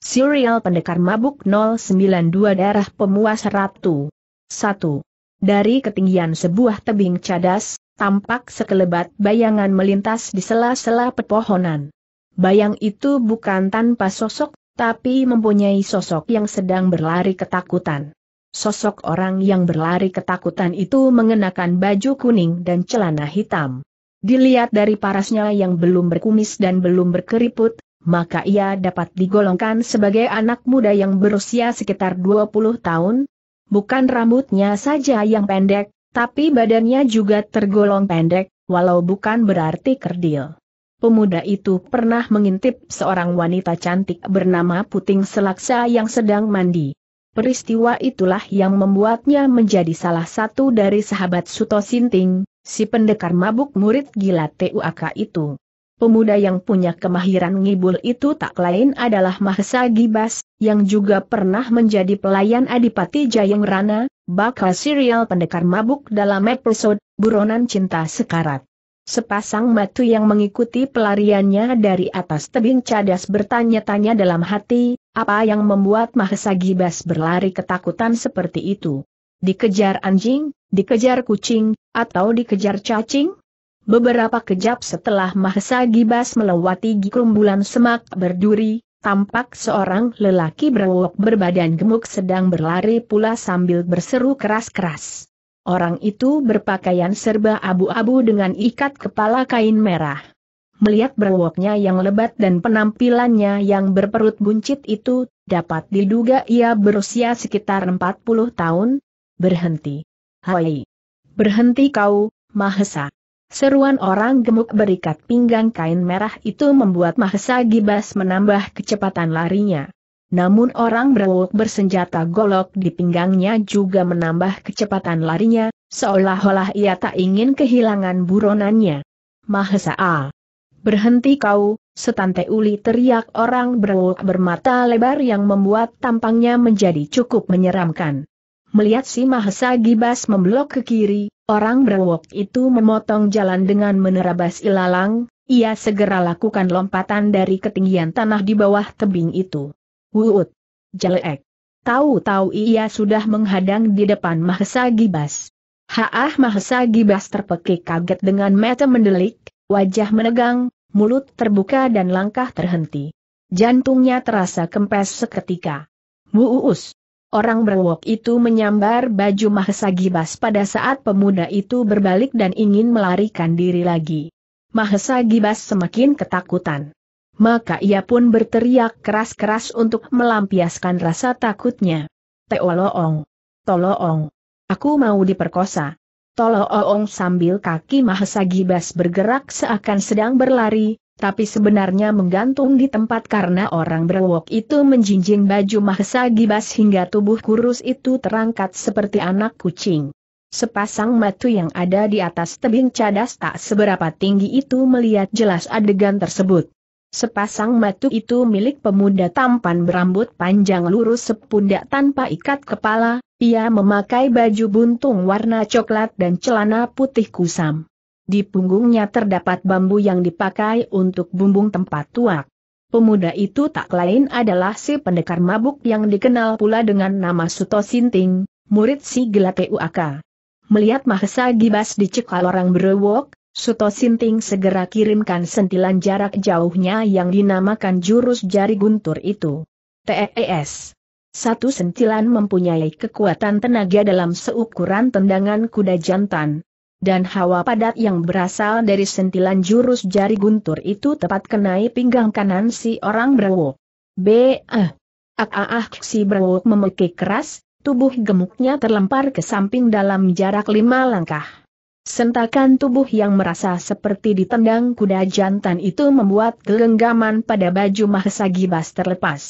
Serial Pendekar Mabuk 092 Darah Pemuas Ratu 1. Dari ketinggian sebuah tebing cadas, tampak sekelebat bayangan melintas di sela-sela pepohonan. Bayang itu bukan tanpa sosok, tapi mempunyai sosok yang sedang berlari ketakutan. Sosok orang yang berlari ketakutan itu mengenakan baju kuning dan celana hitam. Dilihat dari parasnya yang belum berkumis dan belum berkeriput, maka ia dapat digolongkan sebagai anak muda yang berusia sekitar 20 tahun. Bukan rambutnya saja yang pendek, tapi badannya juga tergolong pendek, walau bukan berarti kerdil. Pemuda itu pernah mengintip seorang wanita cantik bernama Puting Selaksa yang sedang mandi. Peristiwa itulah yang membuatnya menjadi salah satu dari sahabat Suto Sinting, si pendekar mabuk murid gila TUAK itu. Pemuda yang punya kemahiran ngibul itu tak lain adalah Mahesa Gibas, yang juga pernah menjadi pelayan Adipati Jayeng Rana, bakal serial pendekar mabuk dalam episode Buronan Cinta Sekarat. Sepasang matu yang mengikuti pelariannya dari atas tebing cadas bertanya-tanya dalam hati, apa yang membuat Mahesa Gibas berlari ketakutan seperti itu? Dikejar anjing, dikejar kucing, atau dikejar cacing? Beberapa kejap setelah Mahesa Gibas melewati kumpulan semak berduri, tampak seorang lelaki berwok berbadan gemuk sedang berlari pula sambil berseru keras-keras. Orang itu berpakaian serba abu-abu dengan ikat kepala kain merah. Melihat berwoknya yang lebat dan penampilannya yang berperut buncit itu, dapat diduga ia berusia sekitar 40 tahun. Berhenti. Hai! Berhenti kau, Mahesa! Seruan orang gemuk berikat pinggang kain merah itu membuat Mahesa Gibas menambah kecepatan larinya. Namun orang berwok bersenjata golok di pinggangnya juga menambah kecepatan larinya, seolah-olah ia tak ingin kehilangan buronannya. Mahesa A. Berhenti kau, setante uli teriak orang berwok bermata lebar yang membuat tampangnya menjadi cukup menyeramkan. Melihat si Mahesa Gibas memblok ke kiri, Orang berwok itu memotong jalan dengan menerabas ilalang, ia segera lakukan lompatan dari ketinggian tanah di bawah tebing itu. Wuut! Jelek! Tahu-tahu ia sudah menghadang di depan Mahesa Gibas. Haah Mahesa Gibas terpekik kaget dengan mata mendelik, wajah menegang, mulut terbuka dan langkah terhenti. Jantungnya terasa kempes seketika. Wuus! Orang berwok itu menyambar baju Mahesa Gibas pada saat pemuda itu berbalik dan ingin melarikan diri lagi. Mahesa Gibas semakin ketakutan. Maka ia pun berteriak keras-keras untuk melampiaskan rasa takutnya. Tolong, Toloong! Aku mau diperkosa! Tolong, sambil kaki Mahesa Gibas bergerak seakan sedang berlari, tapi sebenarnya menggantung di tempat karena orang berwok itu menjinjing baju Mahesa Gibas hingga tubuh kurus itu terangkat seperti anak kucing. Sepasang matu yang ada di atas tebing cadas tak seberapa tinggi itu melihat jelas adegan tersebut. Sepasang matu itu milik pemuda tampan berambut panjang lurus sepundak tanpa ikat kepala, ia memakai baju buntung warna coklat dan celana putih kusam. Di punggungnya terdapat bambu yang dipakai untuk bumbung tempat tuak. Pemuda itu tak lain adalah si pendekar mabuk yang dikenal pula dengan nama Suto Sinting, murid si Uaka. Melihat Mahesa Gibas dicekal orang berewok, Suto Sinting segera kirimkan sentilan jarak jauhnya yang dinamakan jurus jari guntur itu. TES. E Satu sentilan mempunyai kekuatan tenaga dalam seukuran tendangan kuda jantan, dan hawa padat yang berasal dari sentilan jurus jari guntur itu tepat kenai pinggang kanan si orang brewo. B. Ah. Ah, ah, ah si brewo memekik keras, tubuh gemuknya terlempar ke samping dalam jarak lima langkah. Sentakan tubuh yang merasa seperti ditendang kuda jantan itu membuat gelenggaman pada baju Gibas terlepas.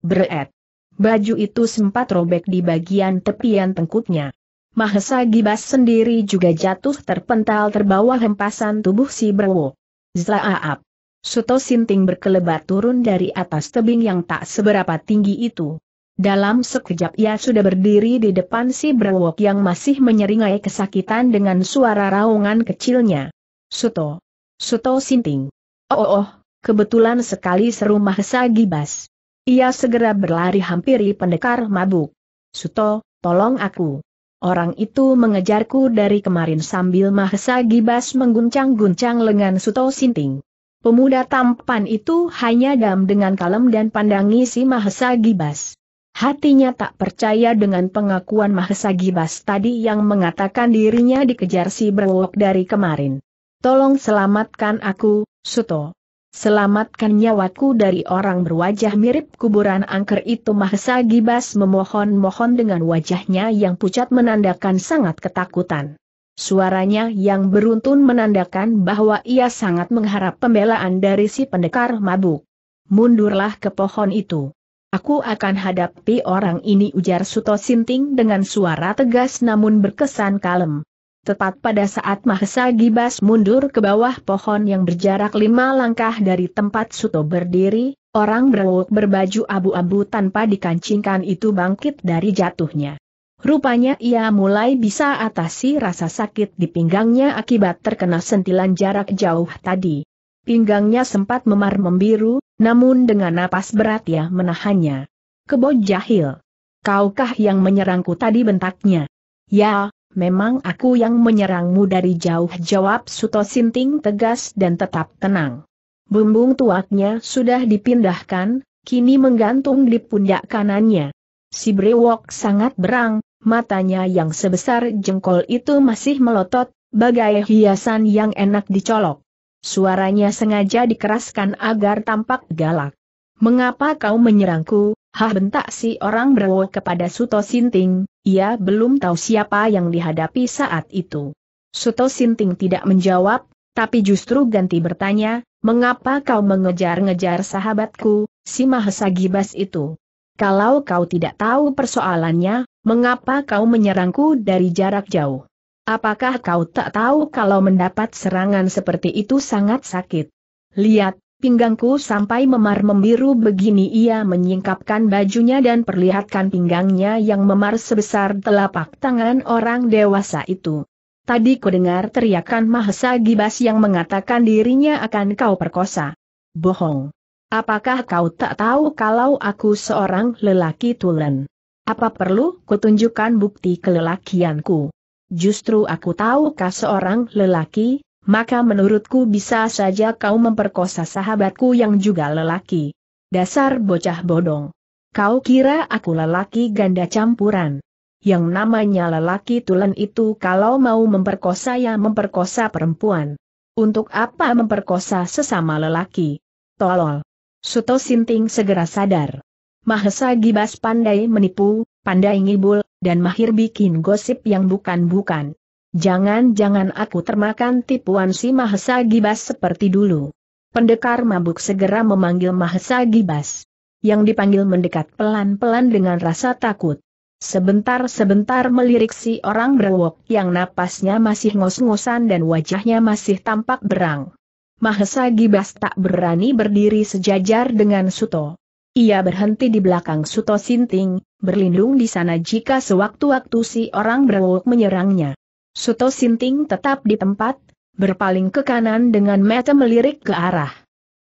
Beret. Baju itu sempat robek di bagian tepian tengkuknya. Mahesa Gibas sendiri juga jatuh terpental terbawa hempasan tubuh si Brewo. Zlaaap. Suto Sinting berkelebat turun dari atas tebing yang tak seberapa tinggi itu. Dalam sekejap ia sudah berdiri di depan si Brewok yang masih menyeringai kesakitan dengan suara raungan kecilnya. Suto. Suto Sinting. Oh oh, oh kebetulan sekali seru Mahesa Gibas. Ia segera berlari hampiri pendekar mabuk. Suto, tolong aku. Orang itu mengejarku dari kemarin sambil Mahesa Gibas mengguncang-guncang lengan Suto Sinting. Pemuda tampan itu hanya dam dengan kalem dan pandangi si Mahesa Gibas. Hatinya tak percaya dengan pengakuan Mahesa Gibas tadi yang mengatakan dirinya dikejar si berwok dari kemarin. Tolong selamatkan aku, Suto. Selamatkan nyawaku dari orang berwajah mirip kuburan angker itu Mahesa Gibas memohon-mohon dengan wajahnya yang pucat menandakan sangat ketakutan. Suaranya yang beruntun menandakan bahwa ia sangat mengharap pembelaan dari si pendekar mabuk. Mundurlah ke pohon itu. Aku akan hadapi orang ini ujar Suto Sinting dengan suara tegas namun berkesan kalem. Tepat pada saat Mahesa Gibas mundur ke bawah pohon yang berjarak lima langkah dari tempat Suto berdiri, orang berwok berbaju abu-abu tanpa dikancingkan itu bangkit dari jatuhnya. Rupanya ia mulai bisa atasi rasa sakit di pinggangnya akibat terkena sentilan jarak jauh tadi. Pinggangnya sempat memar membiru, namun dengan napas berat ia menahannya. Kebo jahil. Kaukah yang menyerangku tadi bentaknya? Ya, Memang aku yang menyerangmu dari jauh jawab Suto Sinting tegas dan tetap tenang. Bumbung tuaknya sudah dipindahkan, kini menggantung di pundak kanannya. Si Brewok sangat berang, matanya yang sebesar jengkol itu masih melotot, bagai hiasan yang enak dicolok. Suaranya sengaja dikeraskan agar tampak galak. Mengapa kau menyerangku, Hah bentak si orang berwo kepada Suto Sinting, ia belum tahu siapa yang dihadapi saat itu. Suto Sinting tidak menjawab, tapi justru ganti bertanya, mengapa kau mengejar-ngejar sahabatku, si Mahesa Gibas itu? Kalau kau tidak tahu persoalannya, mengapa kau menyerangku dari jarak jauh? Apakah kau tak tahu kalau mendapat serangan seperti itu sangat sakit? Lihat, Pinggangku sampai memar membiru begini ia menyingkapkan bajunya dan perlihatkan pinggangnya yang memar sebesar telapak tangan orang dewasa itu. Tadi ku dengar teriakan Mahesa Gibas yang mengatakan dirinya akan kau perkosa. Bohong. Apakah kau tak tahu kalau aku seorang lelaki tulen? Apa perlu kutunjukkan bukti kelelakianku? Justru aku tahu kau seorang lelaki, maka menurutku bisa saja kau memperkosa sahabatku yang juga lelaki. Dasar bocah bodong. Kau kira aku lelaki ganda campuran. Yang namanya lelaki tulen itu kalau mau memperkosa ya memperkosa perempuan. Untuk apa memperkosa sesama lelaki? Tolol. Suto Sinting segera sadar. Mahesa Gibas pandai menipu, pandai ngibul, dan mahir bikin gosip yang bukan-bukan. Jangan-jangan aku termakan tipuan si Mahesa Gibas seperti dulu. Pendekar mabuk segera memanggil Mahesa Gibas. Yang dipanggil mendekat pelan-pelan dengan rasa takut. Sebentar-sebentar melirik si orang berwok yang napasnya masih ngos-ngosan dan wajahnya masih tampak berang. Mahesa Gibas tak berani berdiri sejajar dengan Suto. Ia berhenti di belakang Suto Sinting, berlindung di sana jika sewaktu-waktu si orang berwok menyerangnya. Suto Sinting tetap di tempat, berpaling ke kanan dengan mata melirik ke arah.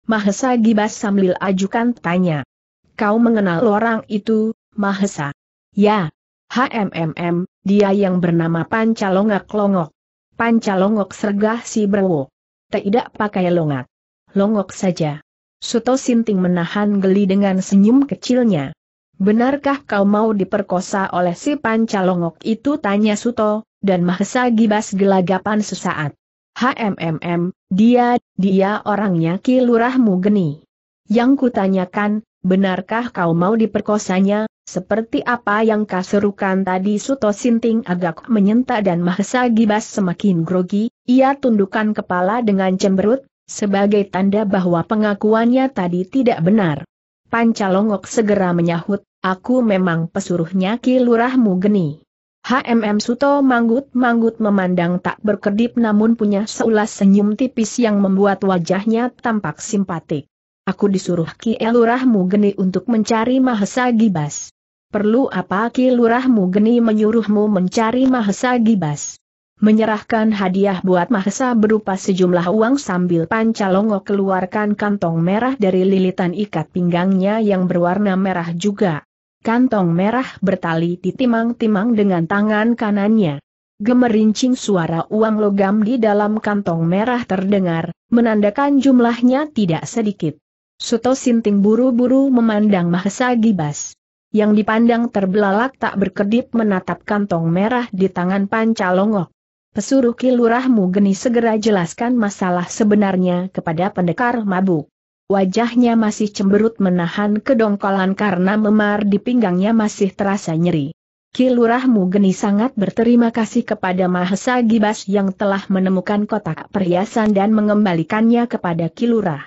Mahesa Gibas sambil ajukan tanya. Kau mengenal orang itu, Mahesa? Ya. HMMM, dia yang bernama Pancalongak Longok. Pancalongok sergah si Brewo. Tidak pakai longak. Longok saja. Suto Sinting menahan geli dengan senyum kecilnya. Benarkah kau mau diperkosa oleh si Pancalongok itu tanya Suto, dan Mahesa Gibas gelagapan sesaat. HMMM, dia, dia orangnya Ki Lurah Mugeni. Yang kutanyakan, benarkah kau mau diperkosanya, seperti apa yang kau serukan tadi Suto Sinting agak menyentak dan Mahesa Gibas semakin grogi, ia tundukkan kepala dengan cemberut, sebagai tanda bahwa pengakuannya tadi tidak benar. Pancalongok segera menyahut, aku memang pesuruhnya Ki Lurah Mugeni. HMM Suto manggut-manggut memandang tak berkedip namun punya seulas senyum tipis yang membuat wajahnya tampak simpatik. Aku disuruh Ki Elurahmu Geni untuk mencari Mahesa Gibas. Perlu apa Ki Lurah Geni menyuruhmu mencari Mahesa Gibas? Menyerahkan hadiah buat Mahesa berupa sejumlah uang sambil Pancalongo keluarkan kantong merah dari lilitan ikat pinggangnya yang berwarna merah juga kantong merah bertali ditimang-timang dengan tangan kanannya. Gemerincing suara uang logam di dalam kantong merah terdengar, menandakan jumlahnya tidak sedikit. Suto Sinting buru-buru memandang Mahesa Gibas. Yang dipandang terbelalak tak berkedip menatap kantong merah di tangan Pancalongok. Pesuruh kilurahmu geni segera jelaskan masalah sebenarnya kepada pendekar mabuk wajahnya masih cemberut menahan kedongkolan karena memar di pinggangnya masih terasa nyeri. Kilurah Mugeni sangat berterima kasih kepada Mahesa Gibas yang telah menemukan kotak perhiasan dan mengembalikannya kepada Kilurah.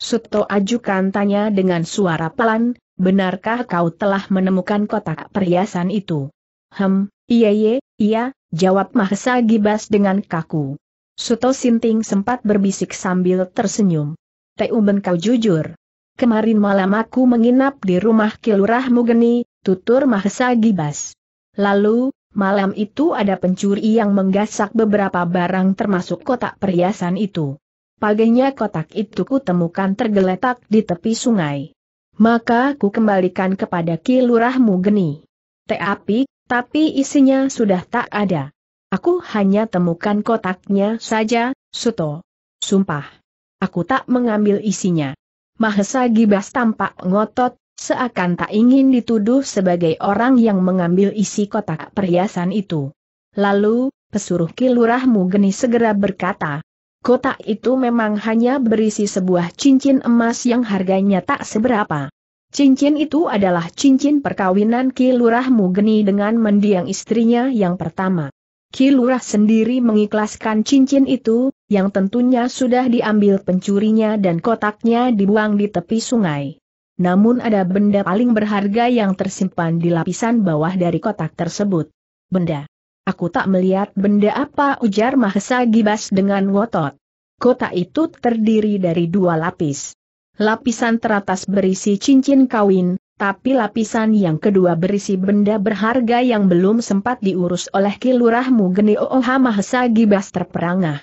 Suto ajukan tanya dengan suara pelan, benarkah kau telah menemukan kotak perhiasan itu? Hem, iya iya, iya, jawab Mahesa Gibas dengan kaku. Suto Sinting sempat berbisik sambil tersenyum uben kau jujur. Kemarin malam aku menginap di rumah Kilurah Mugeni, tutur Mahesa Gibas. Lalu, malam itu ada pencuri yang menggasak beberapa barang termasuk kotak perhiasan itu. Paginya kotak itu kutemukan tergeletak di tepi sungai. Maka ku kembalikan kepada Kilurah Mugeni. Tapi, tapi isinya sudah tak ada. Aku hanya temukan kotaknya saja, Suto. Sumpah. Aku tak mengambil isinya. Mahesa Gibas tampak ngotot, seakan tak ingin dituduh sebagai orang yang mengambil isi kotak perhiasan itu. Lalu, pesuruh kilurah Mugeni segera berkata, kotak itu memang hanya berisi sebuah cincin emas yang harganya tak seberapa. Cincin itu adalah cincin perkawinan Kilurah Mugeni dengan mendiang istrinya yang pertama. Kilurah sendiri mengikhlaskan cincin itu, yang tentunya sudah diambil pencurinya dan kotaknya dibuang di tepi sungai. Namun ada benda paling berharga yang tersimpan di lapisan bawah dari kotak tersebut. Benda. Aku tak melihat benda apa ujar Mahesa Gibas dengan ngotot. Kotak itu terdiri dari dua lapis. Lapisan teratas berisi cincin kawin, tapi lapisan yang kedua berisi benda berharga yang belum sempat diurus oleh kilurahmu, Geni Ooha Mahesa Gibas terperangah.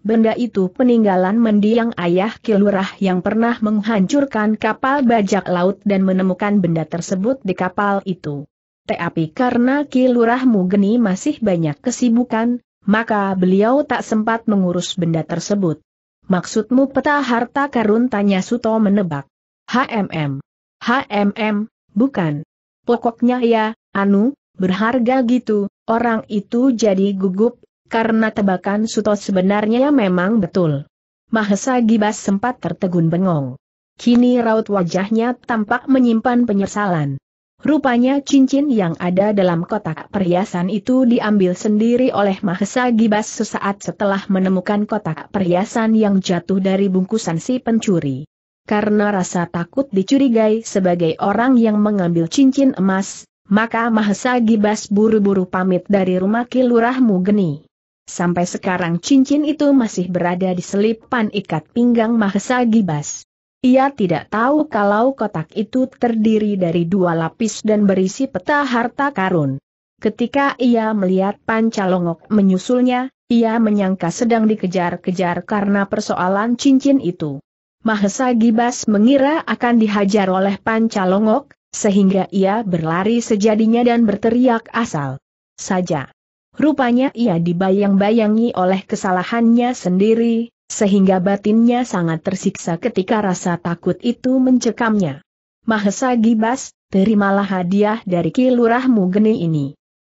Benda itu peninggalan mendiang ayah Kilurah yang pernah menghancurkan kapal bajak laut dan menemukan benda tersebut di kapal itu. Tapi karena Kilurah Mugeni masih banyak kesibukan, maka beliau tak sempat mengurus benda tersebut. Maksudmu peta harta karun tanya Suto menebak. HMM. HMM, bukan. Pokoknya ya, Anu, berharga gitu, orang itu jadi gugup karena tebakan Suto sebenarnya memang betul. Mahesa Gibas sempat tertegun bengong. Kini raut wajahnya tampak menyimpan penyesalan. Rupanya cincin yang ada dalam kotak perhiasan itu diambil sendiri oleh Mahesa Gibas sesaat setelah menemukan kotak perhiasan yang jatuh dari bungkusan si pencuri. Karena rasa takut dicurigai sebagai orang yang mengambil cincin emas, maka Mahesa Gibas buru-buru pamit dari rumah Kilurah Mugeni. Sampai sekarang cincin itu masih berada di selipan ikat pinggang Mahesa Gibas. Ia tidak tahu kalau kotak itu terdiri dari dua lapis dan berisi peta harta karun. Ketika ia melihat Pancalongok menyusulnya, ia menyangka sedang dikejar-kejar karena persoalan cincin itu. Mahesa Gibas mengira akan dihajar oleh Pancalongok, sehingga ia berlari sejadinya dan berteriak asal saja. Rupanya ia dibayang-bayangi oleh kesalahannya sendiri, sehingga batinnya sangat tersiksa ketika rasa takut itu mencekamnya. Mahesa Gibas, terimalah hadiah dari Kilurahmu Geni ini.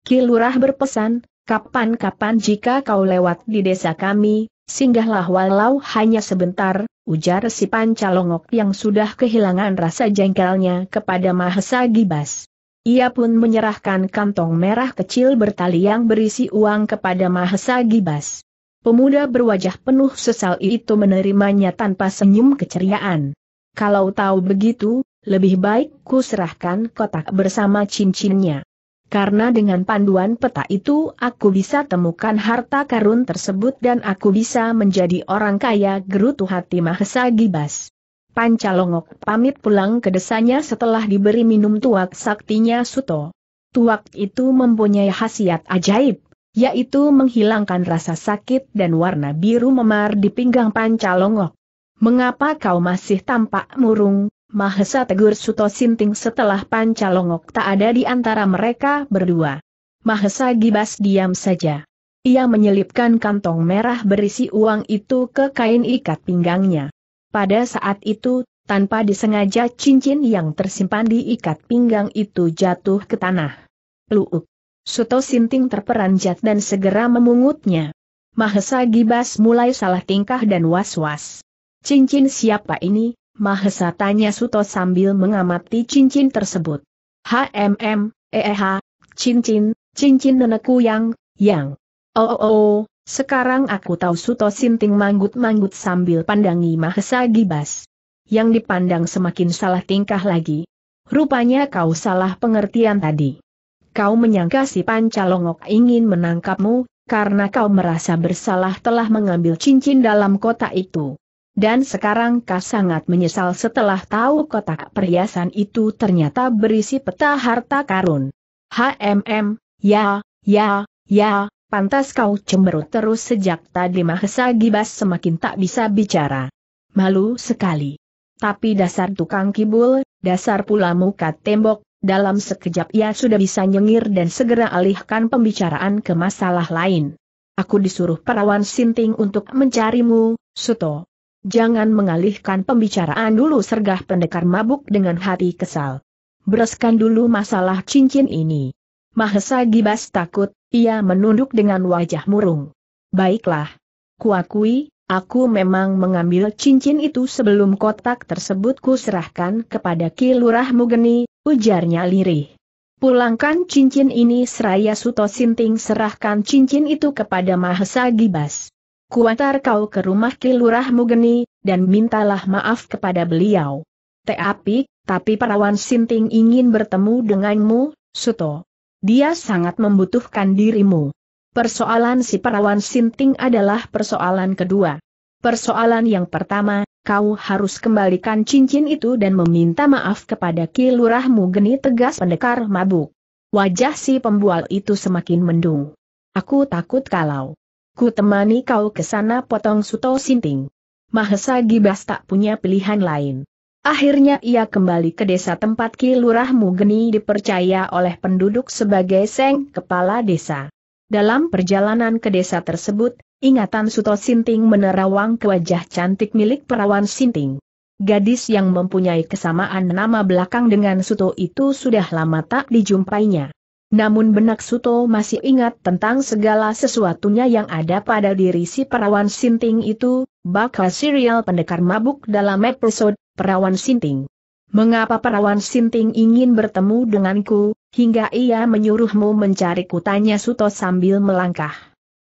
Kilurah berpesan, kapan-kapan jika kau lewat di desa kami, singgahlah walau hanya sebentar, ujar si Pancalongok yang sudah kehilangan rasa jengkelnya kepada Mahesa Gibas. Ia pun menyerahkan kantong merah kecil bertali yang berisi uang kepada Mahesa Gibas. Pemuda berwajah penuh sesal itu menerimanya tanpa senyum keceriaan. Kalau tahu begitu, lebih baik ku serahkan kotak bersama cincinnya. Karena dengan panduan peta itu aku bisa temukan harta karun tersebut dan aku bisa menjadi orang kaya gerutu hati Mahesa Gibas. Pancalongok pamit pulang ke desanya setelah diberi minum tuak saktinya Suto. Tuak itu mempunyai khasiat ajaib, yaitu menghilangkan rasa sakit dan warna biru memar di pinggang Pancalongok. Mengapa kau masih tampak murung, Mahesa tegur Suto Sinting setelah Pancalongok tak ada di antara mereka berdua. Mahesa gibas diam saja. Ia menyelipkan kantong merah berisi uang itu ke kain ikat pinggangnya. Pada saat itu, tanpa disengaja cincin yang tersimpan di ikat pinggang itu jatuh ke tanah. Luuk. Suto Sinting terperanjat dan segera memungutnya. Mahesa Gibas mulai salah tingkah dan was-was. Cincin siapa ini? Mahesa tanya Suto sambil mengamati cincin tersebut. HMM, EEH, cincin, cincin nenekku yang, yang. Oh oh oh, sekarang aku tahu Suto Sinting manggut-manggut sambil pandangi Mahesa Gibas. Yang dipandang semakin salah tingkah lagi. Rupanya kau salah pengertian tadi. Kau menyangka si Pancalongok ingin menangkapmu, karena kau merasa bersalah telah mengambil cincin dalam kotak itu. Dan sekarang kau sangat menyesal setelah tahu kotak perhiasan itu ternyata berisi peta harta karun. HMM, ya, ya, ya, Pantas kau cemberut terus sejak tadi Mahesa Gibas semakin tak bisa bicara. Malu sekali. Tapi dasar tukang kibul, dasar pula muka tembok, dalam sekejap ia sudah bisa nyengir dan segera alihkan pembicaraan ke masalah lain. Aku disuruh perawan sinting untuk mencarimu, Suto. Jangan mengalihkan pembicaraan dulu sergah pendekar mabuk dengan hati kesal. Bereskan dulu masalah cincin ini. Mahesa Gibas takut, ia menunduk dengan wajah murung. Baiklah. Kuakui, aku memang mengambil cincin itu sebelum kotak tersebut kuserahkan kepada kilurah Mugeni, ujarnya lirih. Pulangkan cincin ini seraya Suto Sinting serahkan cincin itu kepada Mahesa Gibas. Kuantar kau ke rumah kilurah Mugeni, dan mintalah maaf kepada beliau. Tapi, tapi perawan Sinting ingin bertemu denganmu, Suto. Dia sangat membutuhkan dirimu. Persoalan si perawan sinting adalah persoalan kedua. Persoalan yang pertama, kau harus kembalikan cincin itu dan meminta maaf kepada kilurahmu geni tegas pendekar mabuk. Wajah si pembual itu semakin mendung. Aku takut kalau ku temani kau ke sana potong suto sinting. Mahesa Gibas tak punya pilihan lain. Akhirnya ia kembali ke desa tempat Ki Lurah Mugeni dipercaya oleh penduduk sebagai Seng Kepala Desa. Dalam perjalanan ke desa tersebut, ingatan Suto Sinting menerawang ke wajah cantik milik perawan Sinting. Gadis yang mempunyai kesamaan nama belakang dengan Suto itu sudah lama tak dijumpainya. Namun benak Suto masih ingat tentang segala sesuatunya yang ada pada diri si perawan Sinting itu, bakal serial pendekar mabuk dalam episode Perawan Sinting. Mengapa Perawan Sinting ingin bertemu denganku, hingga ia menyuruhmu mencari kutanya Suto sambil melangkah.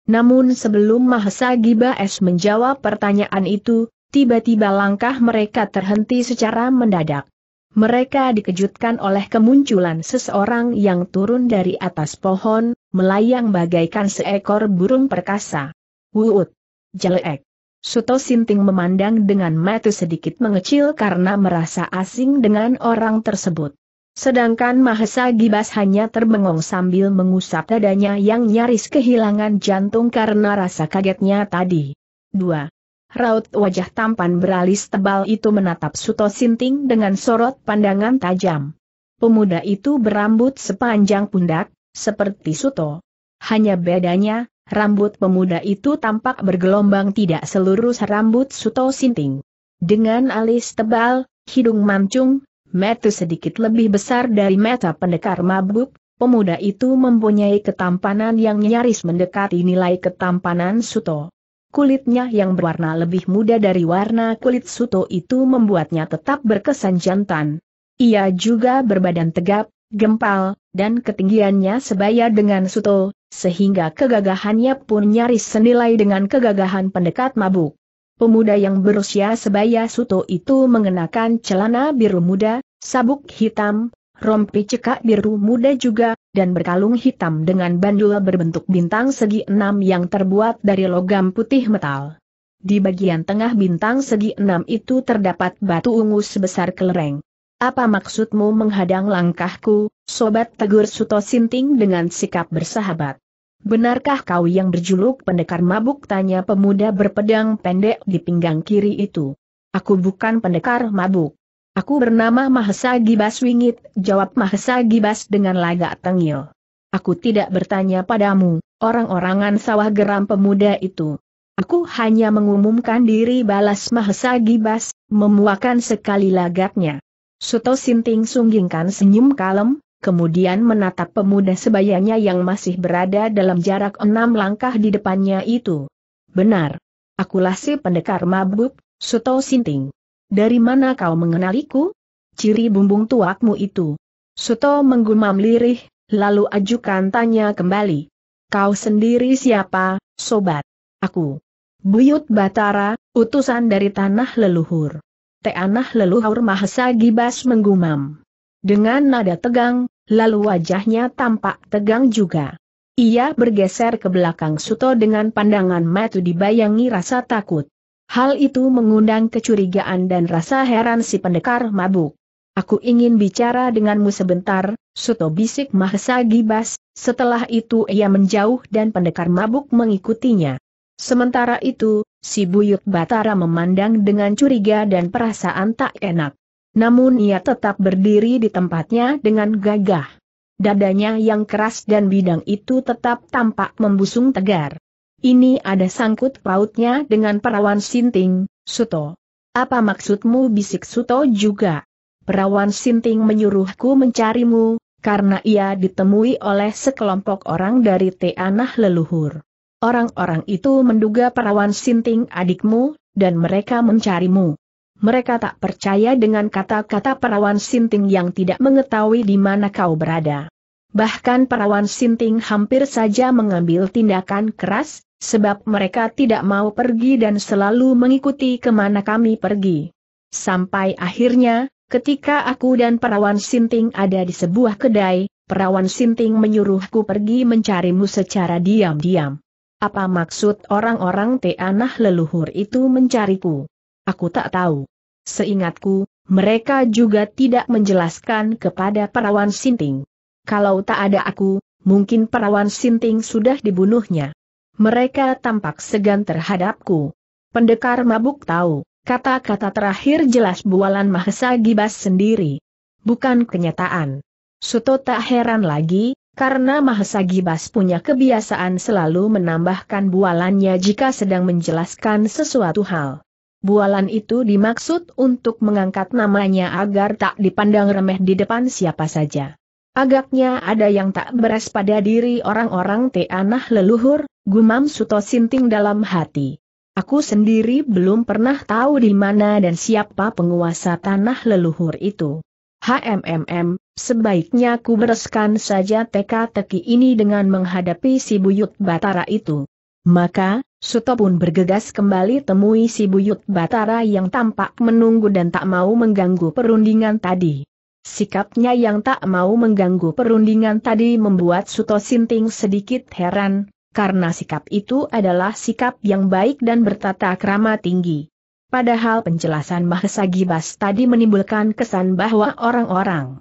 Namun sebelum Mahesa Giba Es menjawab pertanyaan itu, tiba-tiba langkah mereka terhenti secara mendadak. Mereka dikejutkan oleh kemunculan seseorang yang turun dari atas pohon, melayang bagaikan seekor burung perkasa. Wuut! Jelek! Suto Sinting memandang dengan mata sedikit mengecil karena merasa asing dengan orang tersebut. Sedangkan Mahesa Gibas hanya terbengong sambil mengusap dadanya yang nyaris kehilangan jantung karena rasa kagetnya tadi. 2. Raut wajah tampan beralis tebal itu menatap Suto Sinting dengan sorot pandangan tajam. Pemuda itu berambut sepanjang pundak, seperti Suto. Hanya bedanya, rambut pemuda itu tampak bergelombang tidak seluruh rambut Suto Sinting. Dengan alis tebal, hidung mancung, mata sedikit lebih besar dari mata pendekar mabuk, pemuda itu mempunyai ketampanan yang nyaris mendekati nilai ketampanan Suto. Kulitnya yang berwarna lebih muda dari warna kulit Suto itu membuatnya tetap berkesan jantan. Ia juga berbadan tegap, gempal, dan ketinggiannya sebaya dengan Suto, sehingga kegagahannya pun nyaris senilai dengan kegagahan pendekat mabuk. Pemuda yang berusia sebaya Suto itu mengenakan celana biru muda, sabuk hitam, rompi cekak biru muda juga, dan berkalung hitam dengan bandula berbentuk bintang segi enam yang terbuat dari logam putih metal. Di bagian tengah bintang segi enam itu terdapat batu ungu sebesar kelereng. Apa maksudmu menghadang langkahku, Sobat Tegur Suto Sinting dengan sikap bersahabat? Benarkah kau yang berjuluk pendekar mabuk tanya pemuda berpedang pendek di pinggang kiri itu? Aku bukan pendekar mabuk. Aku bernama Mahesa Gibas Wingit, jawab Mahesa Gibas dengan lagak tengil. Aku tidak bertanya padamu, orang-orangan sawah geram pemuda itu. Aku hanya mengumumkan diri balas Mahesa Gibas, memuakan sekali lagaknya. Suto Sinting sunggingkan senyum kalem, kemudian menatap pemuda sebayanya yang masih berada dalam jarak enam langkah di depannya itu. Benar. Akulah si pendekar mabuk, Suto Sinting. Dari mana kau mengenaliku? Ciri bumbung tuakmu itu. Suto menggumam lirih, lalu ajukan tanya kembali. Kau sendiri siapa, sobat? Aku. Buyut Batara, utusan dari tanah leluhur. Teanah leluhur Mahesa Gibas menggumam. Dengan nada tegang, lalu wajahnya tampak tegang juga. Ia bergeser ke belakang Suto dengan pandangan matu dibayangi rasa takut. Hal itu mengundang kecurigaan dan rasa heran si pendekar mabuk. Aku ingin bicara denganmu sebentar, Suto bisik Mahesa Gibas, setelah itu ia menjauh dan pendekar mabuk mengikutinya. Sementara itu, Si Buyut Batara memandang dengan curiga dan perasaan tak enak. Namun ia tetap berdiri di tempatnya dengan gagah. Dadanya yang keras dan bidang itu tetap tampak membusung tegar. Ini ada sangkut pautnya dengan perawan Sinting, Suto. Apa maksudmu bisik Suto juga? Perawan Sinting menyuruhku mencarimu, karena ia ditemui oleh sekelompok orang dari tanah leluhur. Orang-orang itu menduga perawan sinting adikmu, dan mereka mencarimu. Mereka tak percaya dengan kata-kata perawan sinting yang tidak mengetahui di mana kau berada. Bahkan perawan sinting hampir saja mengambil tindakan keras, sebab mereka tidak mau pergi dan selalu mengikuti kemana kami pergi. Sampai akhirnya, ketika aku dan perawan sinting ada di sebuah kedai, perawan sinting menyuruhku pergi mencarimu secara diam-diam. Apa maksud orang-orang teanah leluhur itu mencariku? Aku tak tahu. Seingatku, mereka juga tidak menjelaskan kepada perawan Sinting. Kalau tak ada aku, mungkin perawan Sinting sudah dibunuhnya. Mereka tampak segan terhadapku. Pendekar mabuk tahu, kata-kata terakhir jelas bualan Mahesa Gibas sendiri. Bukan kenyataan. Suto tak heran lagi, karena Mahasagibas punya kebiasaan selalu menambahkan bualannya jika sedang menjelaskan sesuatu hal. Bualan itu dimaksud untuk mengangkat namanya agar tak dipandang remeh di depan siapa saja. Agaknya ada yang tak beres pada diri orang-orang teanah leluhur, gumam Suto Sinting dalam hati. Aku sendiri belum pernah tahu di mana dan siapa penguasa tanah leluhur itu. HMMM, Sebaiknya ku bereskan saja teka-teki ini dengan menghadapi si buyut Batara itu. Maka, Suto pun bergegas kembali temui si buyut Batara yang tampak menunggu dan tak mau mengganggu perundingan tadi. Sikapnya yang tak mau mengganggu perundingan tadi membuat Suto Sinting sedikit heran, karena sikap itu adalah sikap yang baik dan bertata krama tinggi. Padahal penjelasan Mahesa Gibas tadi menimbulkan kesan bahwa orang-orang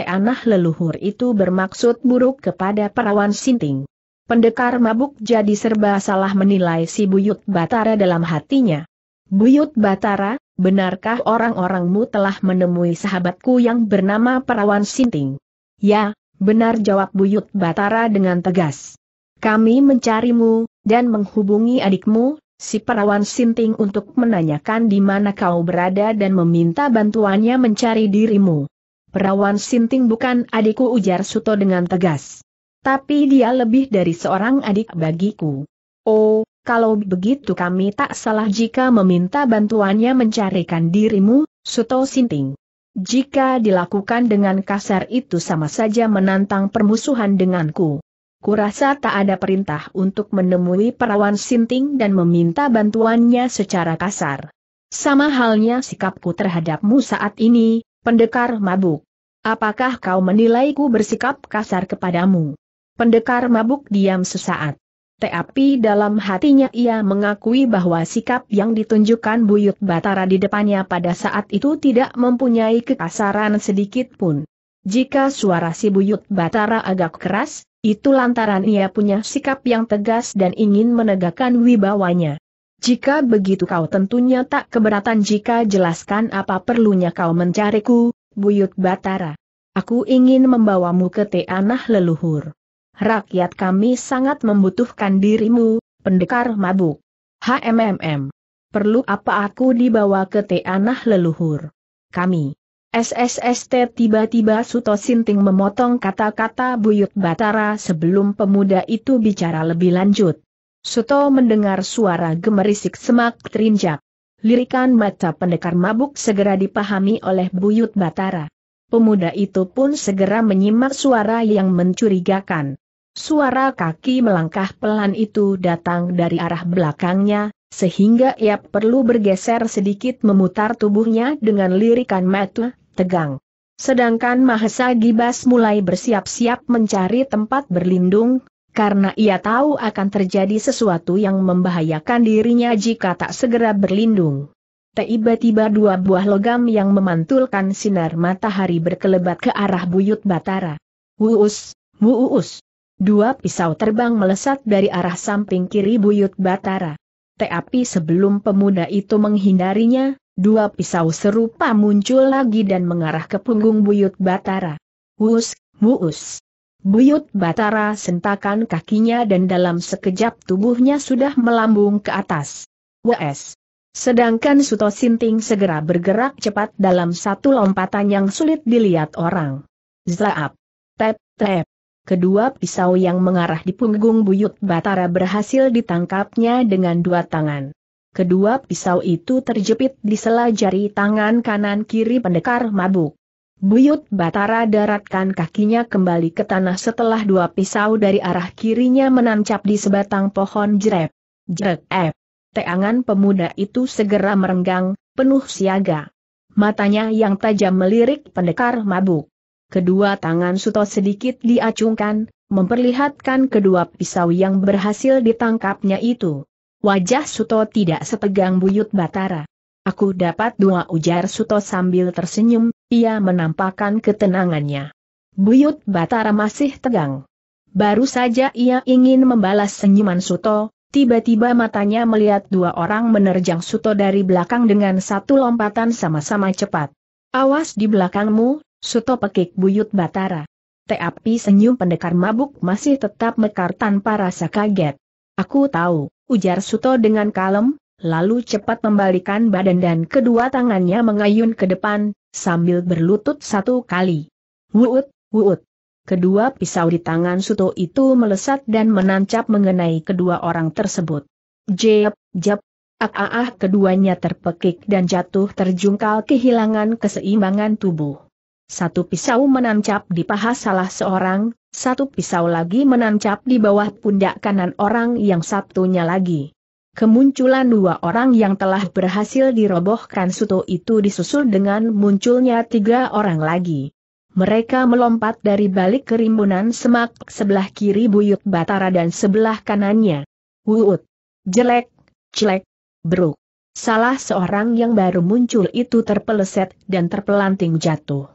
anah leluhur itu bermaksud buruk kepada perawan sinting. Pendekar mabuk jadi serba salah menilai si Buyut Batara dalam hatinya. Buyut Batara, benarkah orang-orangmu telah menemui sahabatku yang bernama perawan sinting? Ya, benar jawab Buyut Batara dengan tegas. Kami mencarimu, dan menghubungi adikmu, si perawan sinting untuk menanyakan di mana kau berada dan meminta bantuannya mencari dirimu. Perawan Sinting bukan adikku ujar Suto dengan tegas. Tapi dia lebih dari seorang adik bagiku. Oh, kalau begitu kami tak salah jika meminta bantuannya mencarikan dirimu, Suto Sinting. Jika dilakukan dengan kasar itu sama saja menantang permusuhan denganku. Kurasa tak ada perintah untuk menemui perawan Sinting dan meminta bantuannya secara kasar. Sama halnya sikapku terhadapmu saat ini, Pendekar mabuk. Apakah kau menilaiku bersikap kasar kepadamu? Pendekar mabuk diam sesaat. Tapi dalam hatinya ia mengakui bahwa sikap yang ditunjukkan Buyut Batara di depannya pada saat itu tidak mempunyai kekasaran sedikit pun. Jika suara si Buyut Batara agak keras, itu lantaran ia punya sikap yang tegas dan ingin menegakkan wibawanya. Jika begitu kau tentunya tak keberatan jika jelaskan apa perlunya kau mencariku, buyut Batara. Aku ingin membawamu ke tanah leluhur. Rakyat kami sangat membutuhkan dirimu, pendekar mabuk. HMMM. Perlu apa aku dibawa ke tanah leluhur? Kami. SSST tiba-tiba Suto Sinting memotong kata-kata Buyut Batara sebelum pemuda itu bicara lebih lanjut. Suto mendengar suara gemerisik semak terinjak. Lirikan mata pendekar mabuk segera dipahami oleh buyut Batara. Pemuda itu pun segera menyimak suara yang mencurigakan. Suara kaki melangkah pelan itu datang dari arah belakangnya, sehingga ia perlu bergeser sedikit memutar tubuhnya dengan lirikan mata, tegang. Sedangkan Mahesa Gibas mulai bersiap-siap mencari tempat berlindung, karena ia tahu akan terjadi sesuatu yang membahayakan dirinya jika tak segera berlindung. Tiba-tiba dua buah logam yang memantulkan sinar matahari berkelebat ke arah buyut Batara. Wuus, wuus. Dua pisau terbang melesat dari arah samping kiri buyut Batara. Tapi sebelum pemuda itu menghindarinya, dua pisau serupa muncul lagi dan mengarah ke punggung buyut Batara. Wuus, wuus. Buyut Batara sentakan kakinya dan dalam sekejap tubuhnya sudah melambung ke atas. WS. Sedangkan Suto Sinting segera bergerak cepat dalam satu lompatan yang sulit dilihat orang. Zlaap. Tep, tep. Kedua pisau yang mengarah di punggung Buyut Batara berhasil ditangkapnya dengan dua tangan. Kedua pisau itu terjepit di sela jari tangan kanan kiri pendekar mabuk. Buyut Batara daratkan kakinya kembali ke tanah setelah dua pisau dari arah kirinya menancap di sebatang pohon jerep. Jerep. Teangan pemuda itu segera merenggang, penuh siaga. Matanya yang tajam melirik pendekar mabuk. Kedua tangan Suto sedikit diacungkan, memperlihatkan kedua pisau yang berhasil ditangkapnya itu. Wajah Suto tidak setegang buyut Batara. Aku dapat dua ujar Suto sambil tersenyum, ia menampakkan ketenangannya. Buyut Batara masih tegang. Baru saja ia ingin membalas senyuman Suto, tiba-tiba matanya melihat dua orang menerjang Suto dari belakang dengan satu lompatan sama-sama cepat. Awas di belakangmu, Suto pekik Buyut Batara. Tapi senyum pendekar mabuk masih tetap mekar tanpa rasa kaget. Aku tahu, ujar Suto dengan kalem, lalu cepat membalikan badan dan kedua tangannya mengayun ke depan, sambil berlutut satu kali. Wuut, wuut. Kedua pisau di tangan Suto itu melesat dan menancap mengenai kedua orang tersebut. Jep, jep, ak ah, ah, ah keduanya terpekik dan jatuh terjungkal kehilangan keseimbangan tubuh. Satu pisau menancap di paha salah seorang, satu pisau lagi menancap di bawah pundak kanan orang yang satunya lagi. Kemunculan dua orang yang telah berhasil dirobohkan Suto itu disusul dengan munculnya tiga orang lagi. Mereka melompat dari balik kerimbunan semak sebelah kiri buyut Batara dan sebelah kanannya. Wuut. Jelek, jelek, bruk. Salah seorang yang baru muncul itu terpeleset dan terpelanting jatuh.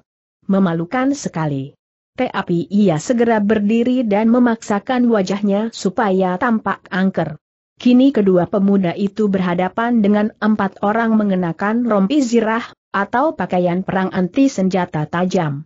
Memalukan sekali. Tapi ia segera berdiri dan memaksakan wajahnya supaya tampak angker. Kini kedua pemuda itu berhadapan dengan empat orang mengenakan rompi zirah, atau pakaian perang anti senjata tajam.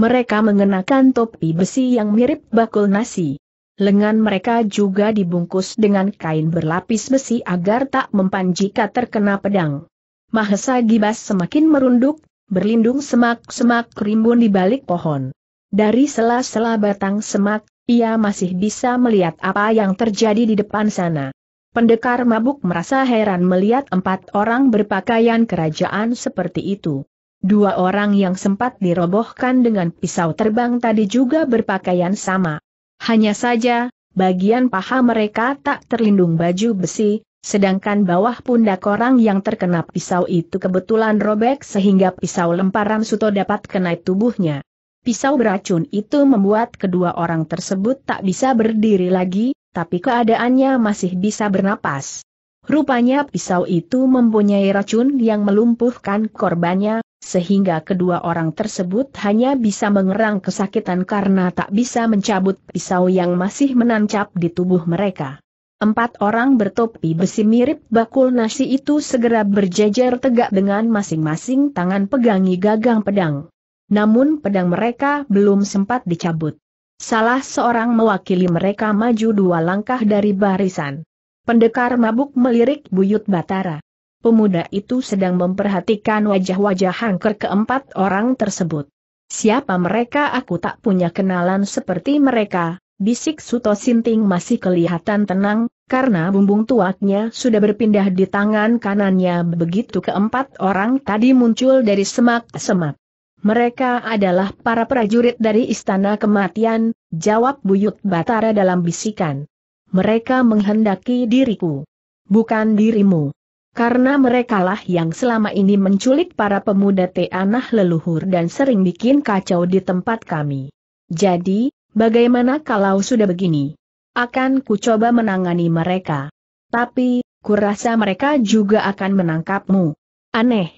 Mereka mengenakan topi besi yang mirip bakul nasi. Lengan mereka juga dibungkus dengan kain berlapis besi agar tak mempan jika terkena pedang. Mahesa Gibas semakin merunduk, berlindung semak-semak rimbun di balik pohon. Dari sela-sela batang semak, ia masih bisa melihat apa yang terjadi di depan sana. Pendekar mabuk merasa heran melihat empat orang berpakaian kerajaan seperti itu. Dua orang yang sempat dirobohkan dengan pisau terbang tadi juga berpakaian sama. Hanya saja, bagian paha mereka tak terlindung baju besi, sedangkan bawah pundak orang yang terkena pisau itu kebetulan robek sehingga pisau lemparan Suto dapat kena tubuhnya. Pisau beracun itu membuat kedua orang tersebut tak bisa berdiri lagi, tapi keadaannya masih bisa bernapas. Rupanya pisau itu mempunyai racun yang melumpuhkan korbannya, sehingga kedua orang tersebut hanya bisa mengerang kesakitan karena tak bisa mencabut pisau yang masih menancap di tubuh mereka. Empat orang bertopi besi mirip bakul nasi itu segera berjejer tegak dengan masing-masing tangan pegangi gagang pedang. Namun pedang mereka belum sempat dicabut. Salah seorang mewakili mereka maju dua langkah dari barisan. Pendekar mabuk melirik buyut Batara. Pemuda itu sedang memperhatikan wajah-wajah hangker keempat orang tersebut. Siapa mereka aku tak punya kenalan seperti mereka, bisik Suto Sinting masih kelihatan tenang, karena bumbung tuaknya sudah berpindah di tangan kanannya begitu keempat orang tadi muncul dari semak-semak. Mereka adalah para prajurit dari Istana Kematian, jawab Buyut Batara dalam bisikan. Mereka menghendaki diriku. Bukan dirimu. Karena merekalah yang selama ini menculik para pemuda teanah leluhur dan sering bikin kacau di tempat kami. Jadi, bagaimana kalau sudah begini? Akan kucoba menangani mereka. Tapi, kurasa mereka juga akan menangkapmu. Aneh,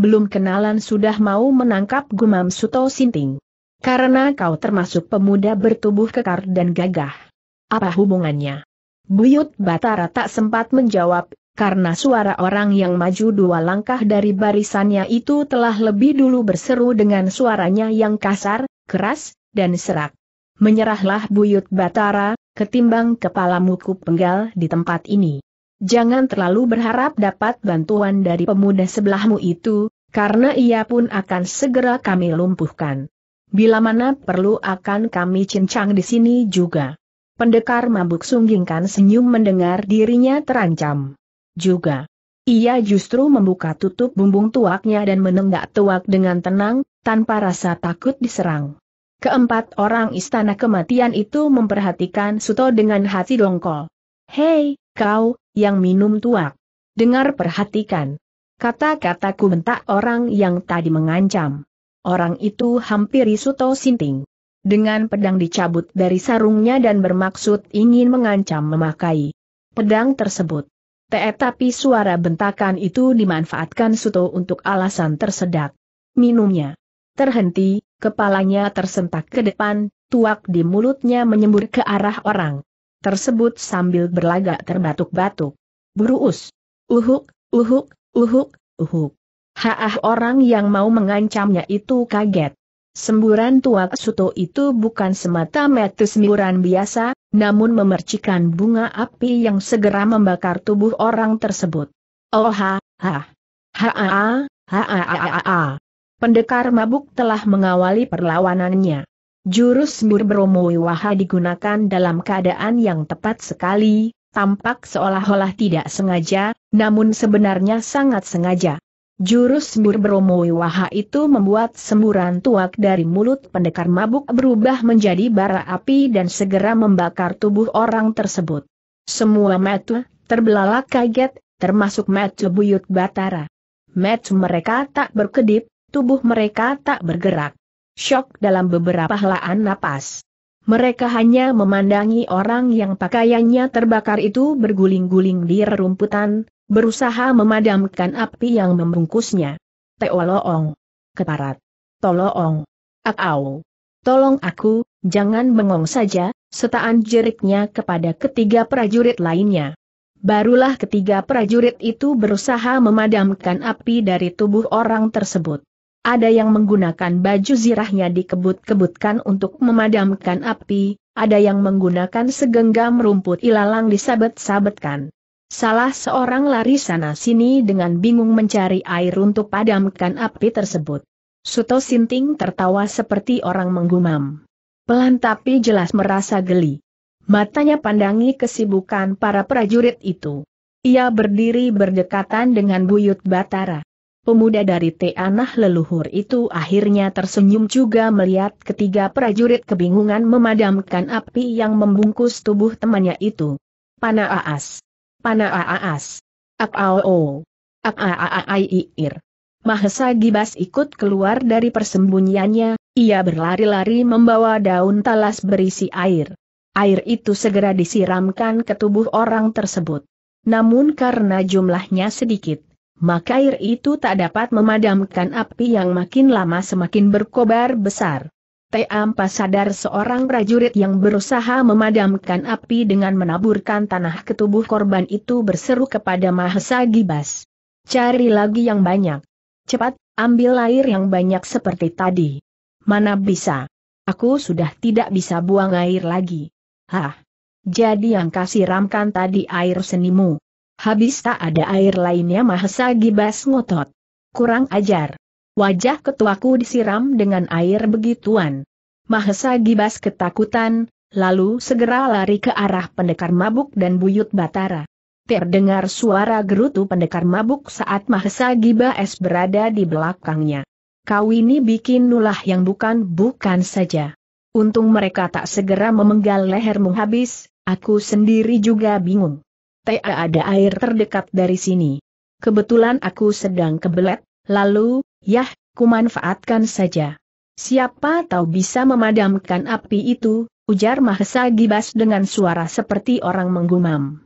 belum kenalan sudah mau menangkap gumam Suto Sinting. Karena kau termasuk pemuda bertubuh kekar dan gagah. Apa hubungannya? Buyut Batara tak sempat menjawab, karena suara orang yang maju dua langkah dari barisannya itu telah lebih dulu berseru dengan suaranya yang kasar, keras, dan serak. Menyerahlah Buyut Batara, ketimbang kepalamu kupenggal penggal di tempat ini. Jangan terlalu berharap dapat bantuan dari pemuda sebelahmu itu, karena ia pun akan segera kami lumpuhkan. Bila mana perlu akan kami cincang di sini juga. Pendekar mabuk sunggingkan senyum mendengar dirinya terancam. Juga. Ia justru membuka tutup bumbung tuaknya dan menenggak tuak dengan tenang, tanpa rasa takut diserang. Keempat orang istana kematian itu memperhatikan Suto dengan hati dongkol. Hei, kau, yang minum tuak. Dengar perhatikan. Kata-kataku bentak orang yang tadi mengancam. Orang itu hampiri Suto Sinting. Dengan pedang dicabut dari sarungnya dan bermaksud ingin mengancam memakai pedang tersebut. Tetapi suara bentakan itu dimanfaatkan Suto untuk alasan tersedak. Minumnya terhenti, kepalanya tersentak ke depan, tuak di mulutnya menyembur ke arah orang tersebut sambil berlagak terbatuk-batuk. Buruus. Uhuk, uhuk, uhuk, uhuk. Haah orang yang mau mengancamnya itu kaget. Semburan tua Suto itu bukan semata mata semburan biasa, namun memercikan bunga api yang segera membakar tubuh orang tersebut. Oh ha, ha, ha, ha, ha, ha, ha, ha, Pendekar mabuk telah mengawali perlawanannya. Jurus Murbromo Waha digunakan dalam keadaan yang tepat sekali, tampak seolah-olah tidak sengaja, namun sebenarnya sangat sengaja. Jurus Murbromo Waha itu membuat semburan tuak dari mulut pendekar mabuk berubah menjadi bara api dan segera membakar tubuh orang tersebut. Semua metu, terbelalak kaget, termasuk metu buyut batara. Metu mereka tak berkedip, tubuh mereka tak bergerak. Shock dalam beberapa helaan napas. Mereka hanya memandangi orang yang pakaiannya terbakar itu berguling-guling di rerumputan, berusaha memadamkan api yang membungkusnya. Teoloong. Keparat. "Tolong," Akau. Tolong aku, jangan bengong saja, setaan jeriknya kepada ketiga prajurit lainnya. Barulah ketiga prajurit itu berusaha memadamkan api dari tubuh orang tersebut. Ada yang menggunakan baju zirahnya dikebut-kebutkan untuk memadamkan api, ada yang menggunakan segenggam rumput ilalang disabet-sabetkan. Salah seorang lari sana-sini dengan bingung mencari air untuk padamkan api tersebut. Suto Sinting tertawa seperti orang menggumam. Pelan tapi jelas merasa geli. Matanya pandangi kesibukan para prajurit itu. Ia berdiri berdekatan dengan buyut Batara. Pemuda dari Tanah Leluhur itu akhirnya tersenyum juga melihat ketiga prajurit kebingungan memadamkan api yang membungkus tubuh temannya itu. Panaaas. Panaaas. Akao. Akaaaiir. Mahesa Gibas ikut keluar dari persembunyiannya, ia berlari-lari membawa daun talas berisi air. Air itu segera disiramkan ke tubuh orang tersebut. Namun karena jumlahnya sedikit, maka air itu tak dapat memadamkan api yang makin lama semakin berkobar besar. Teampa sadar seorang prajurit yang berusaha memadamkan api dengan menaburkan tanah ke tubuh korban itu berseru kepada Mahesa Gibas. Cari lagi yang banyak. Cepat, ambil air yang banyak seperti tadi. Mana bisa. Aku sudah tidak bisa buang air lagi. Hah. Jadi yang kasih ramkan tadi air senimu. Habis tak ada air lainnya Mahesa gibas ngotot. Kurang ajar. Wajah ketuaku disiram dengan air begituan. Mahesa gibas ketakutan, lalu segera lari ke arah pendekar mabuk dan buyut Batara. Terdengar suara gerutu pendekar mabuk saat Mahesa gibas berada di belakangnya. Kau ini bikin nulah yang bukan-bukan saja. Untung mereka tak segera memenggal lehermu habis, aku sendiri juga bingung. Tak ada air terdekat dari sini. Kebetulan aku sedang kebelet, lalu, yah, kumanfaatkan saja. Siapa tahu bisa memadamkan api itu, ujar Mahesa Gibas dengan suara seperti orang menggumam.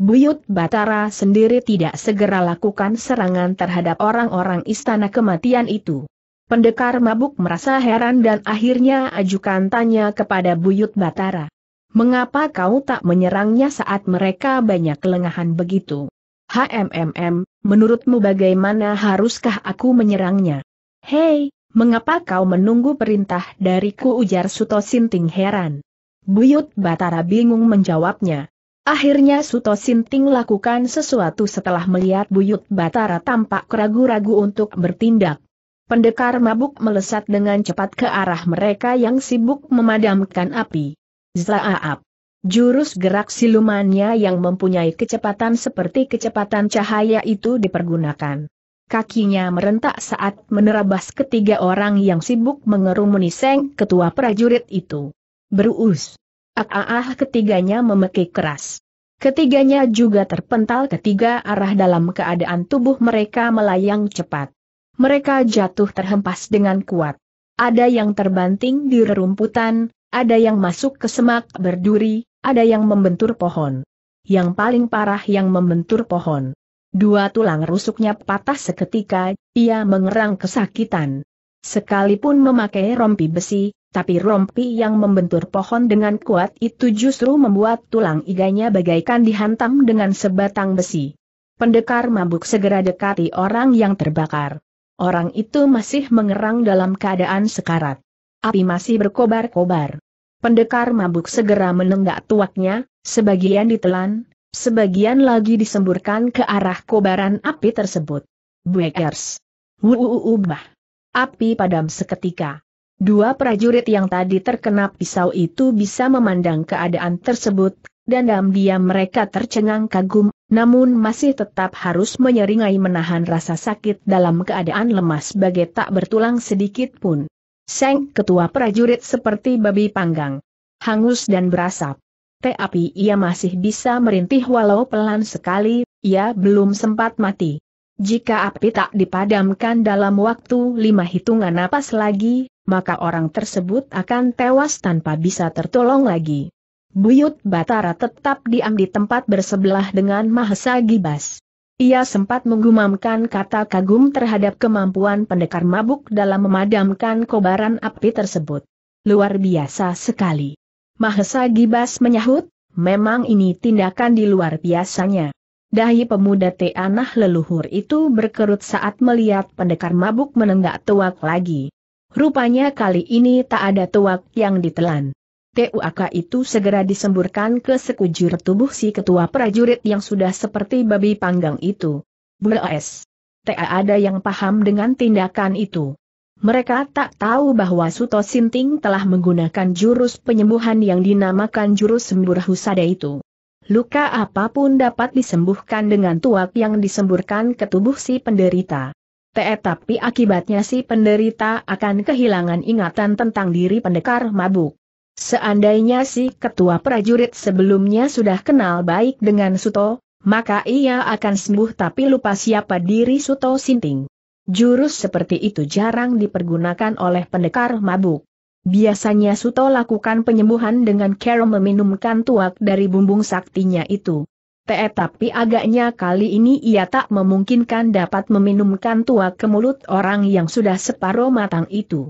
Buyut Batara sendiri tidak segera lakukan serangan terhadap orang-orang istana kematian itu. Pendekar mabuk merasa heran dan akhirnya ajukan tanya kepada Buyut Batara. Mengapa kau tak menyerangnya saat mereka banyak kelengahan begitu? HMMM, menurutmu bagaimana haruskah aku menyerangnya? Hei, mengapa kau menunggu perintah dariku ujar Suto Sinting heran. Buyut Batara bingung menjawabnya. Akhirnya Suto Sinting lakukan sesuatu setelah melihat Buyut Batara tampak ragu-ragu untuk bertindak. Pendekar mabuk melesat dengan cepat ke arah mereka yang sibuk memadamkan api. Zaaap. Jurus gerak silumannya yang mempunyai kecepatan seperti kecepatan cahaya itu dipergunakan. Kakinya merentak saat menerabas ketiga orang yang sibuk mengerumuni Seng ketua prajurit itu. Berus, Ah, ketiganya memekik keras. Ketiganya juga terpental ketiga arah dalam keadaan tubuh mereka melayang cepat. Mereka jatuh terhempas dengan kuat. Ada yang terbanting di rerumputan, ada yang masuk ke semak berduri, ada yang membentur pohon. Yang paling parah yang membentur pohon. Dua tulang rusuknya patah seketika, ia mengerang kesakitan. Sekalipun memakai rompi besi, tapi rompi yang membentur pohon dengan kuat itu justru membuat tulang iganya bagaikan dihantam dengan sebatang besi. Pendekar mabuk segera dekati orang yang terbakar. Orang itu masih mengerang dalam keadaan sekarat. Api masih berkobar-kobar. Pendekar mabuk segera menenggak tuaknya, sebagian ditelan, sebagian lagi disemburkan ke arah kobaran api tersebut. Buekers. Wuuubah. Api padam seketika. Dua prajurit yang tadi terkena pisau itu bisa memandang keadaan tersebut, dan dalam diam mereka tercengang kagum, namun masih tetap harus menyeringai menahan rasa sakit dalam keadaan lemas bagai tak bertulang sedikit pun. Seng ketua prajurit seperti babi panggang. Hangus dan berasap. Tapi ia masih bisa merintih walau pelan sekali, ia belum sempat mati. Jika api tak dipadamkan dalam waktu lima hitungan napas lagi, maka orang tersebut akan tewas tanpa bisa tertolong lagi. Buyut Batara tetap diam di tempat bersebelah dengan Mahesa Gibas. Ia sempat menggumamkan kata kagum terhadap kemampuan pendekar mabuk dalam memadamkan kobaran api tersebut. Luar biasa sekali. Mahesa Gibas menyahut, memang ini tindakan di luar biasanya. Dahi pemuda tanah leluhur itu berkerut saat melihat pendekar mabuk menenggak tuak lagi. Rupanya kali ini tak ada tuak yang ditelan. TUAK itu segera disemburkan ke sekujur tubuh si ketua prajurit yang sudah seperti babi panggang itu. Belas. Tak ada yang paham dengan tindakan itu. Mereka tak tahu bahwa Suto Sinting telah menggunakan jurus penyembuhan yang dinamakan jurus sembur husada itu. Luka apapun dapat disembuhkan dengan tuak yang disemburkan ke tubuh si penderita. Tetapi akibatnya si penderita akan kehilangan ingatan tentang diri pendekar mabuk. Seandainya si ketua prajurit sebelumnya sudah kenal baik dengan Suto, maka ia akan sembuh tapi lupa siapa diri Suto Sinting. Jurus seperti itu jarang dipergunakan oleh pendekar mabuk. Biasanya Suto lakukan penyembuhan dengan cara meminumkan tuak dari bumbung saktinya itu. Tetapi agaknya kali ini ia tak memungkinkan dapat meminumkan tuak ke mulut orang yang sudah separuh matang itu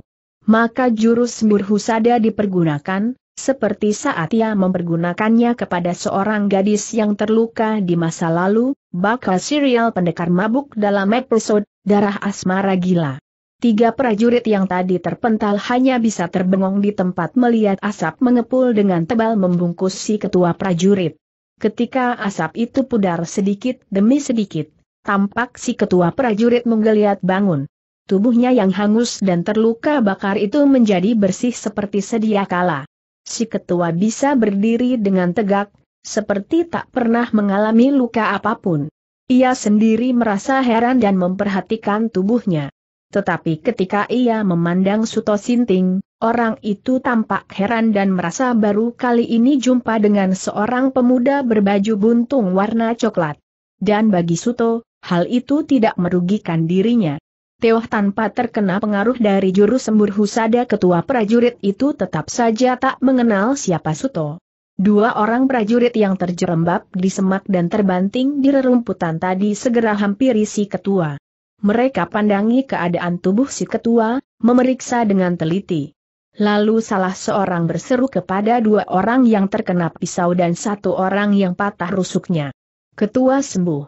maka jurus Murhusada dipergunakan, seperti saat ia mempergunakannya kepada seorang gadis yang terluka di masa lalu, bakal serial pendekar mabuk dalam episode Darah Asmara Gila. Tiga prajurit yang tadi terpental hanya bisa terbengong di tempat melihat asap mengepul dengan tebal membungkus si ketua prajurit. Ketika asap itu pudar sedikit demi sedikit, tampak si ketua prajurit menggeliat bangun tubuhnya yang hangus dan terluka bakar itu menjadi bersih seperti sedia kala. Si ketua bisa berdiri dengan tegak, seperti tak pernah mengalami luka apapun. Ia sendiri merasa heran dan memperhatikan tubuhnya. Tetapi ketika ia memandang Suto Sinting, orang itu tampak heran dan merasa baru kali ini jumpa dengan seorang pemuda berbaju buntung warna coklat. Dan bagi Suto, hal itu tidak merugikan dirinya. Teoh tanpa terkena pengaruh dari jurus sembur husada ketua prajurit itu tetap saja tak mengenal siapa Suto. Dua orang prajurit yang terjerembab di semak dan terbanting di rerumputan tadi segera hampiri si ketua. Mereka pandangi keadaan tubuh si ketua, memeriksa dengan teliti. Lalu salah seorang berseru kepada dua orang yang terkena pisau dan satu orang yang patah rusuknya. Ketua sembuh.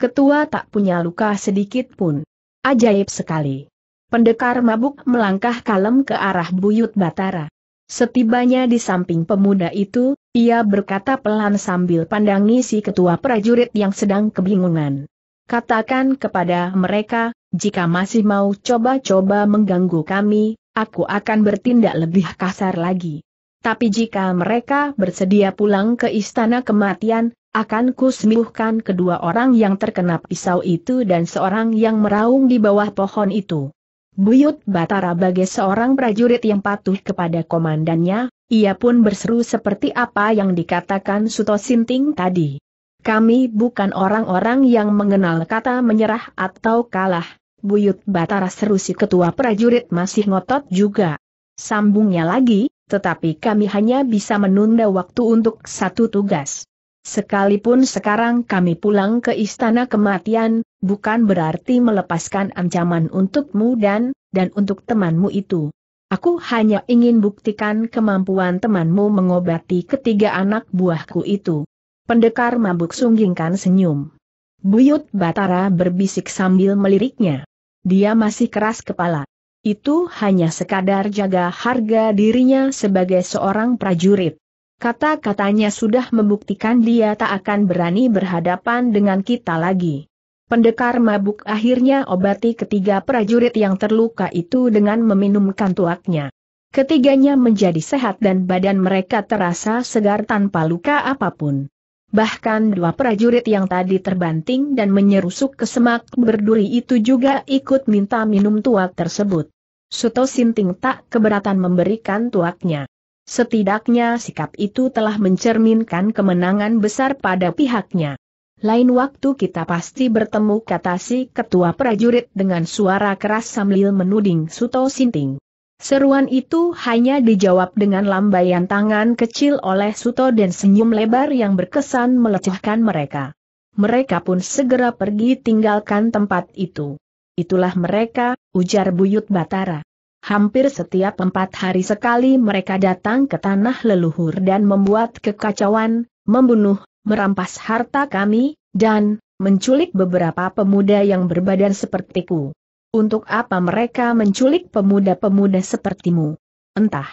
Ketua tak punya luka sedikit pun. Ajaib sekali. Pendekar mabuk melangkah kalem ke arah buyut Batara. Setibanya di samping pemuda itu, ia berkata pelan sambil pandangi si ketua prajurit yang sedang kebingungan. Katakan kepada mereka, jika masih mau coba-coba mengganggu kami, aku akan bertindak lebih kasar lagi. Tapi jika mereka bersedia pulang ke istana kematian, akan kusembuhkan kedua orang yang terkena pisau itu dan seorang yang meraung di bawah pohon itu. Buyut Batara bagai seorang prajurit yang patuh kepada komandannya, ia pun berseru seperti apa yang dikatakan Suto Sinting tadi. Kami bukan orang-orang yang mengenal kata menyerah atau kalah, Buyut Batara seru si ketua prajurit masih ngotot juga. Sambungnya lagi, tetapi kami hanya bisa menunda waktu untuk satu tugas. Sekalipun sekarang kami pulang ke istana kematian, bukan berarti melepaskan ancaman untukmu dan, dan untuk temanmu itu. Aku hanya ingin buktikan kemampuan temanmu mengobati ketiga anak buahku itu. Pendekar mabuk sunggingkan senyum. Buyut Batara berbisik sambil meliriknya. Dia masih keras kepala. Itu hanya sekadar jaga harga dirinya sebagai seorang prajurit. Kata-katanya sudah membuktikan dia tak akan berani berhadapan dengan kita lagi. Pendekar mabuk akhirnya obati ketiga prajurit yang terluka itu dengan meminumkan tuaknya. Ketiganya menjadi sehat dan badan mereka terasa segar tanpa luka apapun. Bahkan dua prajurit yang tadi terbanting dan menyerusuk ke semak berduri itu juga ikut minta minum tuak tersebut. Suto Sinting tak keberatan memberikan tuaknya. Setidaknya sikap itu telah mencerminkan kemenangan besar pada pihaknya. Lain waktu kita pasti bertemu kata si ketua prajurit dengan suara keras sambil menuding Suto Sinting. Seruan itu hanya dijawab dengan lambaian tangan kecil oleh Suto dan senyum lebar yang berkesan melecehkan mereka. Mereka pun segera pergi tinggalkan tempat itu. Itulah mereka, ujar Buyut Batara. Hampir setiap empat hari sekali mereka datang ke tanah leluhur dan membuat kekacauan, membunuh, merampas harta kami, dan menculik beberapa pemuda yang berbadan sepertiku. Untuk apa mereka menculik pemuda-pemuda sepertimu? Entah.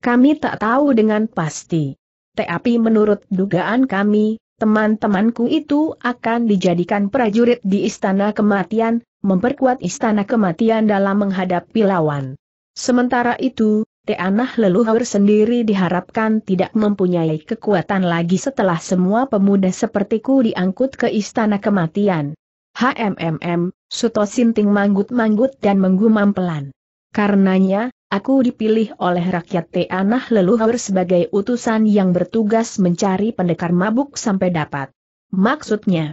Kami tak tahu dengan pasti. Tapi menurut dugaan kami, teman-temanku itu akan dijadikan prajurit di Istana Kematian, memperkuat Istana Kematian dalam menghadapi lawan. Sementara itu, Teanah leluhur sendiri diharapkan tidak mempunyai kekuatan lagi setelah semua pemuda sepertiku diangkut ke istana kematian. HMMM, Suto Sinting manggut-manggut dan menggumam pelan. Karenanya, aku dipilih oleh rakyat Teanah leluhur sebagai utusan yang bertugas mencari pendekar mabuk sampai dapat. Maksudnya,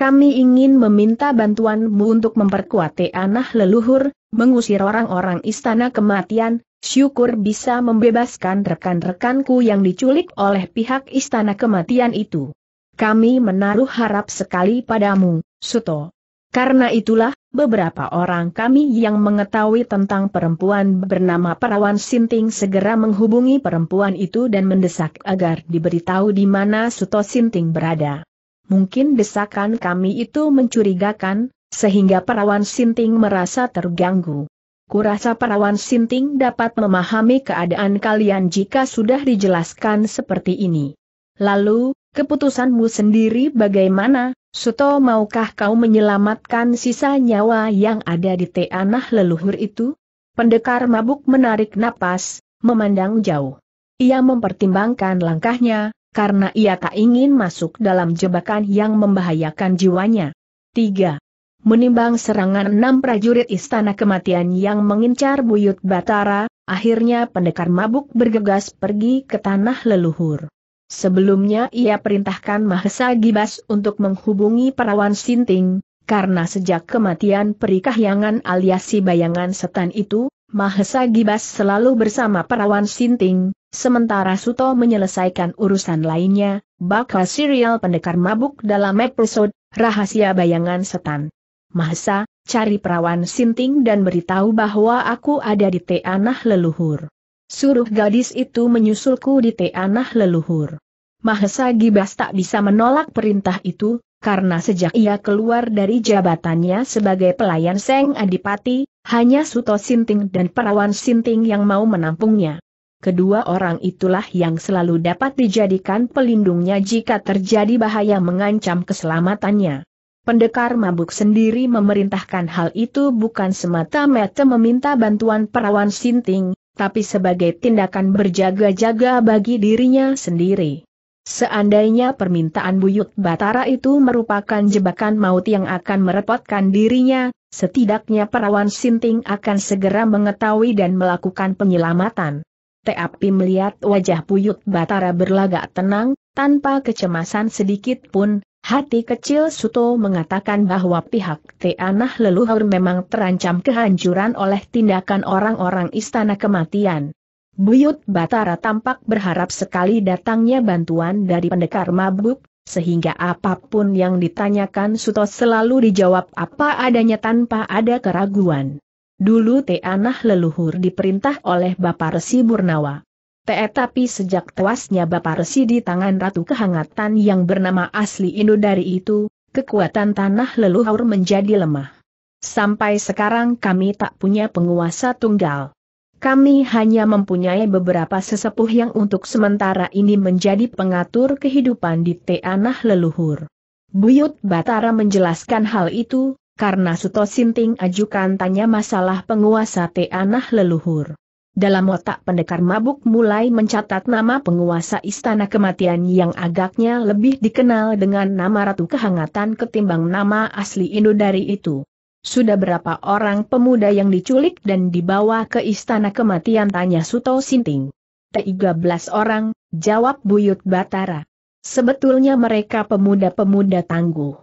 kami ingin meminta bantuanmu untuk memperkuat anak leluhur, mengusir orang-orang istana kematian, syukur bisa membebaskan rekan-rekanku yang diculik oleh pihak istana kematian itu. Kami menaruh harap sekali padamu, Suto. Karena itulah, beberapa orang kami yang mengetahui tentang perempuan bernama Perawan Sinting segera menghubungi perempuan itu dan mendesak agar diberitahu di mana Suto Sinting berada. Mungkin desakan kami itu mencurigakan, sehingga perawan Sinting merasa terganggu. Kurasa perawan Sinting dapat memahami keadaan kalian jika sudah dijelaskan seperti ini. Lalu, keputusanmu sendiri bagaimana, Suto maukah kau menyelamatkan sisa nyawa yang ada di tanah leluhur itu? Pendekar mabuk menarik napas, memandang jauh. Ia mempertimbangkan langkahnya, karena ia tak ingin masuk dalam jebakan yang membahayakan jiwanya. 3. Menimbang serangan enam prajurit istana kematian yang mengincar buyut Batara, akhirnya pendekar mabuk bergegas pergi ke tanah leluhur. Sebelumnya ia perintahkan Mahesa Gibas untuk menghubungi perawan Sinting, karena sejak kematian perikahyangan alias si bayangan setan itu, Mahesa Gibas selalu bersama perawan Sinting, sementara Suto menyelesaikan urusan lainnya, bakal serial pendekar mabuk dalam episode Rahasia Bayangan Setan. Mahesa, cari perawan Sinting dan beritahu bahwa aku ada di Tanah Leluhur. Suruh gadis itu menyusulku di Tanah Leluhur. Mahesa Gibas tak bisa menolak perintah itu, karena sejak ia keluar dari jabatannya sebagai pelayan Seng Adipati, hanya Suto Sinting dan Perawan Sinting yang mau menampungnya. Kedua orang itulah yang selalu dapat dijadikan pelindungnya jika terjadi bahaya mengancam keselamatannya. Pendekar mabuk sendiri memerintahkan hal itu bukan semata-mata meminta bantuan perawan sinting, tapi sebagai tindakan berjaga-jaga bagi dirinya sendiri. Seandainya permintaan buyut Batara itu merupakan jebakan maut yang akan merepotkan dirinya, setidaknya perawan Sinting akan segera mengetahui dan melakukan penyelamatan. Teapi melihat wajah buyut Batara berlagak tenang, tanpa kecemasan sedikit pun, hati kecil Suto mengatakan bahwa pihak Teanah leluhur memang terancam kehancuran oleh tindakan orang-orang istana kematian. Buyut Batara tampak berharap sekali datangnya bantuan dari pendekar mabuk, sehingga apapun yang ditanyakan Suto selalu dijawab apa adanya tanpa ada keraguan. Dulu Teanah leluhur diperintah oleh Bapak Resi Burnawa. Te sejak tewasnya Bapak Resi di tangan Ratu Kehangatan yang bernama asli Indo dari itu, kekuatan tanah leluhur menjadi lemah. Sampai sekarang kami tak punya penguasa tunggal. Kami hanya mempunyai beberapa sesepuh yang untuk sementara ini menjadi pengatur kehidupan di tanah leluhur. Buyut Batara menjelaskan hal itu, karena Suto Sinting ajukan tanya masalah penguasa tanah leluhur. Dalam otak pendekar mabuk mulai mencatat nama penguasa istana kematian yang agaknya lebih dikenal dengan nama Ratu Kehangatan ketimbang nama asli Indo dari itu. Sudah berapa orang pemuda yang diculik dan dibawa ke istana kematian tanya Suto Sinting. Tiga belas orang, jawab Buyut Batara. Sebetulnya mereka pemuda-pemuda tangguh.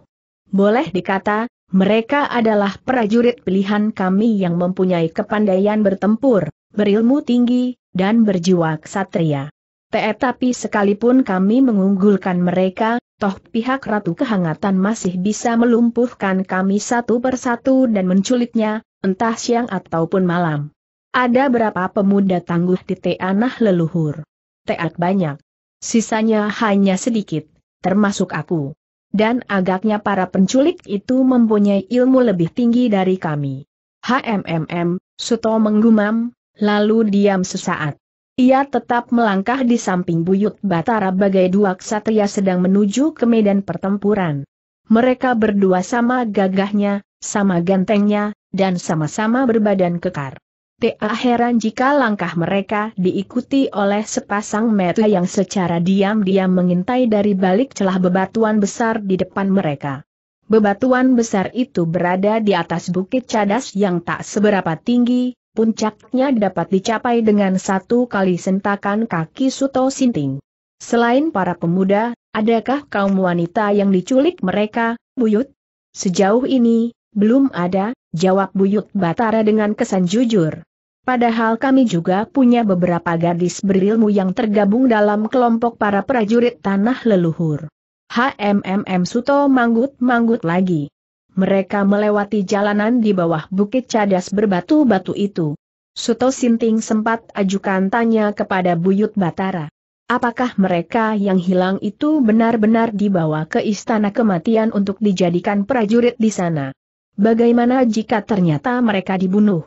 Boleh dikata, mereka adalah prajurit pilihan kami yang mempunyai kepandaian bertempur, berilmu tinggi, dan berjiwa ksatria. Tetapi sekalipun kami mengunggulkan mereka, toh pihak Ratu Kehangatan masih bisa melumpuhkan kami satu persatu dan menculiknya, entah siang ataupun malam. Ada berapa pemuda tangguh di tanah leluhur? Teat banyak. Sisanya hanya sedikit, termasuk aku. Dan agaknya para penculik itu mempunyai ilmu lebih tinggi dari kami. HMMM, Suto menggumam, lalu diam sesaat. Ia tetap melangkah di samping buyut Batara bagai dua ksatria sedang menuju ke medan pertempuran. Mereka berdua sama gagahnya, sama gantengnya, dan sama-sama berbadan kekar. Tak heran jika langkah mereka diikuti oleh sepasang mata yang secara diam-diam mengintai dari balik celah bebatuan besar di depan mereka. Bebatuan besar itu berada di atas bukit cadas yang tak seberapa tinggi, puncaknya dapat dicapai dengan satu kali sentakan kaki Suto Sinting. Selain para pemuda, adakah kaum wanita yang diculik mereka, Buyut? Sejauh ini, belum ada, jawab Buyut Batara dengan kesan jujur. Padahal kami juga punya beberapa gadis berilmu yang tergabung dalam kelompok para prajurit tanah leluhur. HMMM Suto manggut-manggut lagi mereka melewati jalanan di bawah bukit cadas berbatu-batu itu. Suto Sinting sempat ajukan tanya kepada Buyut Batara. Apakah mereka yang hilang itu benar-benar dibawa ke istana kematian untuk dijadikan prajurit di sana? Bagaimana jika ternyata mereka dibunuh?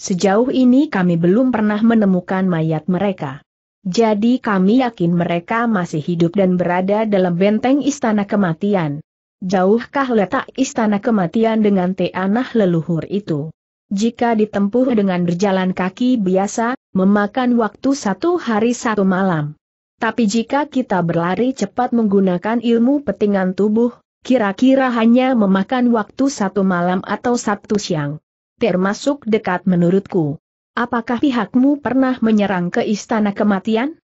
Sejauh ini kami belum pernah menemukan mayat mereka. Jadi kami yakin mereka masih hidup dan berada dalam benteng istana kematian. Jauhkah letak istana kematian dengan tanah leluhur itu? Jika ditempuh dengan berjalan kaki biasa, memakan waktu satu hari satu malam. Tapi jika kita berlari cepat menggunakan ilmu petingan tubuh, kira-kira hanya memakan waktu satu malam atau satu siang. Termasuk dekat menurutku. Apakah pihakmu pernah menyerang ke istana kematian?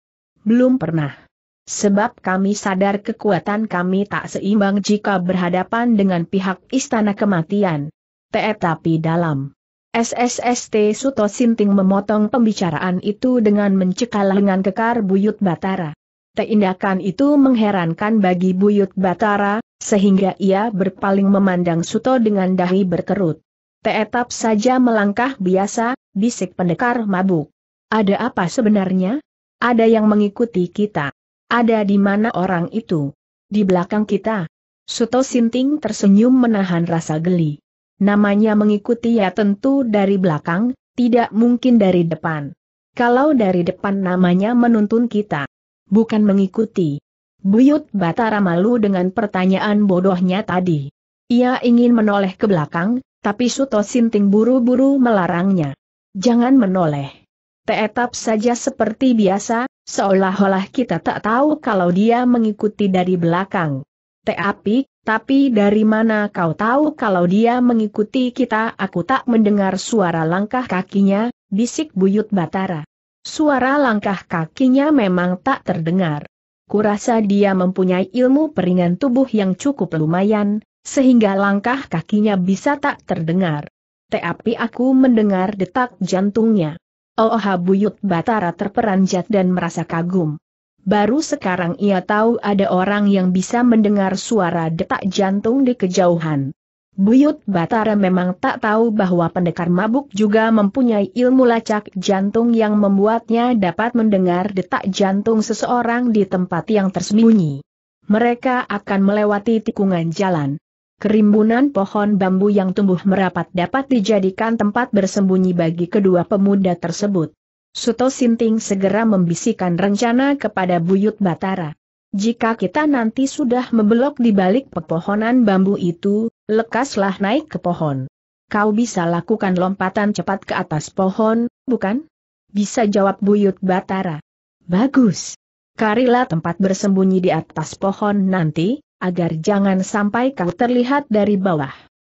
Belum pernah. Sebab kami sadar kekuatan kami tak seimbang jika berhadapan dengan pihak istana kematian. Tetapi dalam SSST Suto Sinting memotong pembicaraan itu dengan mencekal lengan kekar Buyut Batara. Tindakan itu mengherankan bagi Buyut Batara, sehingga ia berpaling memandang Suto dengan dahi berkerut. Tetap saja melangkah biasa, bisik pendekar mabuk. Ada apa sebenarnya? Ada yang mengikuti kita. Ada di mana orang itu? Di belakang kita. Suto Sinting tersenyum menahan rasa geli. Namanya mengikuti ya tentu dari belakang, tidak mungkin dari depan. Kalau dari depan namanya menuntun kita. Bukan mengikuti. Buyut Batara malu dengan pertanyaan bodohnya tadi. Ia ingin menoleh ke belakang, tapi Suto Sinting buru-buru melarangnya. Jangan menoleh. Tetap saja seperti biasa, Seolah-olah kita tak tahu kalau dia mengikuti dari belakang. Tapi, tapi dari mana kau tahu kalau dia mengikuti kita? Aku tak mendengar suara langkah kakinya, bisik buyut Batara. Suara langkah kakinya memang tak terdengar. Kurasa dia mempunyai ilmu peringan tubuh yang cukup lumayan, sehingga langkah kakinya bisa tak terdengar. Tapi aku mendengar detak jantungnya. Oha oh, Buyut Batara terperanjat dan merasa kagum. Baru sekarang ia tahu ada orang yang bisa mendengar suara detak jantung di kejauhan. Buyut Batara memang tak tahu bahwa pendekar mabuk juga mempunyai ilmu lacak jantung yang membuatnya dapat mendengar detak jantung seseorang di tempat yang tersembunyi. Mereka akan melewati tikungan jalan. Kerimbunan pohon bambu yang tumbuh merapat dapat dijadikan tempat bersembunyi bagi kedua pemuda tersebut. Suto Sinting segera membisikkan rencana kepada Buyut Batara. Jika kita nanti sudah membelok di balik pepohonan bambu itu, lekaslah naik ke pohon. Kau bisa lakukan lompatan cepat ke atas pohon, bukan? Bisa jawab Buyut Batara. Bagus. Karilah tempat bersembunyi di atas pohon nanti, agar jangan sampai kau terlihat dari bawah.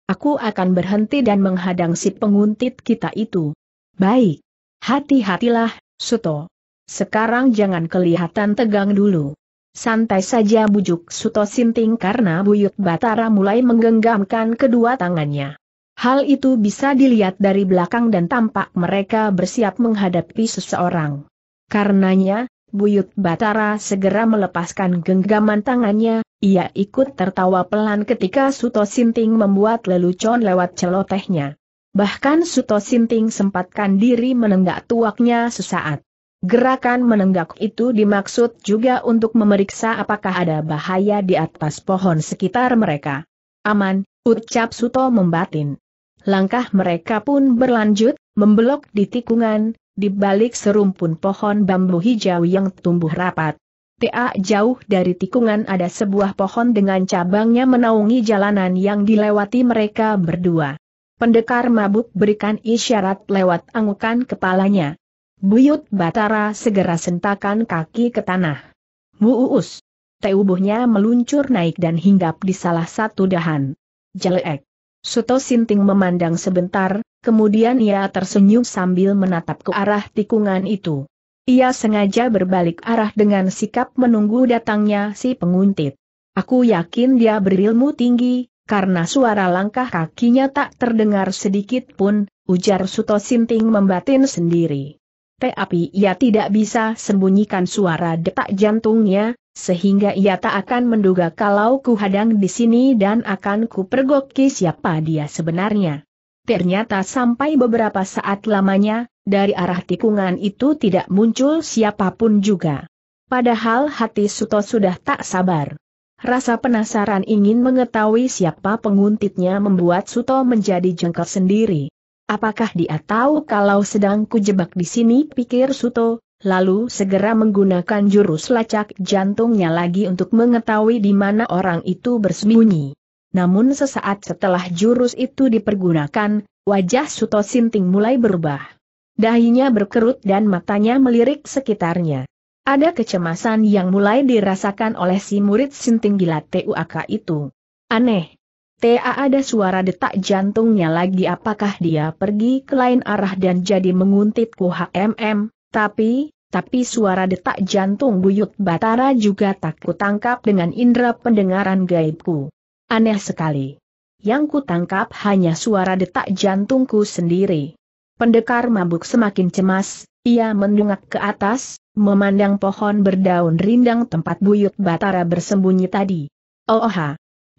Aku akan berhenti dan menghadang si penguntit kita itu. Baik. Hati-hatilah, Suto. Sekarang jangan kelihatan tegang dulu. Santai saja bujuk Suto Sinting karena buyut Batara mulai menggenggamkan kedua tangannya. Hal itu bisa dilihat dari belakang dan tampak mereka bersiap menghadapi seseorang. Karenanya, buyut Batara segera melepaskan genggaman tangannya, ia ikut tertawa pelan ketika Suto Sinting membuat lelucon lewat celotehnya. Bahkan Suto Sinting sempatkan diri menenggak tuaknya sesaat. Gerakan menenggak itu dimaksud juga untuk memeriksa apakah ada bahaya di atas pohon sekitar mereka. Aman, ucap Suto membatin. Langkah mereka pun berlanjut, membelok di tikungan, di balik serumpun pohon bambu hijau yang tumbuh rapat. tak jauh dari tikungan ada sebuah pohon dengan cabangnya menaungi jalanan yang dilewati mereka berdua. Pendekar mabuk berikan isyarat lewat anggukan kepalanya. Buyut Batara segera sentakan kaki ke tanah. Muus. Teubuhnya meluncur naik dan hinggap di salah satu dahan. Jelek. Suto Sinting memandang sebentar, kemudian ia tersenyum sambil menatap ke arah tikungan itu. Ia sengaja berbalik arah dengan sikap menunggu datangnya si penguntit. Aku yakin dia berilmu tinggi, karena suara langkah kakinya tak terdengar sedikit pun, ujar Suto Sinting membatin sendiri. Tapi ia tidak bisa sembunyikan suara detak jantungnya, sehingga ia tak akan menduga kalau kuhadang di sini dan akan kupergoki siapa dia sebenarnya ternyata sampai beberapa saat lamanya, dari arah tikungan itu tidak muncul siapapun juga. Padahal hati Suto sudah tak sabar. Rasa penasaran ingin mengetahui siapa penguntitnya membuat Suto menjadi jengkel sendiri. Apakah dia tahu kalau sedang kujebak di sini pikir Suto, lalu segera menggunakan jurus lacak jantungnya lagi untuk mengetahui di mana orang itu bersembunyi namun sesaat setelah jurus itu dipergunakan, wajah Suto Sinting mulai berubah. Dahinya berkerut dan matanya melirik sekitarnya. Ada kecemasan yang mulai dirasakan oleh si murid Sinting gila TUAK itu. Aneh. TA ada suara detak jantungnya lagi apakah dia pergi ke lain arah dan jadi menguntitku HMM, tapi, tapi suara detak jantung buyut Batara juga tak kutangkap dengan indera pendengaran gaibku. Aneh sekali. Yang kutangkap hanya suara detak jantungku sendiri. Pendekar mabuk semakin cemas, ia mendungak ke atas, memandang pohon berdaun rindang tempat buyut Batara bersembunyi tadi. Oh,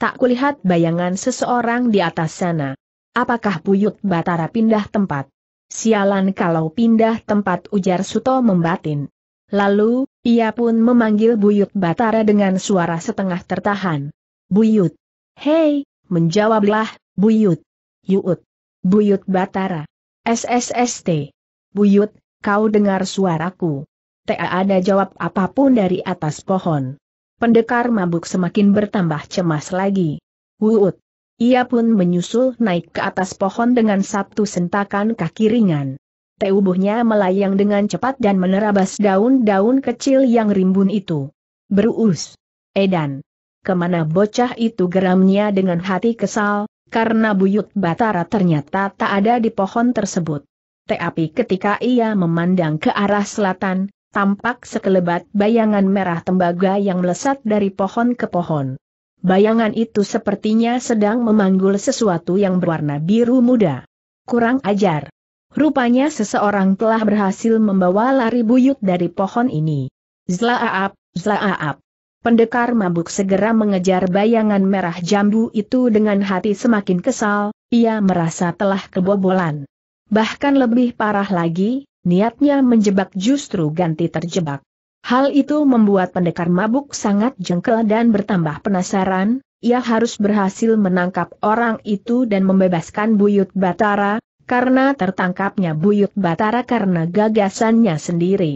Tak kulihat bayangan seseorang di atas sana. Apakah buyut Batara pindah tempat? Sialan kalau pindah tempat ujar Suto membatin. Lalu, ia pun memanggil buyut Batara dengan suara setengah tertahan. Buyut. Hei, menjawablah, Buyut. Yuut. Buyut Batara. SSST. Buyut, kau dengar suaraku. Tak ada jawab apapun dari atas pohon. Pendekar mabuk semakin bertambah cemas lagi. Wuut. Ia pun menyusul naik ke atas pohon dengan satu sentakan kaki ringan. Tubuhnya melayang dengan cepat dan menerabas daun-daun kecil yang rimbun itu. Berus, Edan kemana bocah itu geramnya dengan hati kesal, karena buyut Batara ternyata tak ada di pohon tersebut. Tapi ketika ia memandang ke arah selatan, tampak sekelebat bayangan merah tembaga yang melesat dari pohon ke pohon. Bayangan itu sepertinya sedang memanggul sesuatu yang berwarna biru muda. Kurang ajar. Rupanya seseorang telah berhasil membawa lari buyut dari pohon ini. Zlaaap, zlaaap. Pendekar mabuk segera mengejar bayangan merah jambu itu dengan hati semakin kesal, ia merasa telah kebobolan. Bahkan lebih parah lagi, niatnya menjebak justru ganti terjebak. Hal itu membuat pendekar mabuk sangat jengkel dan bertambah penasaran, ia harus berhasil menangkap orang itu dan membebaskan Buyut Batara, karena tertangkapnya Buyut Batara karena gagasannya sendiri.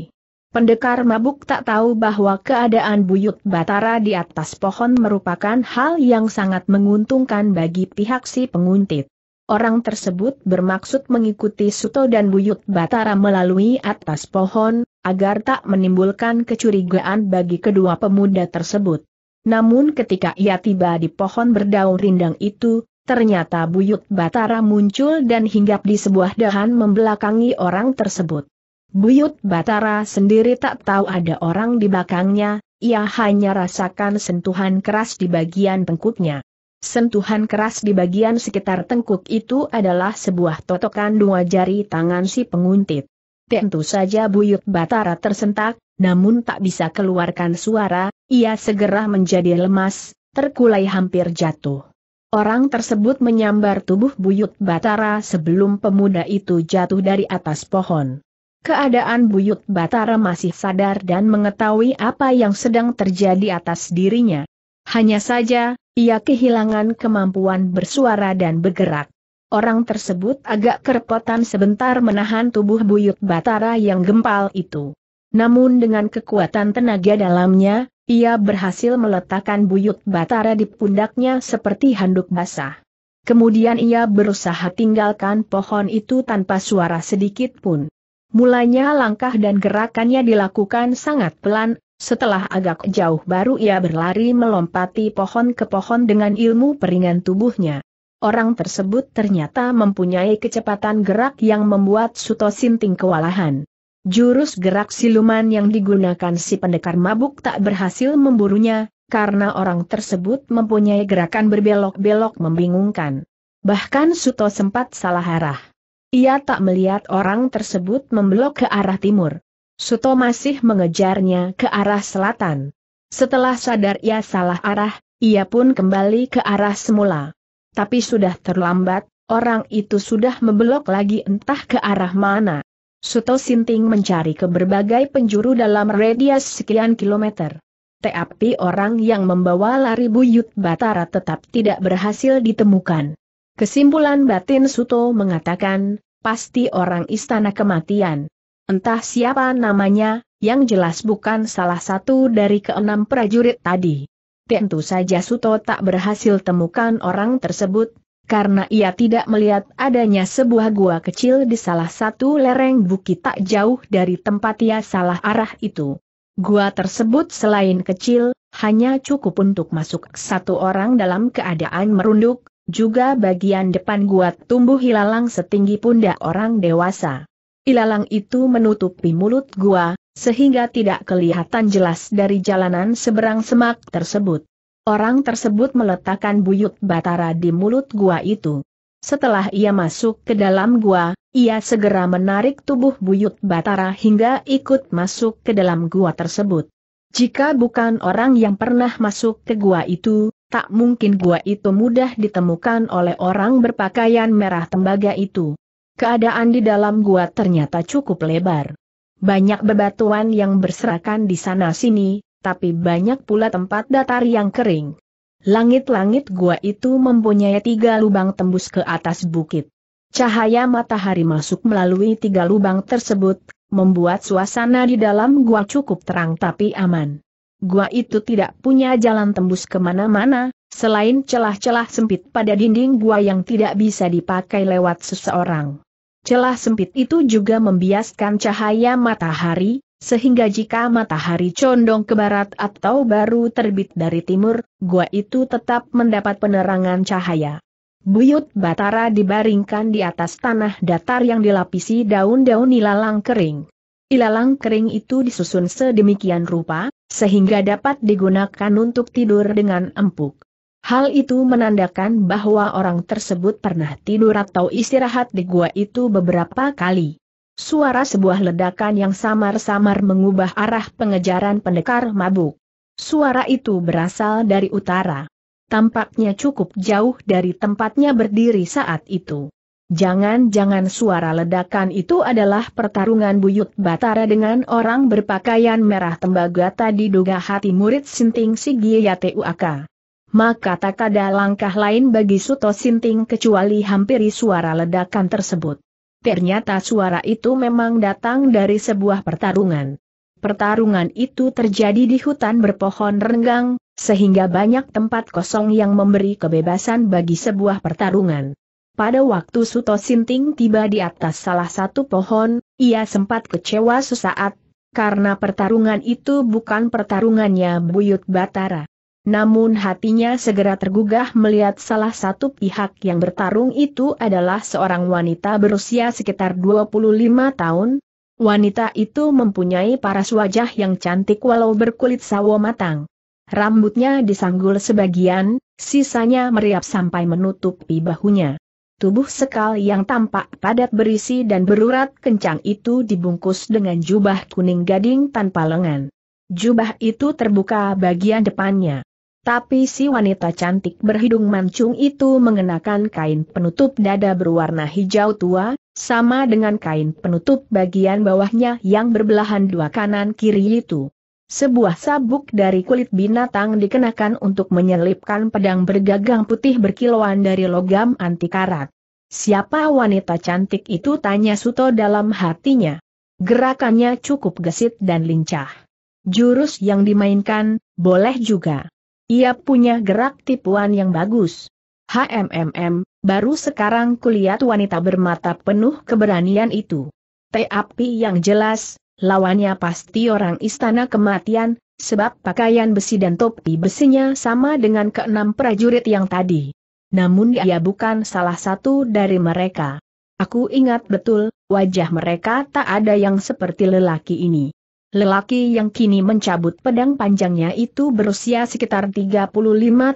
Pendekar mabuk tak tahu bahwa keadaan buyut Batara di atas pohon merupakan hal yang sangat menguntungkan bagi pihak si penguntit. Orang tersebut bermaksud mengikuti Suto dan Buyut Batara melalui atas pohon, agar tak menimbulkan kecurigaan bagi kedua pemuda tersebut. Namun ketika ia tiba di pohon berdaun rindang itu, ternyata Buyut Batara muncul dan hinggap di sebuah dahan membelakangi orang tersebut. Buyut Batara sendiri tak tahu ada orang di belakangnya, ia hanya rasakan sentuhan keras di bagian tengkuknya. Sentuhan keras di bagian sekitar tengkuk itu adalah sebuah totokan dua jari tangan si penguntit. Tentu saja Buyut Batara tersentak, namun tak bisa keluarkan suara, ia segera menjadi lemas, terkulai hampir jatuh. Orang tersebut menyambar tubuh Buyut Batara sebelum pemuda itu jatuh dari atas pohon. Keadaan buyut Batara masih sadar dan mengetahui apa yang sedang terjadi atas dirinya. Hanya saja, ia kehilangan kemampuan bersuara dan bergerak. Orang tersebut agak kerepotan sebentar menahan tubuh buyut Batara yang gempal itu. Namun dengan kekuatan tenaga dalamnya, ia berhasil meletakkan buyut Batara di pundaknya seperti handuk basah. Kemudian ia berusaha tinggalkan pohon itu tanpa suara sedikit pun. Mulanya langkah dan gerakannya dilakukan sangat pelan, setelah agak jauh baru ia berlari melompati pohon ke pohon dengan ilmu peringan tubuhnya. Orang tersebut ternyata mempunyai kecepatan gerak yang membuat Suto Sinting kewalahan. Jurus gerak siluman yang digunakan si pendekar mabuk tak berhasil memburunya, karena orang tersebut mempunyai gerakan berbelok-belok membingungkan. Bahkan Suto sempat salah arah. Ia tak melihat orang tersebut membelok ke arah timur. Suto masih mengejarnya ke arah selatan. Setelah sadar ia salah arah, ia pun kembali ke arah semula. Tapi sudah terlambat, orang itu sudah membelok lagi entah ke arah mana. Suto Sinting mencari ke berbagai penjuru dalam radius sekian kilometer. Tapi orang yang membawa lari buyut Batara tetap tidak berhasil ditemukan. Kesimpulan batin Suto mengatakan, pasti orang istana kematian. Entah siapa namanya, yang jelas bukan salah satu dari keenam prajurit tadi. Tentu saja Suto tak berhasil temukan orang tersebut, karena ia tidak melihat adanya sebuah gua kecil di salah satu lereng bukit tak jauh dari tempat ia salah arah itu. Gua tersebut selain kecil, hanya cukup untuk masuk satu orang dalam keadaan merunduk, juga bagian depan gua tumbuh hilalang setinggi pundak orang dewasa. Hilalang itu menutupi mulut gua, sehingga tidak kelihatan jelas dari jalanan seberang semak tersebut. Orang tersebut meletakkan buyut batara di mulut gua itu. Setelah ia masuk ke dalam gua, ia segera menarik tubuh buyut batara hingga ikut masuk ke dalam gua tersebut. Jika bukan orang yang pernah masuk ke gua itu, tak mungkin gua itu mudah ditemukan oleh orang berpakaian merah tembaga itu. Keadaan di dalam gua ternyata cukup lebar. Banyak bebatuan yang berserakan di sana-sini, tapi banyak pula tempat datar yang kering. Langit-langit gua itu mempunyai tiga lubang tembus ke atas bukit. Cahaya matahari masuk melalui tiga lubang tersebut, membuat suasana di dalam gua cukup terang tapi aman gua itu tidak punya jalan tembus kemana-mana, selain celah-celah sempit pada dinding gua yang tidak bisa dipakai lewat seseorang. Celah sempit itu juga membiaskan cahaya matahari, sehingga jika matahari condong ke barat atau baru terbit dari timur, gua itu tetap mendapat penerangan cahaya. Buyut Batara dibaringkan di atas tanah datar yang dilapisi daun-daun ilalang kering. Ilalang kering itu disusun sedemikian rupa, sehingga dapat digunakan untuk tidur dengan empuk. Hal itu menandakan bahwa orang tersebut pernah tidur atau istirahat di gua itu beberapa kali. Suara sebuah ledakan yang samar-samar mengubah arah pengejaran pendekar mabuk. Suara itu berasal dari utara. Tampaknya cukup jauh dari tempatnya berdiri saat itu. Jangan-jangan suara ledakan itu adalah pertarungan buyut Batara dengan orang berpakaian merah tembaga tadi duga hati murid Sinting Sigi Yatuaka. Maka tak ada langkah lain bagi Suto Sinting kecuali hampiri suara ledakan tersebut. Ternyata suara itu memang datang dari sebuah pertarungan. Pertarungan itu terjadi di hutan berpohon renggang, sehingga banyak tempat kosong yang memberi kebebasan bagi sebuah pertarungan. Pada waktu Suto Sinting tiba di atas salah satu pohon, ia sempat kecewa sesaat, karena pertarungan itu bukan pertarungannya Buyut Batara. Namun hatinya segera tergugah melihat salah satu pihak yang bertarung itu adalah seorang wanita berusia sekitar 25 tahun. Wanita itu mempunyai paras wajah yang cantik walau berkulit sawo matang. Rambutnya disanggul sebagian, sisanya meriap sampai menutupi bahunya. Tubuh sekal yang tampak padat berisi dan berurat kencang itu dibungkus dengan jubah kuning gading tanpa lengan. Jubah itu terbuka bagian depannya. Tapi si wanita cantik berhidung mancung itu mengenakan kain penutup dada berwarna hijau tua, sama dengan kain penutup bagian bawahnya yang berbelahan dua kanan kiri itu. Sebuah sabuk dari kulit binatang dikenakan untuk menyelipkan pedang bergagang putih berkilauan dari logam anti karat. Siapa wanita cantik itu tanya Suto dalam hatinya. Gerakannya cukup gesit dan lincah. Jurus yang dimainkan, boleh juga. Ia punya gerak tipuan yang bagus. HMMM, baru sekarang kulihat wanita bermata penuh keberanian itu. Tapi yang jelas, Lawannya pasti orang istana kematian, sebab pakaian besi dan topi besinya sama dengan keenam prajurit yang tadi. Namun ia bukan salah satu dari mereka. Aku ingat betul, wajah mereka tak ada yang seperti lelaki ini. Lelaki yang kini mencabut pedang panjangnya itu berusia sekitar 35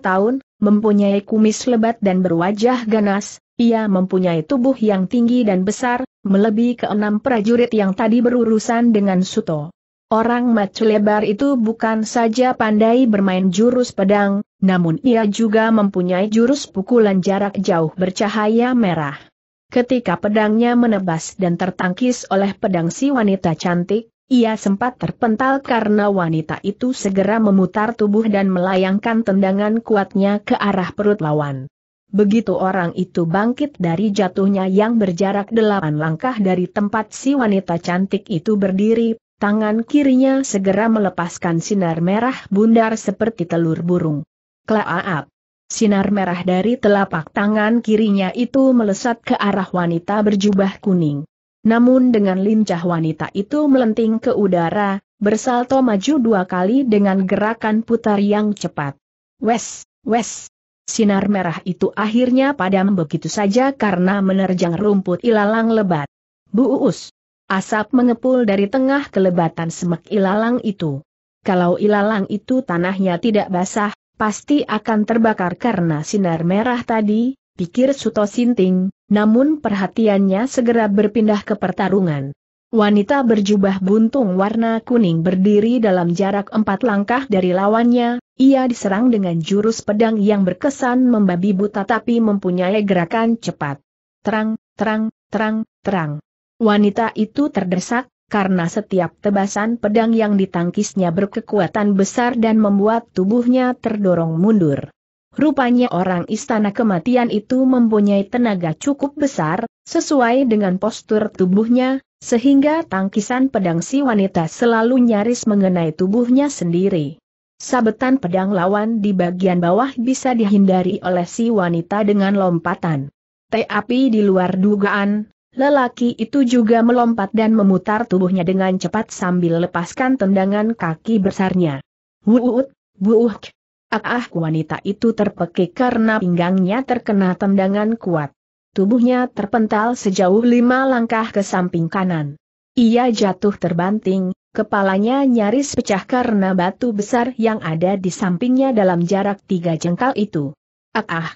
tahun, mempunyai kumis lebat dan berwajah ganas, ia mempunyai tubuh yang tinggi dan besar, melebihi keenam prajurit yang tadi berurusan dengan Suto. Orang macu lebar itu bukan saja pandai bermain jurus pedang, namun ia juga mempunyai jurus pukulan jarak jauh bercahaya merah. Ketika pedangnya menebas dan tertangkis oleh pedang si wanita cantik, ia sempat terpental karena wanita itu segera memutar tubuh dan melayangkan tendangan kuatnya ke arah perut lawan. Begitu orang itu bangkit dari jatuhnya yang berjarak delapan langkah dari tempat si wanita cantik itu berdiri, tangan kirinya segera melepaskan sinar merah bundar seperti telur burung. Klaaap! Sinar merah dari telapak tangan kirinya itu melesat ke arah wanita berjubah kuning. Namun dengan lincah wanita itu melenting ke udara, bersalto maju dua kali dengan gerakan putar yang cepat. Wes, wes, Sinar merah itu akhirnya padam begitu saja karena menerjang rumput ilalang lebat. Bu Buus. Asap mengepul dari tengah kelebatan semak ilalang itu. Kalau ilalang itu tanahnya tidak basah, pasti akan terbakar karena sinar merah tadi, pikir Suto Sinting, namun perhatiannya segera berpindah ke pertarungan. Wanita berjubah buntung warna kuning berdiri dalam jarak empat langkah dari lawannya, ia diserang dengan jurus pedang yang berkesan membabi buta tapi mempunyai gerakan cepat. Terang, terang, terang, terang. Wanita itu terdesak, karena setiap tebasan pedang yang ditangkisnya berkekuatan besar dan membuat tubuhnya terdorong mundur. Rupanya orang istana kematian itu mempunyai tenaga cukup besar, sesuai dengan postur tubuhnya, sehingga tangkisan pedang si wanita selalu nyaris mengenai tubuhnya sendiri. Sabetan pedang lawan di bagian bawah bisa dihindari oleh si wanita dengan lompatan. Tapi di luar dugaan, lelaki itu juga melompat dan memutar tubuhnya dengan cepat sambil lepaskan tendangan kaki besarnya. Wuut, buuk. ah, ah wanita itu terpekik karena pinggangnya terkena tendangan kuat. Tubuhnya terpental sejauh lima langkah ke samping kanan. Ia jatuh terbanting, kepalanya nyaris pecah karena batu besar yang ada di sampingnya dalam jarak tiga jengkal itu. Ah ah.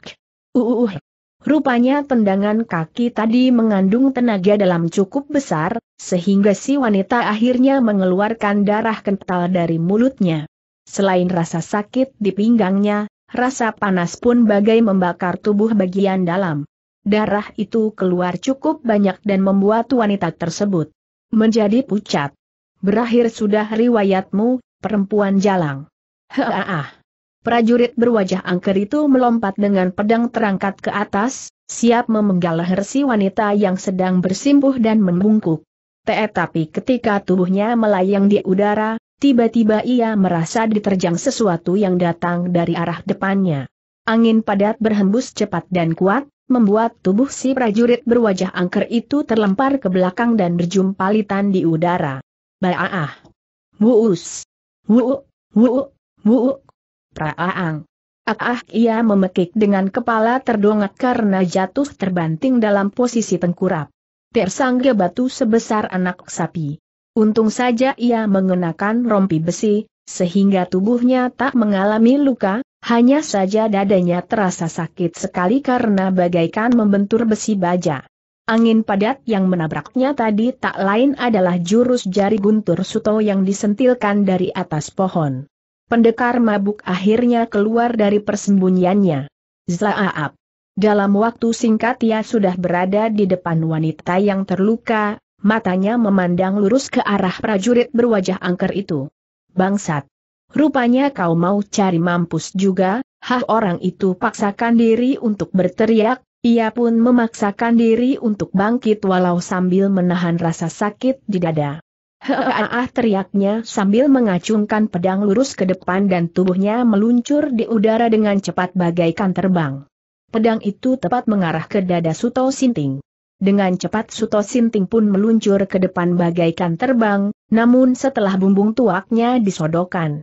Rupanya tendangan kaki tadi mengandung tenaga dalam cukup besar, sehingga si wanita akhirnya mengeluarkan darah kental dari mulutnya. Selain rasa sakit di pinggangnya, rasa panas pun bagai membakar tubuh bagian dalam darah itu keluar cukup banyak dan membuat wanita tersebut menjadi pucat. Berakhir sudah riwayatmu, perempuan jalang. Heaah. Prajurit berwajah angker itu melompat dengan pedang terangkat ke atas, siap memenggal leher si wanita yang sedang bersimpuh dan membungkuk. Tetapi ketika tubuhnya melayang di udara, tiba-tiba ia merasa diterjang sesuatu yang datang dari arah depannya. Angin padat berhembus cepat dan kuat, membuat tubuh si prajurit berwajah angker itu terlempar ke belakang dan berjumpa litan di udara. Baaah! Wuus! Wuu! Wuu! Wuu! Praaang! Ah, ia memekik dengan kepala terdongak karena jatuh terbanting dalam posisi tengkurap. Tersangga batu sebesar anak sapi. Untung saja ia mengenakan rompi besi, sehingga tubuhnya tak mengalami luka, hanya saja dadanya terasa sakit sekali karena bagaikan membentur besi baja. Angin padat yang menabraknya tadi tak lain adalah jurus jari guntur suto yang disentilkan dari atas pohon. Pendekar mabuk akhirnya keluar dari persembunyiannya. Zlaaap. Dalam waktu singkat ia sudah berada di depan wanita yang terluka, matanya memandang lurus ke arah prajurit berwajah angker itu. Bangsat! Rupanya kau mau cari mampus juga, hah orang itu paksakan diri untuk berteriak, ia pun memaksakan diri untuk bangkit walau sambil menahan rasa sakit di dada. Heeh teriaknya sambil mengacungkan pedang lurus ke depan dan tubuhnya meluncur di udara dengan cepat bagaikan terbang. Pedang itu tepat mengarah ke dada Suto Sinting. Dengan cepat Suto Sinting pun meluncur ke depan bagaikan terbang, namun setelah bumbung tuaknya disodokan.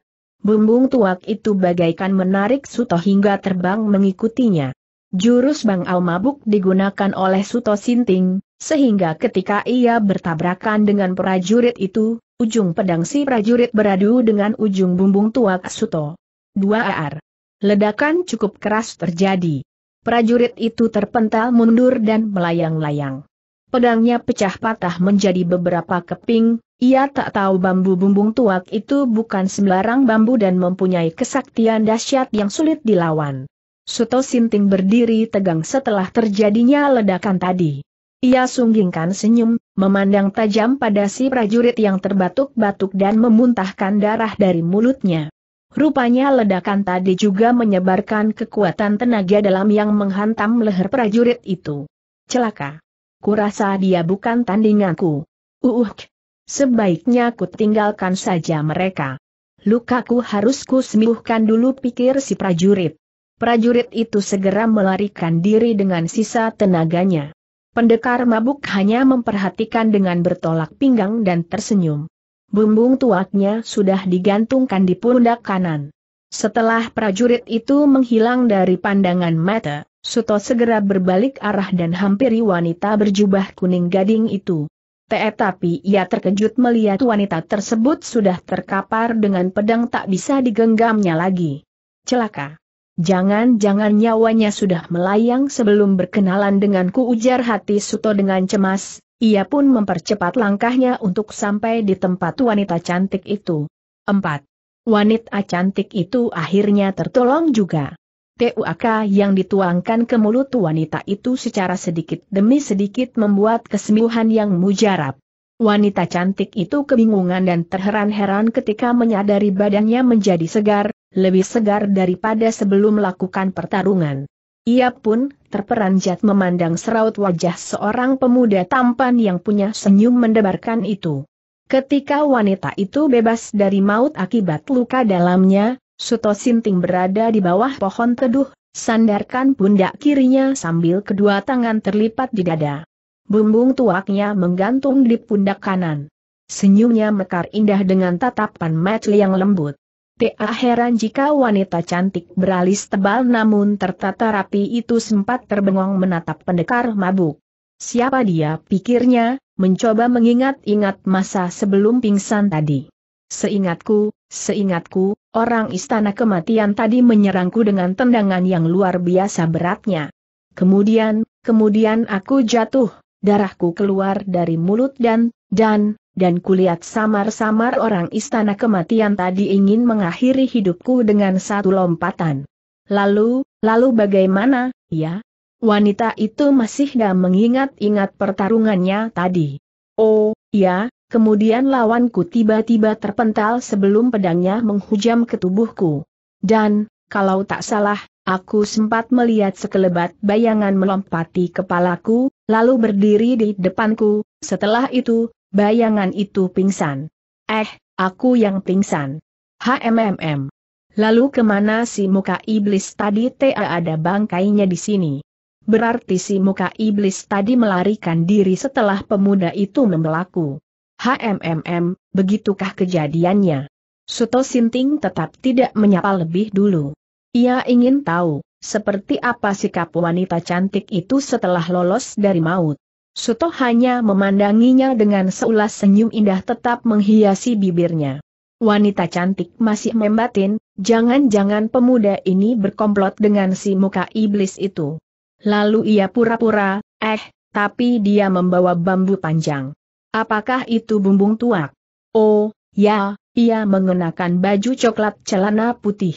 Bumbung tuak itu bagaikan menarik Suto hingga terbang mengikutinya. Jurus Bang Au Mabuk digunakan oleh Suto Sinting, sehingga ketika ia bertabrakan dengan prajurit itu, ujung pedang si prajurit beradu dengan ujung bumbung tuak Suto. 2 AR. Ledakan cukup keras terjadi. Prajurit itu terpental mundur dan melayang-layang. Pedangnya pecah patah menjadi beberapa keping, ia tak tahu bambu bumbung tuak itu bukan sembarang bambu dan mempunyai kesaktian dahsyat yang sulit dilawan. Suto Sinting berdiri tegang setelah terjadinya ledakan tadi. Ia sunggingkan senyum, memandang tajam pada si prajurit yang terbatuk-batuk dan memuntahkan darah dari mulutnya. Rupanya ledakan tadi juga menyebarkan kekuatan tenaga dalam yang menghantam leher prajurit itu. Celaka. Kurasa dia bukan tandinganku. Uuhk. Uhuh. Sebaiknya ku tinggalkan saja mereka. Lukaku harus ku sembuhkan dulu pikir si prajurit. Prajurit itu segera melarikan diri dengan sisa tenaganya. Pendekar mabuk hanya memperhatikan dengan bertolak pinggang dan tersenyum. Bumbung tuaknya sudah digantungkan di pundak kanan. Setelah prajurit itu menghilang dari pandangan mata, Suto segera berbalik arah dan hampiri wanita berjubah kuning gading itu. Tetapi ia terkejut melihat wanita tersebut sudah terkapar dengan pedang tak bisa digenggamnya lagi. Celaka. Jangan-jangan nyawanya sudah melayang sebelum berkenalan denganku ujar hati Suto dengan cemas, ia pun mempercepat langkahnya untuk sampai di tempat wanita cantik itu. 4. Wanita cantik itu akhirnya tertolong juga. TUAK yang dituangkan ke mulut wanita itu secara sedikit demi sedikit membuat kesembuhan yang mujarab. Wanita cantik itu kebingungan dan terheran-heran ketika menyadari badannya menjadi segar, lebih segar daripada sebelum melakukan pertarungan. Ia pun terperanjat memandang seraut wajah seorang pemuda tampan yang punya senyum mendebarkan itu. Ketika wanita itu bebas dari maut akibat luka dalamnya, Suto Sinting berada di bawah pohon teduh, sandarkan pundak kirinya sambil kedua tangan terlipat di dada. Bumbung tuaknya menggantung di pundak kanan. Senyumnya mekar indah dengan tatapan mata yang lembut. Tak heran jika wanita cantik beralis tebal namun tertata rapi itu sempat terbengong menatap pendekar mabuk. Siapa dia pikirnya, mencoba mengingat-ingat masa sebelum pingsan tadi. Seingatku, Seingatku, orang istana kematian tadi menyerangku dengan tendangan yang luar biasa beratnya. Kemudian, kemudian aku jatuh, darahku keluar dari mulut dan, dan, dan kulihat samar-samar orang istana kematian tadi ingin mengakhiri hidupku dengan satu lompatan. Lalu, lalu bagaimana, ya? Wanita itu masih dah mengingat-ingat pertarungannya tadi. Oh, ya, Kemudian lawanku tiba-tiba terpental sebelum pedangnya menghujam ke tubuhku. Dan, kalau tak salah, aku sempat melihat sekelebat bayangan melompati kepalaku, lalu berdiri di depanku, setelah itu, bayangan itu pingsan. Eh, aku yang pingsan. HMMM. Lalu kemana si muka iblis tadi TA ada bangkainya di sini? Berarti si muka iblis tadi melarikan diri setelah pemuda itu membelaku. HMMM, begitukah kejadiannya? Suto Sinting tetap tidak menyapa lebih dulu. Ia ingin tahu, seperti apa sikap wanita cantik itu setelah lolos dari maut. Suto hanya memandanginya dengan seulas senyum indah tetap menghiasi bibirnya. Wanita cantik masih membatin, jangan-jangan pemuda ini berkomplot dengan si muka iblis itu. Lalu ia pura-pura, eh, tapi dia membawa bambu panjang. Apakah itu bumbung tuak? Oh, ya, ia mengenakan baju coklat celana putih.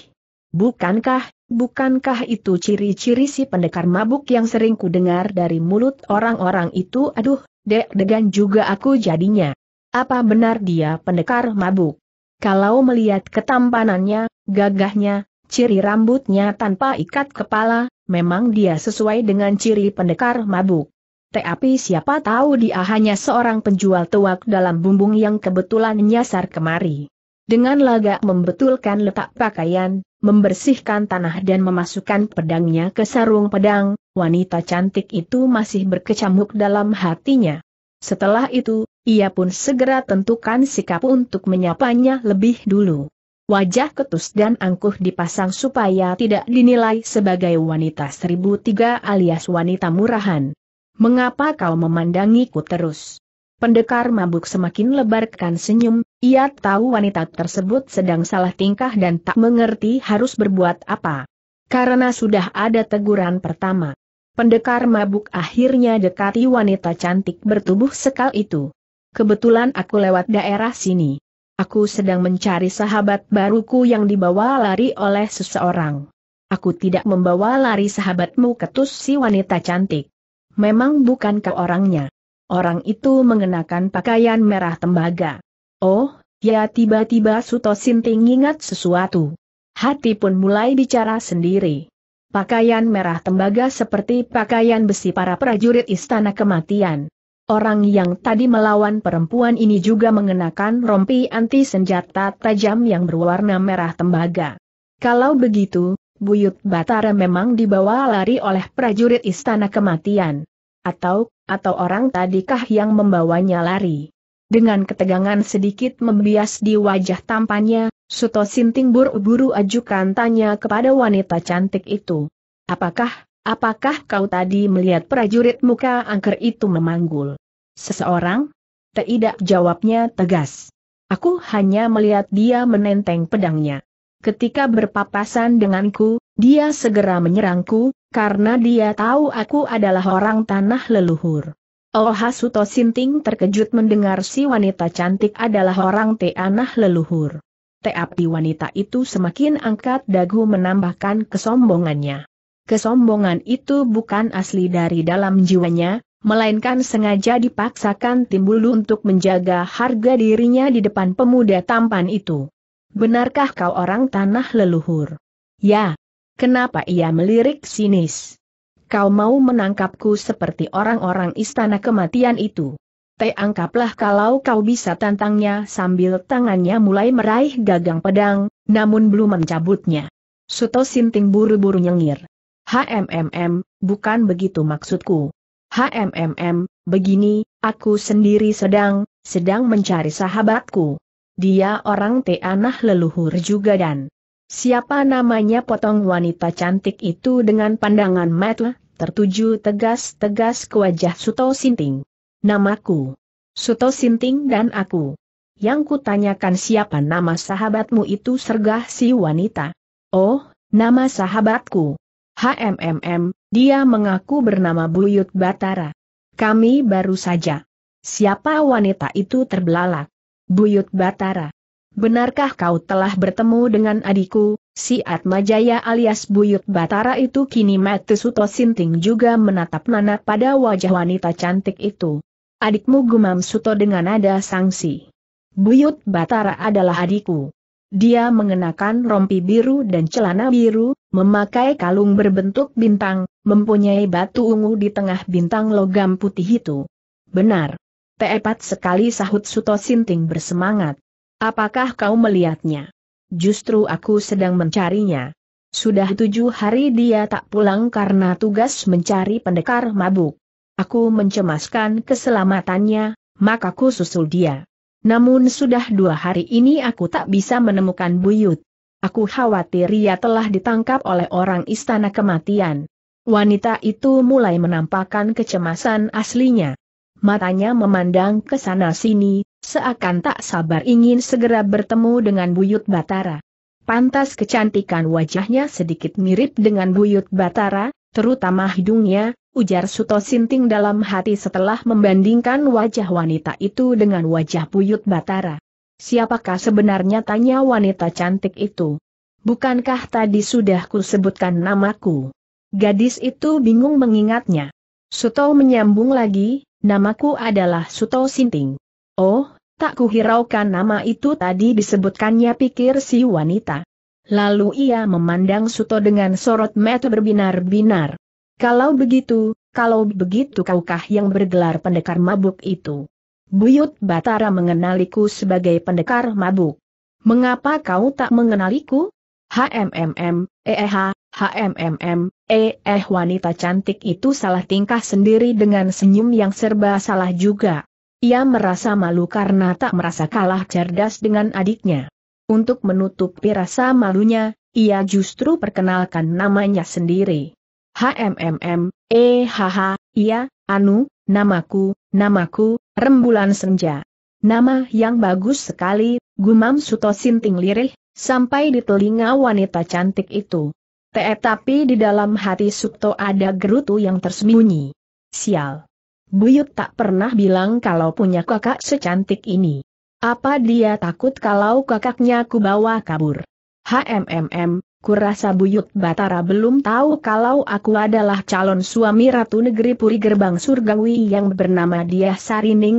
Bukankah, bukankah itu ciri-ciri si pendekar mabuk yang sering kudengar dari mulut orang-orang itu? Aduh, deg-degan juga aku jadinya. Apa benar dia pendekar mabuk? Kalau melihat ketampanannya, gagahnya, ciri rambutnya tanpa ikat kepala, memang dia sesuai dengan ciri pendekar mabuk. Tapi siapa tahu dia hanya seorang penjual tuak dalam bumbung yang kebetulan nyasar kemari. Dengan laga membetulkan letak pakaian, membersihkan tanah dan memasukkan pedangnya ke sarung pedang, wanita cantik itu masih berkecamuk dalam hatinya. Setelah itu, ia pun segera tentukan sikap untuk menyapanya lebih dulu. Wajah ketus dan angkuh dipasang supaya tidak dinilai sebagai wanita seribu tiga alias wanita murahan. Mengapa kau memandangiku terus? Pendekar mabuk semakin lebarkan senyum, ia tahu wanita tersebut sedang salah tingkah dan tak mengerti harus berbuat apa. Karena sudah ada teguran pertama. Pendekar mabuk akhirnya dekati wanita cantik bertubuh sekal itu. Kebetulan aku lewat daerah sini. Aku sedang mencari sahabat baruku yang dibawa lari oleh seseorang. Aku tidak membawa lari sahabatmu ketus si wanita cantik. Memang bukan ke orangnya. Orang itu mengenakan pakaian merah tembaga. Oh, ya tiba-tiba Suto Sinting ingat sesuatu. Hati pun mulai bicara sendiri. Pakaian merah tembaga seperti pakaian besi para prajurit istana kematian. Orang yang tadi melawan perempuan ini juga mengenakan rompi anti senjata tajam yang berwarna merah tembaga. Kalau begitu, Buyut Batara memang dibawa lari oleh prajurit istana kematian. Atau, atau orang tadikah yang membawanya lari. Dengan ketegangan sedikit membias di wajah tampannya, Suto Sinting buru-buru ajukan tanya kepada wanita cantik itu. Apakah, apakah kau tadi melihat prajurit muka angker itu memanggul? Seseorang? Tidak jawabnya tegas. Aku hanya melihat dia menenteng pedangnya ketika berpapasan denganku, dia segera menyerangku, karena dia tahu aku adalah orang tanah leluhur. Oh Hasuto Sinting terkejut mendengar si wanita cantik adalah orang tanah leluhur. Tapi wanita itu semakin angkat dagu menambahkan kesombongannya. Kesombongan itu bukan asli dari dalam jiwanya, melainkan sengaja dipaksakan timbul untuk menjaga harga dirinya di depan pemuda tampan itu. Benarkah kau orang tanah leluhur? Ya. Kenapa ia melirik sinis? Kau mau menangkapku seperti orang-orang istana kematian itu. Te kalau kau bisa tantangnya sambil tangannya mulai meraih gagang pedang, namun belum mencabutnya. Suto Sinting buru-buru nyengir. HMMM, bukan begitu maksudku. HMMM, begini, aku sendiri sedang, sedang mencari sahabatku. Dia orang teanah leluhur juga dan siapa namanya potong wanita cantik itu dengan pandangan mata tertuju tegas-tegas ke wajah Suto Sinting. Namaku. Suto Sinting dan aku. Yang kutanyakan siapa nama sahabatmu itu sergah si wanita. Oh, nama sahabatku. HMMM, dia mengaku bernama Buyut Batara. Kami baru saja. Siapa wanita itu terbelalak. Buyut Batara. Benarkah kau telah bertemu dengan adikku, si Atmajaya alias Buyut Batara itu kini mati Suto Sinting juga menatap Nana pada wajah wanita cantik itu. Adikmu gumam Suto dengan nada sangsi. Buyut Batara adalah adikku. Dia mengenakan rompi biru dan celana biru, memakai kalung berbentuk bintang, mempunyai batu ungu di tengah bintang logam putih itu. Benar, Tepat sekali sahut Suto Sinting bersemangat. Apakah kau melihatnya? Justru aku sedang mencarinya. Sudah tujuh hari dia tak pulang karena tugas mencari pendekar mabuk. Aku mencemaskan keselamatannya, maka ku susul dia. Namun sudah dua hari ini aku tak bisa menemukan Buyut. Aku khawatir ia telah ditangkap oleh orang istana kematian. Wanita itu mulai menampakkan kecemasan aslinya matanya memandang ke sana sini, seakan tak sabar ingin segera bertemu dengan Buyut Batara. Pantas kecantikan wajahnya sedikit mirip dengan Buyut Batara, terutama hidungnya, ujar Suto Sinting dalam hati setelah membandingkan wajah wanita itu dengan wajah Buyut Batara. Siapakah sebenarnya tanya wanita cantik itu? Bukankah tadi sudah kusebutkan namaku? Gadis itu bingung mengingatnya. Suto menyambung lagi, Namaku adalah Suto Sinting. Oh, tak kuhiraukan nama itu tadi disebutkannya pikir si wanita. Lalu ia memandang Suto dengan sorot mata berbinar-binar. Kalau begitu, kalau begitu kaukah yang bergelar pendekar mabuk itu? Buyut Batara mengenaliku sebagai pendekar mabuk. Mengapa kau tak mengenaliku? HMMM, EEH, HMMM, eh, eh wanita cantik itu salah tingkah sendiri dengan senyum yang serba salah juga. Ia merasa malu karena tak merasa kalah cerdas dengan adiknya. Untuk menutupi rasa malunya, ia justru perkenalkan namanya sendiri. HMMM, eh haha, iya, anu, namaku, namaku, rembulan senja. Nama yang bagus sekali, gumam Suto Sinting lirih, sampai di telinga wanita cantik itu. Tetapi di dalam hati Sukto ada gerutu yang tersembunyi. Sial. Buyut tak pernah bilang kalau punya kakak secantik ini. Apa dia takut kalau kakaknya ku bawa kabur? HMMM, kurasa Buyut Batara belum tahu kalau aku adalah calon suami Ratu Negeri Puri Gerbang Surgawi yang bernama Diah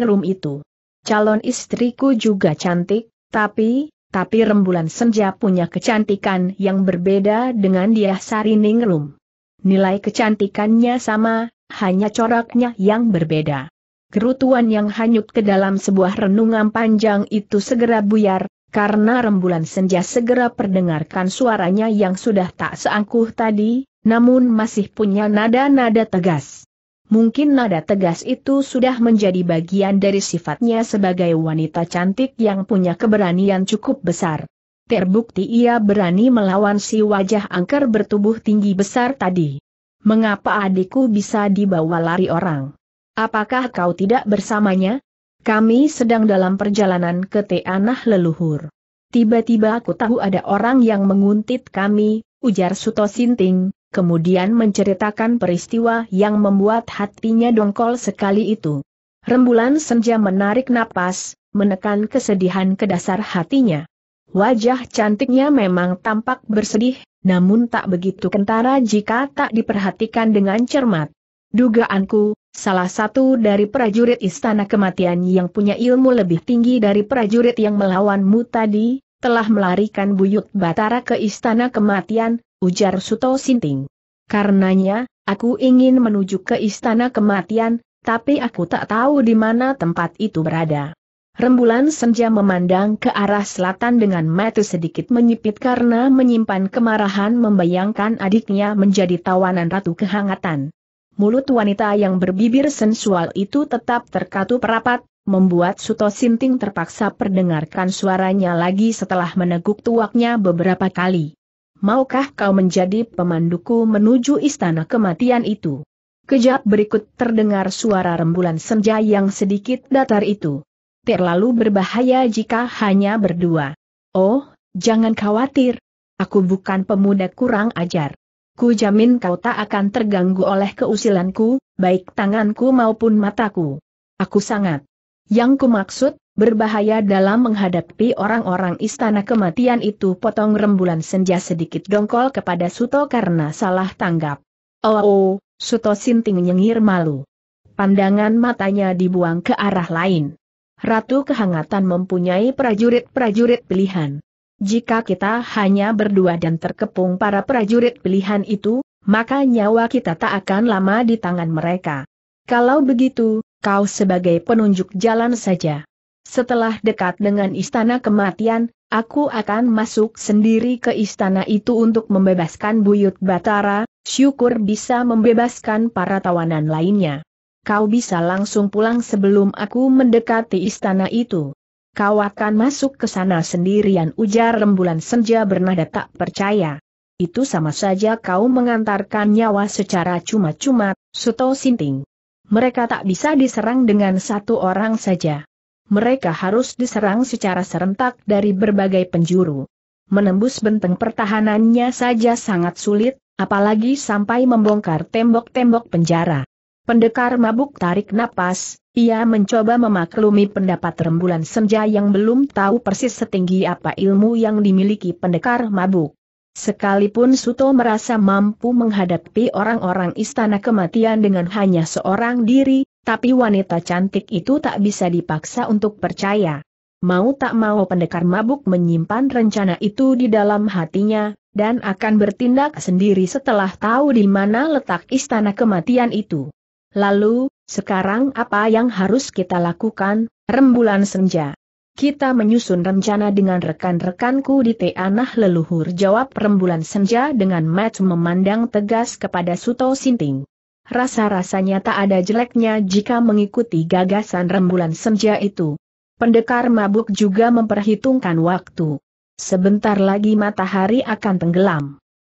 Rum itu. Calon istriku juga cantik, tapi, tapi rembulan senja punya kecantikan yang berbeda dengan dia Ningrum. Nilai kecantikannya sama, hanya coraknya yang berbeda. Kerutuan yang hanyut ke dalam sebuah renungan panjang itu segera buyar, karena rembulan senja segera perdengarkan suaranya yang sudah tak seangkuh tadi, namun masih punya nada-nada tegas. Mungkin nada tegas itu sudah menjadi bagian dari sifatnya sebagai wanita cantik yang punya keberanian cukup besar. Terbukti ia berani melawan si wajah angker bertubuh tinggi besar tadi. Mengapa adikku bisa dibawa lari orang? Apakah kau tidak bersamanya? Kami sedang dalam perjalanan ke Tanah Leluhur. Tiba-tiba aku tahu ada orang yang menguntit kami, ujar Suto Sinting, kemudian menceritakan peristiwa yang membuat hatinya dongkol sekali itu. Rembulan senja menarik napas, menekan kesedihan ke dasar hatinya. Wajah cantiknya memang tampak bersedih, namun tak begitu kentara jika tak diperhatikan dengan cermat. Dugaanku, salah satu dari prajurit istana kematian yang punya ilmu lebih tinggi dari prajurit yang melawanmu tadi, telah melarikan buyut Batara ke istana kematian, ujar Suto Sinting. Karenanya, aku ingin menuju ke istana kematian, tapi aku tak tahu di mana tempat itu berada. Rembulan senja memandang ke arah selatan dengan mata sedikit menyipit karena menyimpan kemarahan membayangkan adiknya menjadi tawanan ratu kehangatan. Mulut wanita yang berbibir sensual itu tetap terkatup rapat, membuat Suto Sinting terpaksa perdengarkan suaranya lagi setelah meneguk tuaknya beberapa kali maukah kau menjadi pemanduku menuju istana kematian itu? Kejap berikut terdengar suara rembulan senja yang sedikit datar itu. Terlalu berbahaya jika hanya berdua. Oh, jangan khawatir. Aku bukan pemuda kurang ajar. Ku jamin kau tak akan terganggu oleh keusilanku, baik tanganku maupun mataku. Aku sangat. Yang kumaksud berbahaya dalam menghadapi orang-orang istana kematian itu potong rembulan senja sedikit dongkol kepada Suto karena salah tanggap. Oh, oh Suto Sinting nyengir malu. Pandangan matanya dibuang ke arah lain. Ratu kehangatan mempunyai prajurit-prajurit pilihan. Jika kita hanya berdua dan terkepung para prajurit pilihan itu, maka nyawa kita tak akan lama di tangan mereka. Kalau begitu, kau sebagai penunjuk jalan saja. Setelah dekat dengan istana kematian, aku akan masuk sendiri ke istana itu untuk membebaskan buyut Batara, syukur bisa membebaskan para tawanan lainnya. Kau bisa langsung pulang sebelum aku mendekati istana itu. Kau akan masuk ke sana sendirian ujar rembulan senja bernada tak percaya. Itu sama saja kau mengantarkan nyawa secara cuma-cuma, Suto Sinting. Mereka tak bisa diserang dengan satu orang saja mereka harus diserang secara serentak dari berbagai penjuru. Menembus benteng pertahanannya saja sangat sulit, apalagi sampai membongkar tembok-tembok penjara. Pendekar mabuk tarik napas, ia mencoba memaklumi pendapat rembulan senja yang belum tahu persis setinggi apa ilmu yang dimiliki pendekar mabuk. Sekalipun Suto merasa mampu menghadapi orang-orang istana kematian dengan hanya seorang diri, tapi wanita cantik itu tak bisa dipaksa untuk percaya. Mau tak mau pendekar mabuk menyimpan rencana itu di dalam hatinya, dan akan bertindak sendiri setelah tahu di mana letak istana kematian itu. Lalu, sekarang apa yang harus kita lakukan, rembulan senja? Kita menyusun rencana dengan rekan-rekanku di Tanah Leluhur jawab rembulan senja dengan match memandang tegas kepada Suto Sinting rasa-rasanya tak ada jeleknya jika mengikuti gagasan rembulan senja itu. Pendekar mabuk juga memperhitungkan waktu. Sebentar lagi matahari akan tenggelam.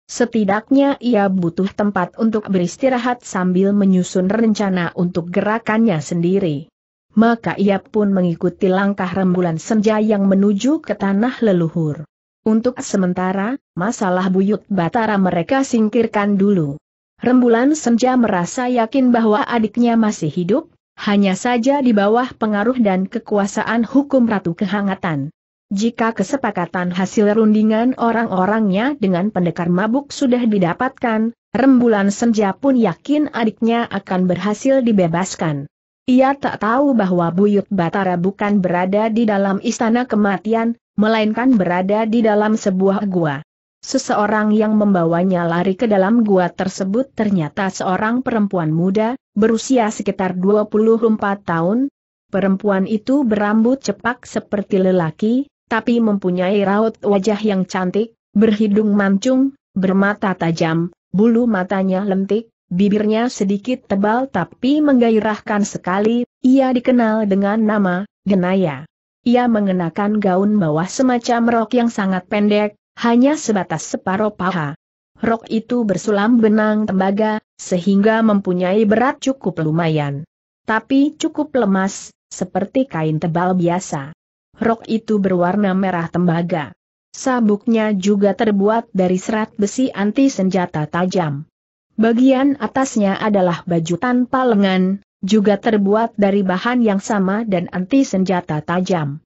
Setidaknya ia butuh tempat untuk beristirahat sambil menyusun rencana untuk gerakannya sendiri. Maka ia pun mengikuti langkah rembulan senja yang menuju ke tanah leluhur. Untuk sementara, masalah buyut Batara mereka singkirkan dulu. Rembulan Senja merasa yakin bahwa adiknya masih hidup, hanya saja di bawah pengaruh dan kekuasaan hukum Ratu Kehangatan. Jika kesepakatan hasil rundingan orang-orangnya dengan pendekar mabuk sudah didapatkan, Rembulan Senja pun yakin adiknya akan berhasil dibebaskan. Ia tak tahu bahwa Buyut Batara bukan berada di dalam istana kematian, melainkan berada di dalam sebuah gua. Seseorang yang membawanya lari ke dalam gua tersebut ternyata seorang perempuan muda, berusia sekitar 24 tahun. Perempuan itu berambut cepak seperti lelaki, tapi mempunyai raut wajah yang cantik, berhidung mancung, bermata tajam, bulu matanya lentik, bibirnya sedikit tebal tapi menggairahkan sekali, ia dikenal dengan nama, Genaya. Ia mengenakan gaun bawah semacam rok yang sangat pendek, hanya sebatas separuh paha. Rok itu bersulam benang tembaga, sehingga mempunyai berat cukup lumayan. Tapi cukup lemas, seperti kain tebal biasa. Rok itu berwarna merah tembaga. Sabuknya juga terbuat dari serat besi anti senjata tajam. Bagian atasnya adalah baju tanpa lengan, juga terbuat dari bahan yang sama dan anti senjata tajam.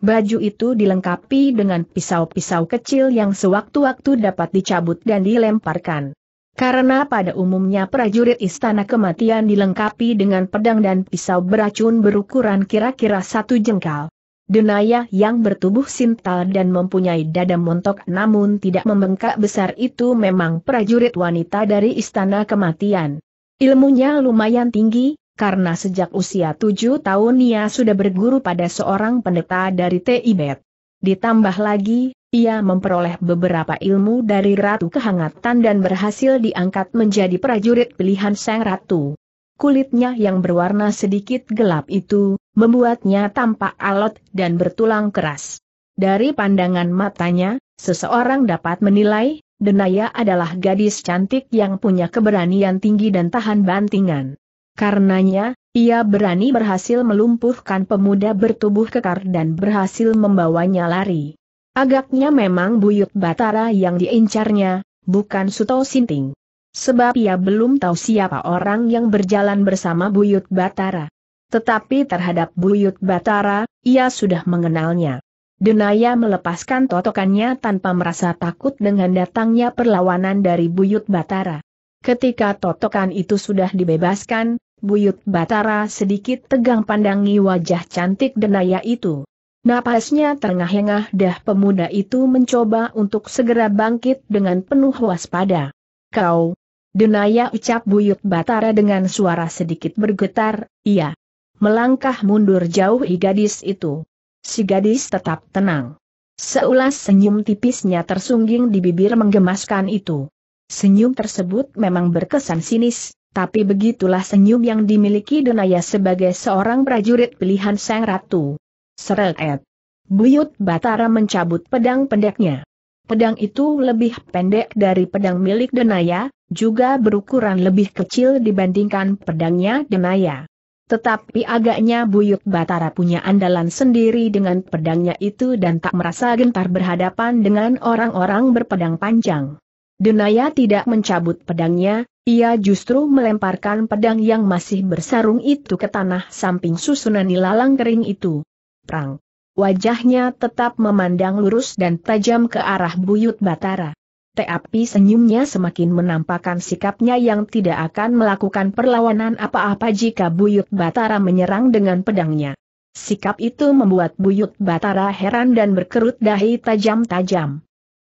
Baju itu dilengkapi dengan pisau-pisau kecil yang sewaktu-waktu dapat dicabut dan dilemparkan. Karena pada umumnya prajurit istana kematian dilengkapi dengan pedang dan pisau beracun berukuran kira-kira satu jengkal. Denaya yang bertubuh sintal dan mempunyai dada montok namun tidak membengkak besar itu memang prajurit wanita dari istana kematian. Ilmunya lumayan tinggi, karena sejak usia tujuh tahun ia sudah berguru pada seorang pendeta dari Tibet. Ditambah lagi, ia memperoleh beberapa ilmu dari Ratu Kehangatan dan berhasil diangkat menjadi prajurit pilihan Sang Ratu. Kulitnya yang berwarna sedikit gelap itu, membuatnya tampak alot dan bertulang keras. Dari pandangan matanya, seseorang dapat menilai, Denaya adalah gadis cantik yang punya keberanian tinggi dan tahan bantingan. Karenanya, ia berani berhasil melumpuhkan pemuda bertubuh kekar dan berhasil membawanya lari. Agaknya memang buyut Batara yang diincarnya, bukan Suto Sinting. Sebab ia belum tahu siapa orang yang berjalan bersama buyut Batara. Tetapi terhadap buyut Batara, ia sudah mengenalnya. Denaya melepaskan totokannya tanpa merasa takut dengan datangnya perlawanan dari buyut Batara. Ketika totokan itu sudah dibebaskan, buyut Batara sedikit tegang pandangi wajah cantik denaya itu. Napasnya terengah-engah dah pemuda itu mencoba untuk segera bangkit dengan penuh waspada. Kau, denaya ucap buyut Batara dengan suara sedikit bergetar, iya. Melangkah mundur jauh i gadis itu. Si gadis tetap tenang. Seulas senyum tipisnya tersungging di bibir menggemaskan itu. Senyum tersebut memang berkesan sinis, tapi begitulah senyum yang dimiliki Denaya sebagai seorang prajurit pilihan Sang Ratu. Seret. Buyut Batara mencabut pedang pendeknya. Pedang itu lebih pendek dari pedang milik Denaya, juga berukuran lebih kecil dibandingkan pedangnya Denaya. Tetapi agaknya Buyut Batara punya andalan sendiri dengan pedangnya itu dan tak merasa gentar berhadapan dengan orang-orang berpedang panjang. Denaya tidak mencabut pedangnya, ia justru melemparkan pedang yang masih bersarung itu ke tanah samping susunan ilalang kering itu. Prang. Wajahnya tetap memandang lurus dan tajam ke arah buyut Batara. Tapi senyumnya semakin menampakkan sikapnya yang tidak akan melakukan perlawanan apa-apa jika buyut Batara menyerang dengan pedangnya. Sikap itu membuat buyut Batara heran dan berkerut dahi tajam-tajam.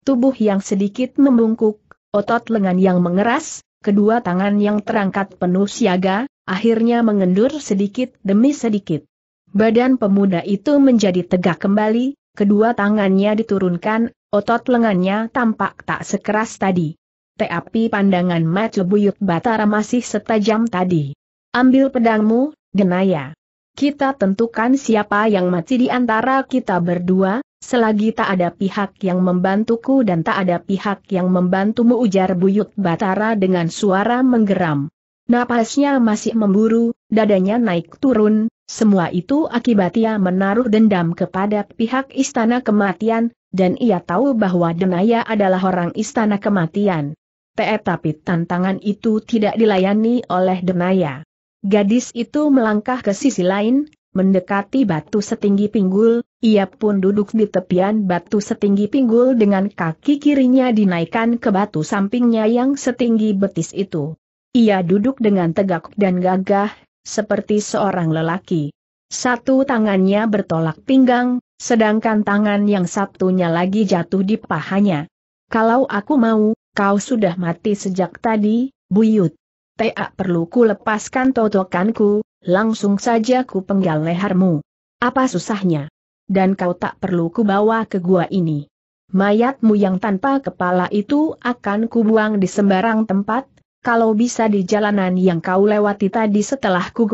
Tubuh yang sedikit membungkuk, otot lengan yang mengeras, kedua tangan yang terangkat penuh siaga, akhirnya mengendur sedikit demi sedikit. Badan pemuda itu menjadi tegak kembali, kedua tangannya diturunkan, otot lengannya tampak tak sekeras tadi. Tapi pandangan Mat Lebuyut Batara masih setajam tadi. Ambil pedangmu, Genaya. Kita tentukan siapa yang mati di antara kita berdua, Selagi tak ada pihak yang membantuku dan tak ada pihak yang membantumu ujar buyut Batara dengan suara menggeram. Napasnya masih memburu, dadanya naik turun, semua itu akibat ia menaruh dendam kepada pihak istana kematian, dan ia tahu bahwa Denaya adalah orang istana kematian. Tetapi tantangan itu tidak dilayani oleh Denaya. Gadis itu melangkah ke sisi lain, Mendekati batu setinggi pinggul, ia pun duduk di tepian batu setinggi pinggul dengan kaki kirinya dinaikkan ke batu sampingnya yang setinggi betis itu. Ia duduk dengan tegak dan gagah, seperti seorang lelaki. Satu tangannya bertolak pinggang, sedangkan tangan yang satunya lagi jatuh di pahanya. Kalau aku mau, kau sudah mati sejak tadi, buyut. Tak perlu ku lepaskan totokanku, langsung saja ku penggal lehermu. Apa susahnya? Dan kau tak perlu ku bawa ke gua ini. Mayatmu yang tanpa kepala itu akan kubuang di sembarang tempat, kalau bisa di jalanan yang kau lewati tadi setelah ku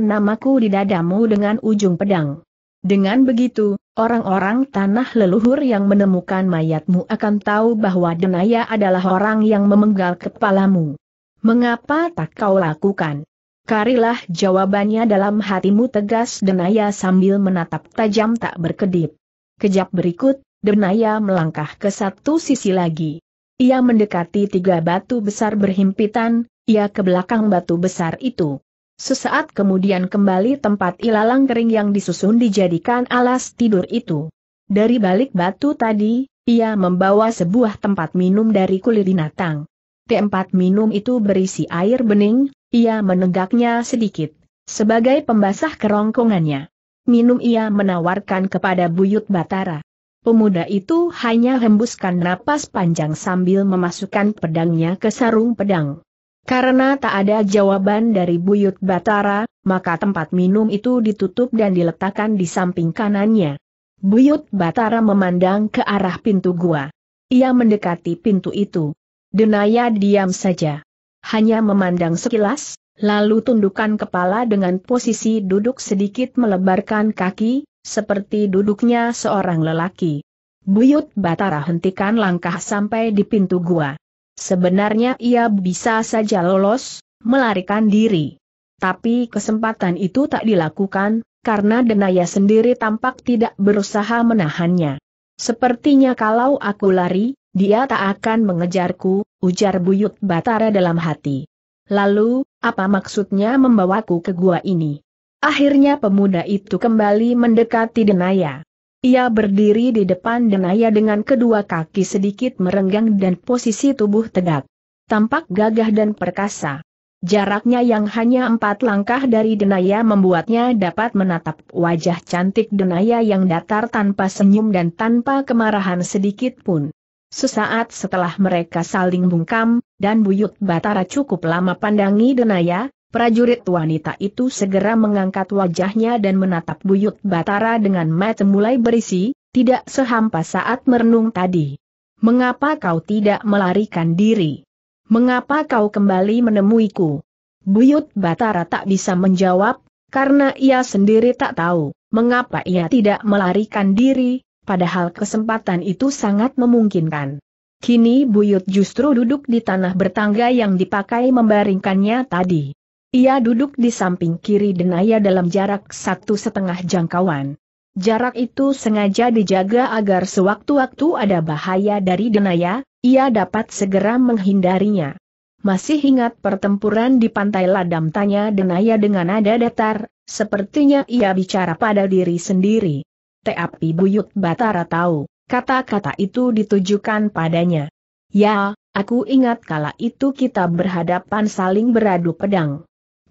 namaku di dadamu dengan ujung pedang. Dengan begitu, orang-orang tanah leluhur yang menemukan mayatmu akan tahu bahwa Denaya adalah orang yang memenggal kepalamu. Mengapa tak kau lakukan? Karilah jawabannya dalam hatimu tegas Denaya sambil menatap tajam tak berkedip. Kejap berikut, Denaya melangkah ke satu sisi lagi. Ia mendekati tiga batu besar berhimpitan, ia ke belakang batu besar itu. Sesaat kemudian kembali tempat ilalang kering yang disusun dijadikan alas tidur itu. Dari balik batu tadi, ia membawa sebuah tempat minum dari kulit binatang. Tempat minum itu berisi air bening, ia menegaknya sedikit, sebagai pembasah kerongkongannya. Minum ia menawarkan kepada Buyut Batara. Pemuda itu hanya hembuskan napas panjang sambil memasukkan pedangnya ke sarung pedang. Karena tak ada jawaban dari Buyut Batara, maka tempat minum itu ditutup dan diletakkan di samping kanannya. Buyut Batara memandang ke arah pintu gua. Ia mendekati pintu itu. Denaya diam saja hanya memandang sekilas, lalu tundukkan kepala dengan posisi duduk sedikit melebarkan kaki, seperti duduknya seorang lelaki. Buyut Batara hentikan langkah sampai di pintu gua. Sebenarnya ia bisa saja lolos, melarikan diri. Tapi kesempatan itu tak dilakukan, karena Denaya sendiri tampak tidak berusaha menahannya. Sepertinya kalau aku lari, dia tak akan mengejarku, ujar buyut Batara dalam hati. Lalu, apa maksudnya membawaku ke gua ini? Akhirnya pemuda itu kembali mendekati Denaya. Ia berdiri di depan Denaya dengan kedua kaki sedikit merenggang dan posisi tubuh tegak. Tampak gagah dan perkasa. Jaraknya yang hanya empat langkah dari Denaya membuatnya dapat menatap wajah cantik Denaya yang datar tanpa senyum dan tanpa kemarahan sedikit pun. Sesaat setelah mereka saling bungkam, dan buyut Batara cukup lama pandangi Denaya, prajurit wanita itu segera mengangkat wajahnya dan menatap buyut Batara dengan mata mulai berisi, tidak sehampa saat merenung tadi. Mengapa kau tidak melarikan diri? Mengapa kau kembali menemuiku? Buyut Batara tak bisa menjawab, karena ia sendiri tak tahu, mengapa ia tidak melarikan diri, padahal kesempatan itu sangat memungkinkan. Kini Buyut justru duduk di tanah bertangga yang dipakai membaringkannya tadi. Ia duduk di samping kiri Denaya dalam jarak satu setengah jangkauan. Jarak itu sengaja dijaga agar sewaktu-waktu ada bahaya dari Denaya, ia dapat segera menghindarinya. Masih ingat pertempuran di Pantai Ladam tanya Denaya dengan nada datar, sepertinya ia bicara pada diri sendiri. Tapi Buyut Batara tahu, kata-kata itu ditujukan padanya. Ya, aku ingat kala itu kita berhadapan saling beradu pedang.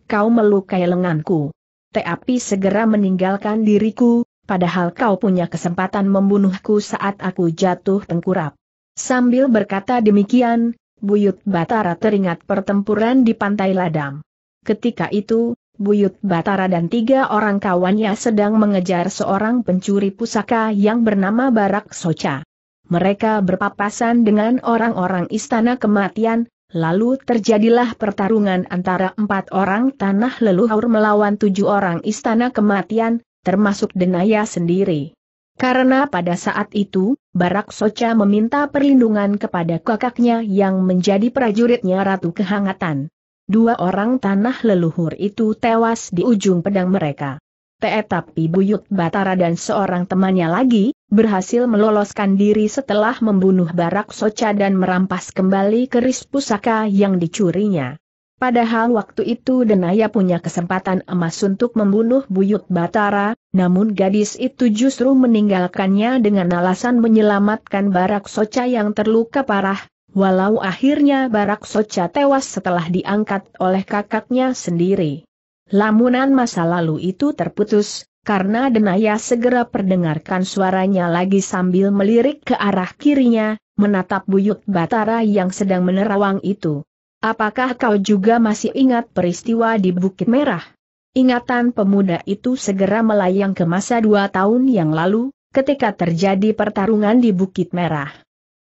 Kau melukai lenganku. Tapi segera meninggalkan diriku, padahal kau punya kesempatan membunuhku saat aku jatuh tengkurap. Sambil berkata demikian, Buyut Batara teringat pertempuran di Pantai Ladam. Ketika itu, Buyut Batara dan tiga orang kawannya sedang mengejar seorang pencuri pusaka yang bernama Barak Socha. Mereka berpapasan dengan orang-orang istana kematian, lalu terjadilah pertarungan antara empat orang tanah leluhur melawan tujuh orang istana kematian, termasuk Denaya sendiri. Karena pada saat itu, Barak Socha meminta perlindungan kepada kakaknya yang menjadi prajuritnya Ratu Kehangatan. Dua orang tanah leluhur itu tewas di ujung pedang mereka. Tetapi Buyut Batara dan seorang temannya lagi, berhasil meloloskan diri setelah membunuh Barak Socha dan merampas kembali keris pusaka yang dicurinya. Padahal waktu itu Denaya punya kesempatan emas untuk membunuh Buyut Batara, namun gadis itu justru meninggalkannya dengan alasan menyelamatkan Barak Socha yang terluka parah, Walau akhirnya Barak Socha tewas setelah diangkat oleh kakaknya sendiri. Lamunan masa lalu itu terputus, karena Denaya segera perdengarkan suaranya lagi sambil melirik ke arah kirinya, menatap buyut Batara yang sedang menerawang itu. Apakah kau juga masih ingat peristiwa di Bukit Merah? Ingatan pemuda itu segera melayang ke masa dua tahun yang lalu, ketika terjadi pertarungan di Bukit Merah.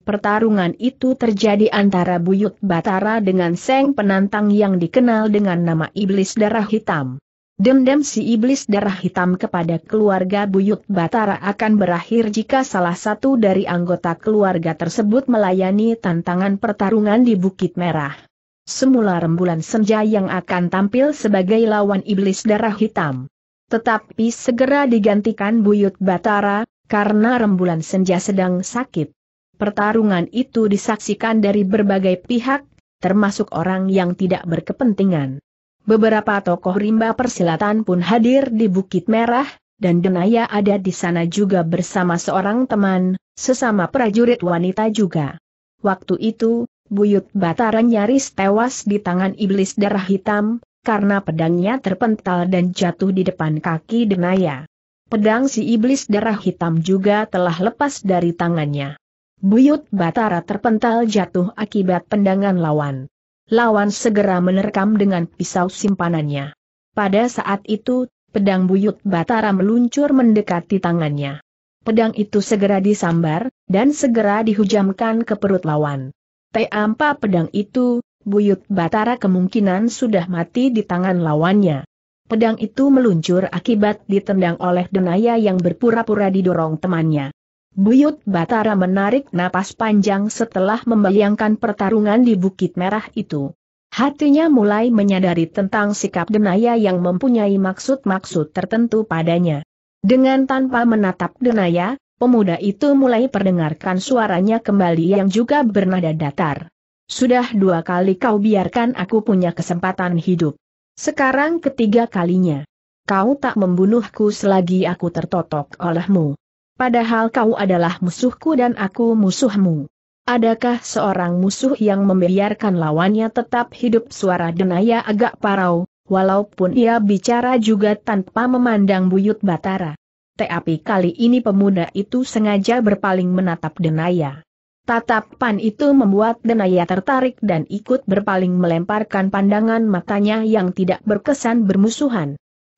Pertarungan itu terjadi antara Buyut Batara dengan Seng Penantang yang dikenal dengan nama Iblis Darah Hitam. Dendam si Iblis Darah Hitam kepada keluarga Buyut Batara akan berakhir jika salah satu dari anggota keluarga tersebut melayani tantangan pertarungan di Bukit Merah. Semula rembulan senja yang akan tampil sebagai lawan Iblis Darah Hitam. Tetapi segera digantikan Buyut Batara, karena rembulan senja sedang sakit. Pertarungan itu disaksikan dari berbagai pihak, termasuk orang yang tidak berkepentingan. Beberapa tokoh rimba persilatan pun hadir di Bukit Merah, dan Denaya ada di sana juga bersama seorang teman, sesama prajurit wanita juga. Waktu itu, Buyut Batara nyaris tewas di tangan iblis darah hitam, karena pedangnya terpental dan jatuh di depan kaki Denaya. Pedang si iblis darah hitam juga telah lepas dari tangannya. Buyut Batara terpental jatuh akibat tendangan lawan. Lawan segera menerkam dengan pisau simpanannya. Pada saat itu, pedang buyut Batara meluncur mendekati tangannya. Pedang itu segera disambar, dan segera dihujamkan ke perut lawan. Tanpa pedang itu, buyut Batara kemungkinan sudah mati di tangan lawannya. Pedang itu meluncur akibat ditendang oleh Denaya yang berpura-pura didorong temannya. Buyut Batara menarik napas panjang setelah membayangkan pertarungan di Bukit Merah itu. Hatinya mulai menyadari tentang sikap Denaya yang mempunyai maksud-maksud tertentu padanya. Dengan tanpa menatap Denaya, pemuda itu mulai perdengarkan suaranya kembali yang juga bernada datar. Sudah dua kali kau biarkan aku punya kesempatan hidup. Sekarang ketiga kalinya. Kau tak membunuhku selagi aku tertotok olehmu. Padahal kau adalah musuhku dan aku musuhmu. Adakah seorang musuh yang membiarkan lawannya tetap hidup suara Denaya agak parau, walaupun ia bicara juga tanpa memandang buyut Batara. Tapi kali ini pemuda itu sengaja berpaling menatap Denaya. Tatapan itu membuat Denaya tertarik dan ikut berpaling melemparkan pandangan matanya yang tidak berkesan bermusuhan.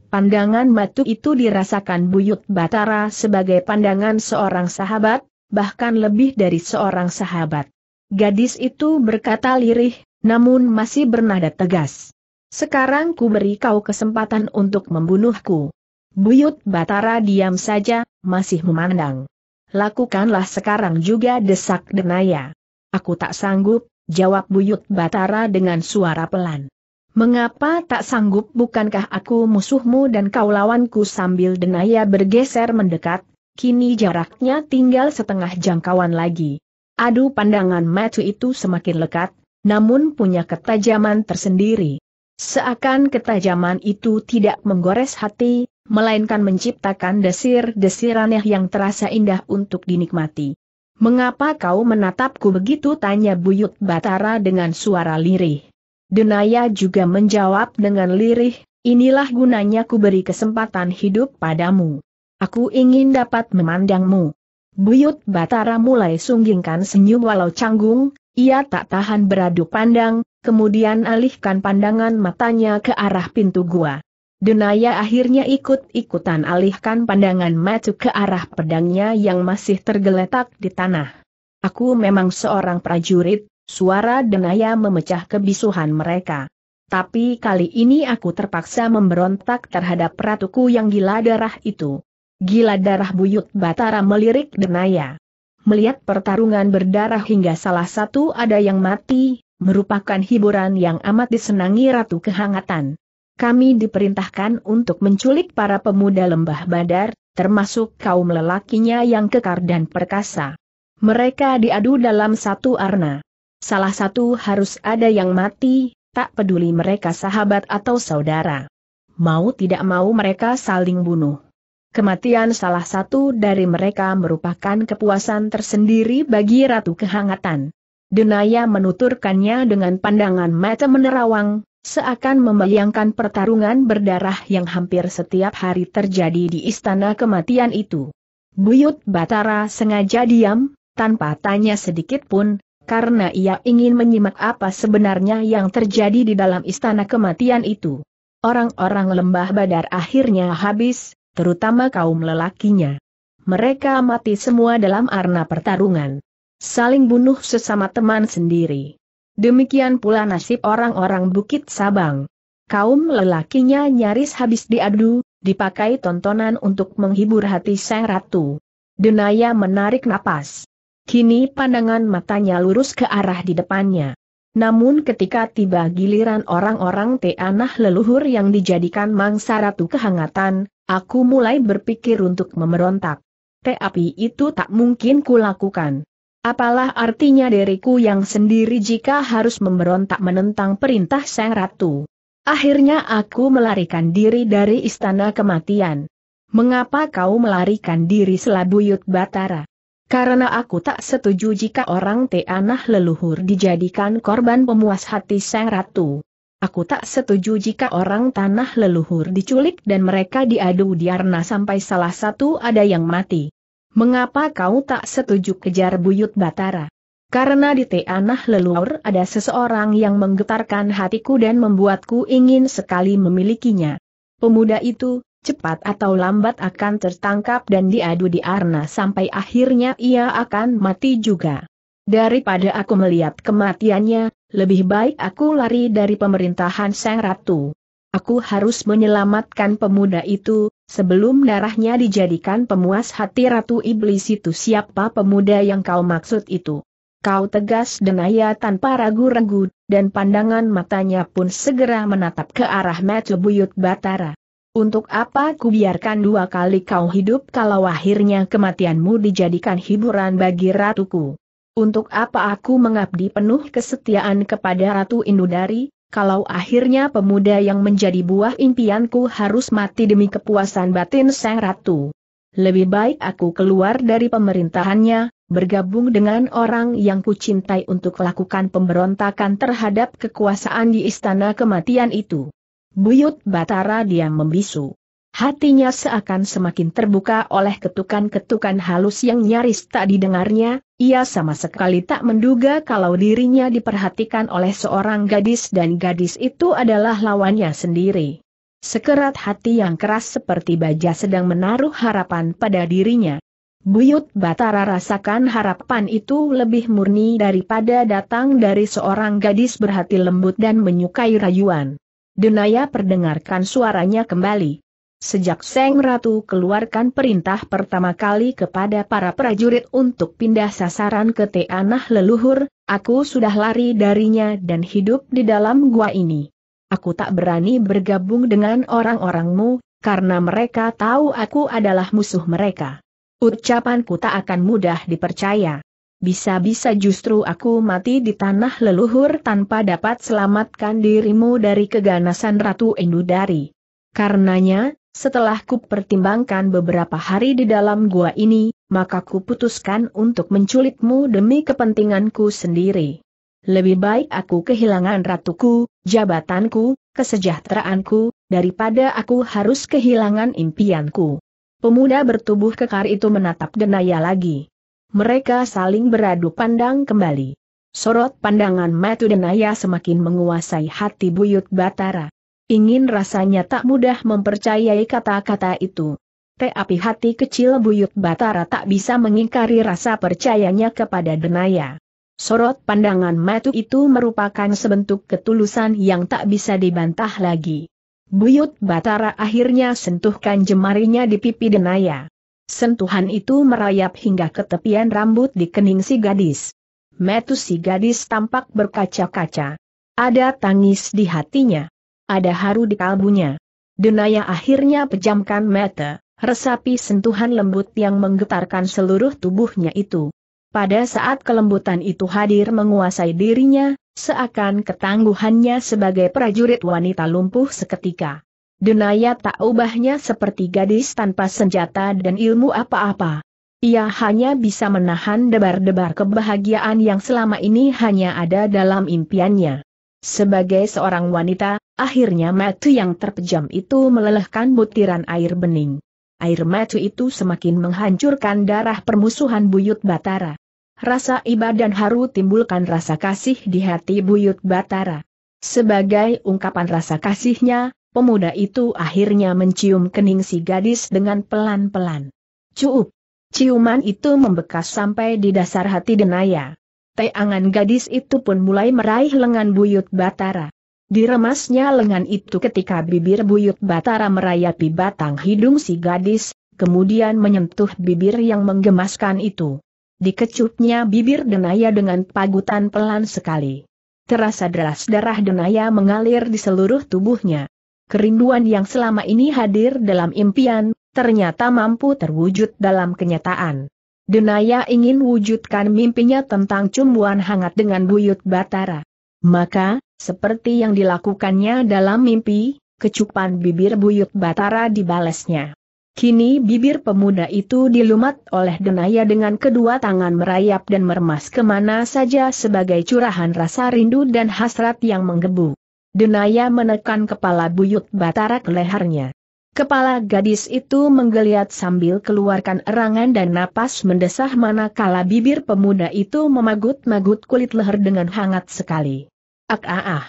Pandangan matu itu dirasakan Buyut Batara sebagai pandangan seorang sahabat, bahkan lebih dari seorang sahabat. Gadis itu berkata lirih, namun masih bernada tegas. Sekarang ku beri kau kesempatan untuk membunuhku. Buyut Batara diam saja, masih memandang. Lakukanlah sekarang juga desak Denaya. Aku tak sanggup, jawab Buyut Batara dengan suara pelan. Mengapa tak sanggup bukankah aku musuhmu dan kau lawanku sambil denaya bergeser mendekat, kini jaraknya tinggal setengah jangkauan lagi. Adu pandangan Matu itu semakin lekat, namun punya ketajaman tersendiri. Seakan ketajaman itu tidak menggores hati, melainkan menciptakan desir-desir aneh yang terasa indah untuk dinikmati. Mengapa kau menatapku begitu? tanya Buyut Batara dengan suara lirih. Denaya juga menjawab dengan lirih, inilah gunanya ku beri kesempatan hidup padamu. Aku ingin dapat memandangmu. Buyut Batara mulai sunggingkan senyum walau canggung, ia tak tahan beradu pandang, kemudian alihkan pandangan matanya ke arah pintu gua. Denaya akhirnya ikut-ikutan alihkan pandangan matu ke arah pedangnya yang masih tergeletak di tanah. Aku memang seorang prajurit, Suara Denaya memecah kebisuhan mereka. Tapi kali ini aku terpaksa memberontak terhadap ratuku yang gila darah itu. Gila darah buyut Batara melirik Denaya. Melihat pertarungan berdarah hingga salah satu ada yang mati, merupakan hiburan yang amat disenangi Ratu Kehangatan. Kami diperintahkan untuk menculik para pemuda lembah badar, termasuk kaum lelakinya yang kekar dan perkasa. Mereka diadu dalam satu arna. Salah satu harus ada yang mati, tak peduli mereka sahabat atau saudara. Mau tidak mau mereka saling bunuh. Kematian salah satu dari mereka merupakan kepuasan tersendiri bagi Ratu Kehangatan. Denaya menuturkannya dengan pandangan mata menerawang, seakan membayangkan pertarungan berdarah yang hampir setiap hari terjadi di istana kematian itu. Buyut Batara sengaja diam, tanpa tanya sedikit pun, karena ia ingin menyimak apa sebenarnya yang terjadi di dalam istana kematian itu. Orang-orang lembah badar akhirnya habis, terutama kaum lelakinya. Mereka mati semua dalam arna pertarungan. Saling bunuh sesama teman sendiri. Demikian pula nasib orang-orang Bukit Sabang. Kaum lelakinya nyaris habis diadu, dipakai tontonan untuk menghibur hati sang ratu. Denaya menarik napas. Kini pandangan matanya lurus ke arah di depannya. Namun ketika tiba giliran orang-orang teanah leluhur yang dijadikan mangsa ratu kehangatan, aku mulai berpikir untuk memberontak. Tapi itu tak mungkin kulakukan. Apalah artinya diriku yang sendiri jika harus memberontak menentang perintah sang ratu. Akhirnya aku melarikan diri dari istana kematian. Mengapa kau melarikan diri selabuyut Batara? Karena aku tak setuju jika orang tanah leluhur dijadikan korban pemuas hati sang ratu. Aku tak setuju jika orang tanah leluhur diculik dan mereka diadu diarna sampai salah satu ada yang mati. Mengapa kau tak setuju kejar buyut Batara? Karena di tanah leluhur ada seseorang yang menggetarkan hatiku dan membuatku ingin sekali memilikinya. Pemuda itu, cepat atau lambat akan tertangkap dan diadu di arna sampai akhirnya ia akan mati juga. Daripada aku melihat kematiannya, lebih baik aku lari dari pemerintahan Sang Ratu. Aku harus menyelamatkan pemuda itu, sebelum darahnya dijadikan pemuas hati Ratu Iblis itu siapa pemuda yang kau maksud itu. Kau tegas denaya tanpa ragu-ragu, dan pandangan matanya pun segera menatap ke arah Buyut Batara. Untuk apa ku biarkan dua kali kau hidup kalau akhirnya kematianmu dijadikan hiburan bagi ratuku? Untuk apa aku mengabdi penuh kesetiaan kepada Ratu Indudari kalau akhirnya pemuda yang menjadi buah impianku harus mati demi kepuasan batin sang ratu? Lebih baik aku keluar dari pemerintahannya, bergabung dengan orang yang kucintai untuk lakukan pemberontakan terhadap kekuasaan di istana kematian itu. Buyut Batara diam membisu. Hatinya seakan semakin terbuka oleh ketukan-ketukan halus yang nyaris tak didengarnya, ia sama sekali tak menduga kalau dirinya diperhatikan oleh seorang gadis dan gadis itu adalah lawannya sendiri. Sekerat hati yang keras seperti baja sedang menaruh harapan pada dirinya. Buyut Batara rasakan harapan itu lebih murni daripada datang dari seorang gadis berhati lembut dan menyukai rayuan. Denaya perdengarkan suaranya kembali. Sejak Seng Ratu keluarkan perintah pertama kali kepada para prajurit untuk pindah sasaran ke tanah leluhur, aku sudah lari darinya dan hidup di dalam gua ini. Aku tak berani bergabung dengan orang-orangmu, karena mereka tahu aku adalah musuh mereka. Ucapanku tak akan mudah dipercaya bisa-bisa justru aku mati di tanah leluhur tanpa dapat selamatkan dirimu dari keganasan Ratu Endudari. Karenanya, setelah kupertimbangkan beberapa hari di dalam gua ini, maka kuputuskan untuk menculikmu demi kepentinganku sendiri. Lebih baik aku kehilangan ratuku, jabatanku, kesejahteraanku, daripada aku harus kehilangan impianku. Pemuda bertubuh kekar itu menatap Denaya lagi. Mereka saling beradu pandang kembali. Sorot pandangan Matu Denaya semakin menguasai hati Buyut Batara. Ingin rasanya tak mudah mempercayai kata-kata itu. Tapi hati kecil Buyut Batara tak bisa mengingkari rasa percayanya kepada Denaya. Sorot pandangan Matu itu merupakan sebentuk ketulusan yang tak bisa dibantah lagi. Buyut Batara akhirnya sentuhkan jemarinya di pipi Denaya. Sentuhan itu merayap hingga ke tepian rambut di kening si gadis. Metu si gadis tampak berkaca-kaca. Ada tangis di hatinya. Ada haru di kalbunya. Denaya akhirnya pejamkan mata, resapi sentuhan lembut yang menggetarkan seluruh tubuhnya itu. Pada saat kelembutan itu hadir menguasai dirinya, seakan ketangguhannya sebagai prajurit wanita lumpuh seketika. Denaya tak ubahnya seperti gadis tanpa senjata dan ilmu apa-apa. Ia hanya bisa menahan debar-debar kebahagiaan yang selama ini hanya ada dalam impiannya. Sebagai seorang wanita, akhirnya mata yang terpejam itu melelehkan butiran air bening. Air mata itu semakin menghancurkan darah permusuhan Buyut Batara. Rasa iba dan haru timbulkan rasa kasih di hati Buyut Batara. Sebagai ungkapan rasa kasihnya, Pemuda itu akhirnya mencium kening si gadis dengan pelan-pelan. Cuup! Ciuman itu membekas sampai di dasar hati Denaya. Teangan gadis itu pun mulai meraih lengan buyut Batara. Diremasnya lengan itu ketika bibir buyut Batara merayapi batang hidung si gadis, kemudian menyentuh bibir yang menggemaskan itu. Dikecupnya bibir Denaya dengan pagutan pelan sekali. Terasa deras darah Denaya mengalir di seluruh tubuhnya kerinduan yang selama ini hadir dalam impian, ternyata mampu terwujud dalam kenyataan. Denaya ingin wujudkan mimpinya tentang cumbuan hangat dengan buyut Batara. Maka, seperti yang dilakukannya dalam mimpi, kecupan bibir buyut Batara dibalasnya. Kini bibir pemuda itu dilumat oleh Denaya dengan kedua tangan merayap dan meremas kemana saja sebagai curahan rasa rindu dan hasrat yang menggebu. Denaya menekan kepala buyut Batara ke lehernya. Kepala gadis itu menggeliat sambil keluarkan erangan dan napas mendesah manakala bibir pemuda itu memagut-magut kulit leher dengan hangat sekali. Ak ah ah.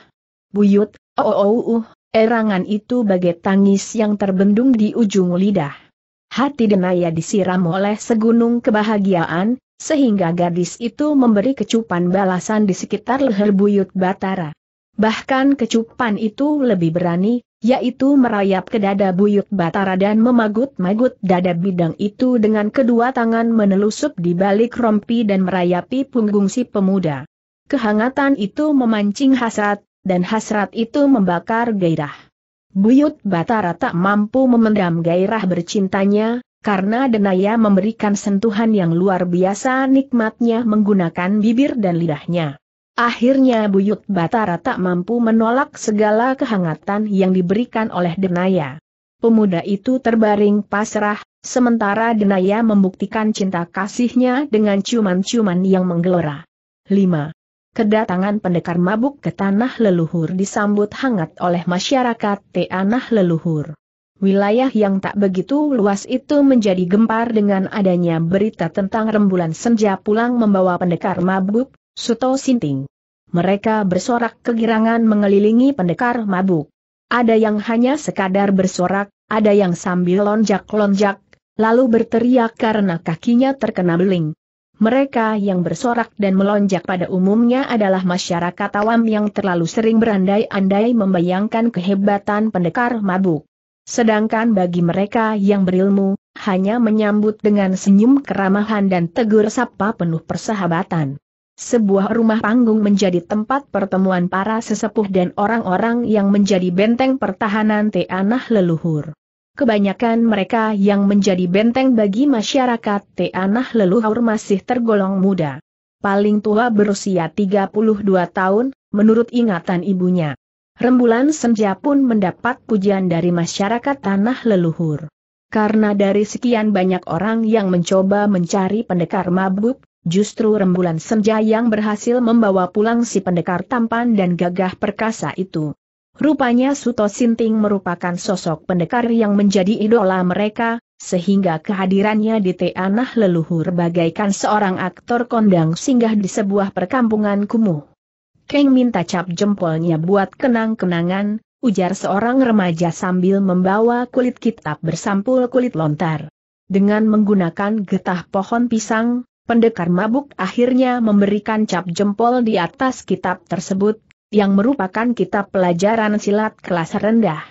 Buyut, oh, oh oh uh, erangan itu bagai tangis yang terbendung di ujung lidah. Hati Denaya disiram oleh segunung kebahagiaan, sehingga gadis itu memberi kecupan balasan di sekitar leher buyut Batara. Bahkan kecupan itu lebih berani, yaitu merayap ke dada buyut Batara dan memagut-magut dada bidang itu dengan kedua tangan menelusup di balik rompi dan merayapi punggung si pemuda. Kehangatan itu memancing hasrat, dan hasrat itu membakar gairah. Buyut Batara tak mampu memendam gairah bercintanya, karena Denaya memberikan sentuhan yang luar biasa nikmatnya menggunakan bibir dan lidahnya. Akhirnya Buyut Batara tak mampu menolak segala kehangatan yang diberikan oleh Denaya. Pemuda itu terbaring pasrah, sementara Denaya membuktikan cinta kasihnya dengan ciuman-ciuman yang menggelora. 5. Kedatangan pendekar mabuk ke tanah leluhur disambut hangat oleh masyarakat tanah leluhur. Wilayah yang tak begitu luas itu menjadi gempar dengan adanya berita tentang rembulan senja pulang membawa pendekar mabuk, Suto Sinting. Mereka bersorak kegirangan mengelilingi pendekar mabuk. Ada yang hanya sekadar bersorak, ada yang sambil lonjak-lonjak, lalu berteriak karena kakinya terkena beling. Mereka yang bersorak dan melonjak pada umumnya adalah masyarakat awam yang terlalu sering berandai-andai membayangkan kehebatan pendekar mabuk. Sedangkan bagi mereka yang berilmu, hanya menyambut dengan senyum keramahan dan tegur sapa penuh persahabatan sebuah rumah panggung menjadi tempat pertemuan para sesepuh dan orang-orang yang menjadi benteng pertahanan Tanah Leluhur. Kebanyakan mereka yang menjadi benteng bagi masyarakat Tanah Leluhur masih tergolong muda. Paling tua berusia 32 tahun, menurut ingatan ibunya. Rembulan Senja pun mendapat pujian dari masyarakat Tanah Leluhur. Karena dari sekian banyak orang yang mencoba mencari pendekar mabuk, Justru rembulan senja yang berhasil membawa pulang si pendekar tampan dan gagah perkasa itu. Rupanya Suto Sinting merupakan sosok pendekar yang menjadi idola mereka, sehingga kehadirannya di tanah leluhur bagaikan seorang aktor kondang singgah di sebuah perkampungan kumuh. Keng minta cap jempolnya buat kenang-kenangan, ujar seorang remaja sambil membawa kulit kitab bersampul kulit lontar. Dengan menggunakan getah pohon pisang, pendekar mabuk akhirnya memberikan cap jempol di atas kitab tersebut, yang merupakan kitab pelajaran silat kelas rendah.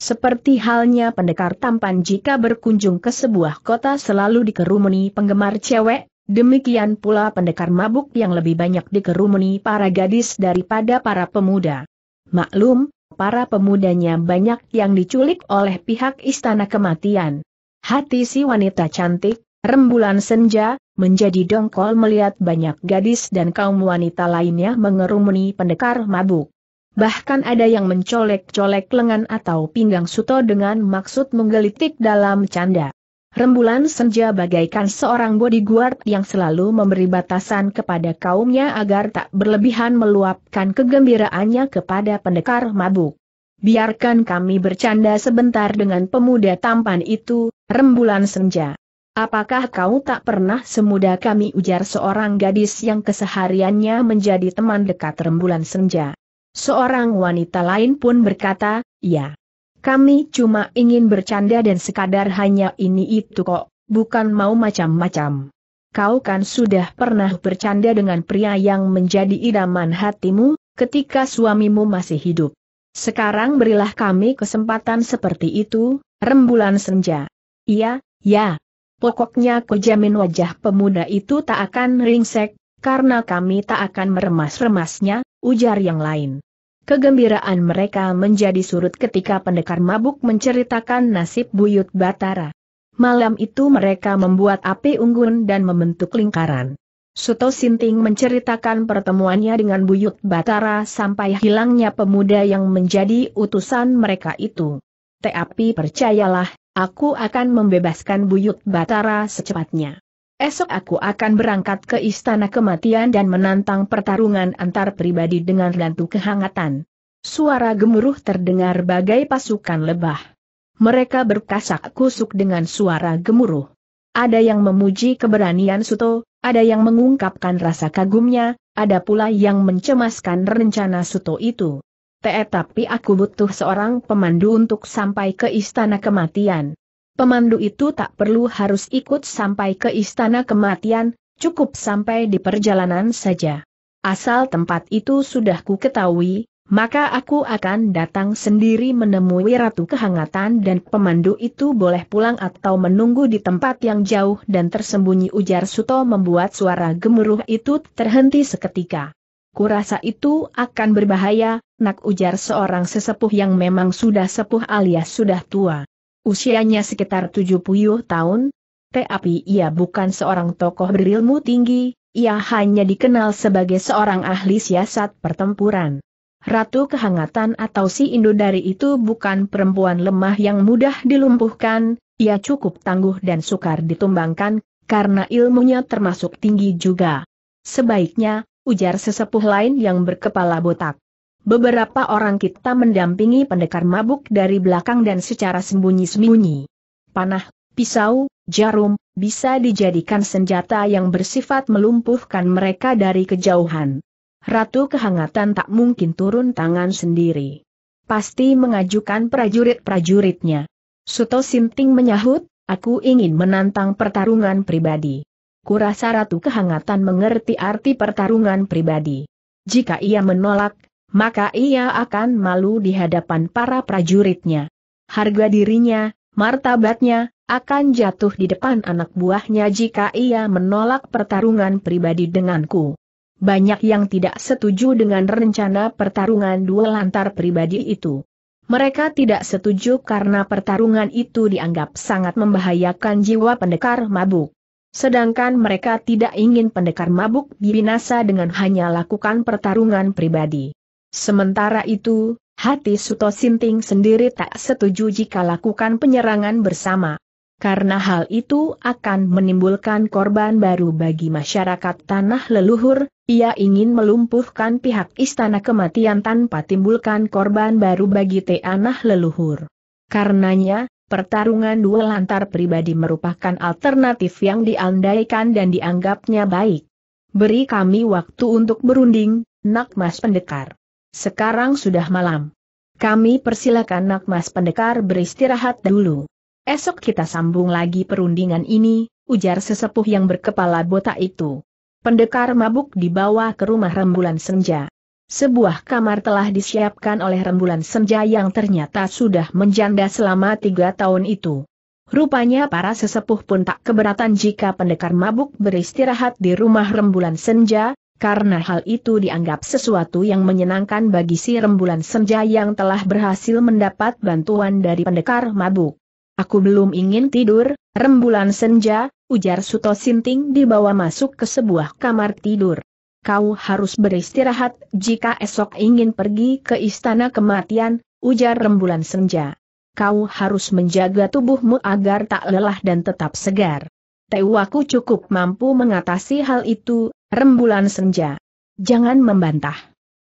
Seperti halnya pendekar tampan jika berkunjung ke sebuah kota selalu dikerumuni penggemar cewek, demikian pula pendekar mabuk yang lebih banyak dikerumuni para gadis daripada para pemuda. Maklum, para pemudanya banyak yang diculik oleh pihak istana kematian. Hati si wanita cantik, Rembulan senja, menjadi dongkol melihat banyak gadis dan kaum wanita lainnya mengerumuni pendekar mabuk. Bahkan ada yang mencolek-colek lengan atau pinggang Suto dengan maksud menggelitik dalam canda. Rembulan senja bagaikan seorang bodyguard yang selalu memberi batasan kepada kaumnya agar tak berlebihan meluapkan kegembiraannya kepada pendekar mabuk. Biarkan kami bercanda sebentar dengan pemuda tampan itu, rembulan senja. Apakah kau tak pernah semudah kami ujar seorang gadis yang kesehariannya menjadi teman dekat rembulan senja? Seorang wanita lain pun berkata, ya. Kami cuma ingin bercanda dan sekadar hanya ini itu kok, bukan mau macam-macam. Kau kan sudah pernah bercanda dengan pria yang menjadi idaman hatimu, ketika suamimu masih hidup. Sekarang berilah kami kesempatan seperti itu, rembulan senja. Iya, ya, Pokoknya ku jamin wajah pemuda itu tak akan ringsek, karena kami tak akan meremas-remasnya, ujar yang lain. Kegembiraan mereka menjadi surut ketika pendekar mabuk menceritakan nasib buyut Batara. Malam itu mereka membuat api unggun dan membentuk lingkaran. Suto Sinting menceritakan pertemuannya dengan buyut Batara sampai hilangnya pemuda yang menjadi utusan mereka itu. Tapi percayalah, Aku akan membebaskan buyut Batara secepatnya. Esok aku akan berangkat ke Istana Kematian dan menantang pertarungan antar pribadi dengan lantu kehangatan. Suara gemuruh terdengar bagai pasukan lebah. Mereka berkasak kusuk dengan suara gemuruh. Ada yang memuji keberanian Suto, ada yang mengungkapkan rasa kagumnya, ada pula yang mencemaskan rencana Suto itu. Tetapi aku butuh seorang pemandu untuk sampai ke istana kematian. Pemandu itu tak perlu harus ikut sampai ke istana kematian, cukup sampai di perjalanan saja. Asal tempat itu sudah ku ketahui, maka aku akan datang sendiri menemui Ratu Kehangatan dan pemandu itu boleh pulang atau menunggu di tempat yang jauh dan tersembunyi ujar Suto membuat suara gemuruh itu terhenti seketika. Kurasa itu akan berbahaya, nak ujar seorang sesepuh yang memang sudah sepuh alias sudah tua. Usianya sekitar 70 tahun, tapi ia bukan seorang tokoh berilmu tinggi, ia hanya dikenal sebagai seorang ahli siasat pertempuran. Ratu kehangatan atau si Dari itu bukan perempuan lemah yang mudah dilumpuhkan, ia cukup tangguh dan sukar ditumbangkan, karena ilmunya termasuk tinggi juga. Sebaiknya, ujar sesepuh lain yang berkepala botak. Beberapa orang kita mendampingi pendekar mabuk dari belakang dan secara sembunyi-sembunyi. Panah, pisau, jarum, bisa dijadikan senjata yang bersifat melumpuhkan mereka dari kejauhan. Ratu kehangatan tak mungkin turun tangan sendiri. Pasti mengajukan prajurit-prajuritnya. Suto Sinting menyahut, aku ingin menantang pertarungan pribadi kurasa Ratu Kehangatan mengerti arti pertarungan pribadi. Jika ia menolak, maka ia akan malu di hadapan para prajuritnya. Harga dirinya, martabatnya, akan jatuh di depan anak buahnya jika ia menolak pertarungan pribadi denganku. Banyak yang tidak setuju dengan rencana pertarungan dua antar pribadi itu. Mereka tidak setuju karena pertarungan itu dianggap sangat membahayakan jiwa pendekar mabuk. Sedangkan mereka tidak ingin pendekar mabuk binasa dengan hanya lakukan pertarungan pribadi. Sementara itu, hati Suto Sinting sendiri tak setuju jika lakukan penyerangan bersama. Karena hal itu akan menimbulkan korban baru bagi masyarakat tanah leluhur, ia ingin melumpuhkan pihak istana kematian tanpa timbulkan korban baru bagi tanah leluhur. Karenanya, pertarungan duel antar pribadi merupakan alternatif yang diandaikan dan dianggapnya baik. Beri kami waktu untuk berunding, nak mas pendekar. Sekarang sudah malam. Kami persilakan nak mas pendekar beristirahat dulu. Esok kita sambung lagi perundingan ini, ujar sesepuh yang berkepala botak itu. Pendekar mabuk dibawa ke rumah rembulan senja. Sebuah kamar telah disiapkan oleh rembulan senja yang ternyata sudah menjanda selama tiga tahun itu. Rupanya para sesepuh pun tak keberatan jika pendekar mabuk beristirahat di rumah rembulan senja, karena hal itu dianggap sesuatu yang menyenangkan bagi si rembulan senja yang telah berhasil mendapat bantuan dari pendekar mabuk. Aku belum ingin tidur, rembulan senja, ujar Suto Sinting dibawa masuk ke sebuah kamar tidur kau harus beristirahat jika esok ingin pergi ke istana kematian, ujar rembulan senja. Kau harus menjaga tubuhmu agar tak lelah dan tetap segar. Tewaku cukup mampu mengatasi hal itu, rembulan senja. Jangan membantah.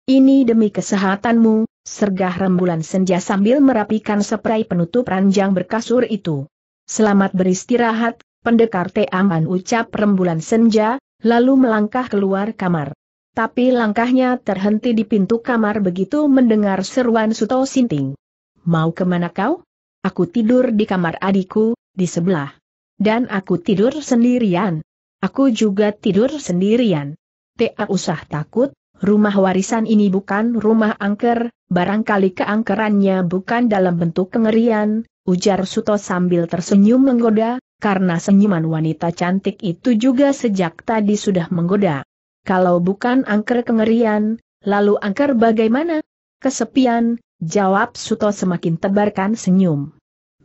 Ini demi kesehatanmu, sergah rembulan senja sambil merapikan seprai penutup ranjang berkasur itu. Selamat beristirahat, pendekar Teaman ucap rembulan senja, lalu melangkah keluar kamar. Tapi langkahnya terhenti di pintu kamar begitu mendengar seruan Suto Sinting. Mau kemana kau? Aku tidur di kamar adikku, di sebelah. Dan aku tidur sendirian. Aku juga tidur sendirian. Tak usah takut, rumah warisan ini bukan rumah angker, barangkali keangkerannya bukan dalam bentuk kengerian, ujar Suto sambil tersenyum menggoda, karena senyuman wanita cantik itu juga sejak tadi sudah menggoda. Kalau bukan angker kengerian, lalu angker bagaimana? Kesepian, jawab Suto semakin tebarkan senyum.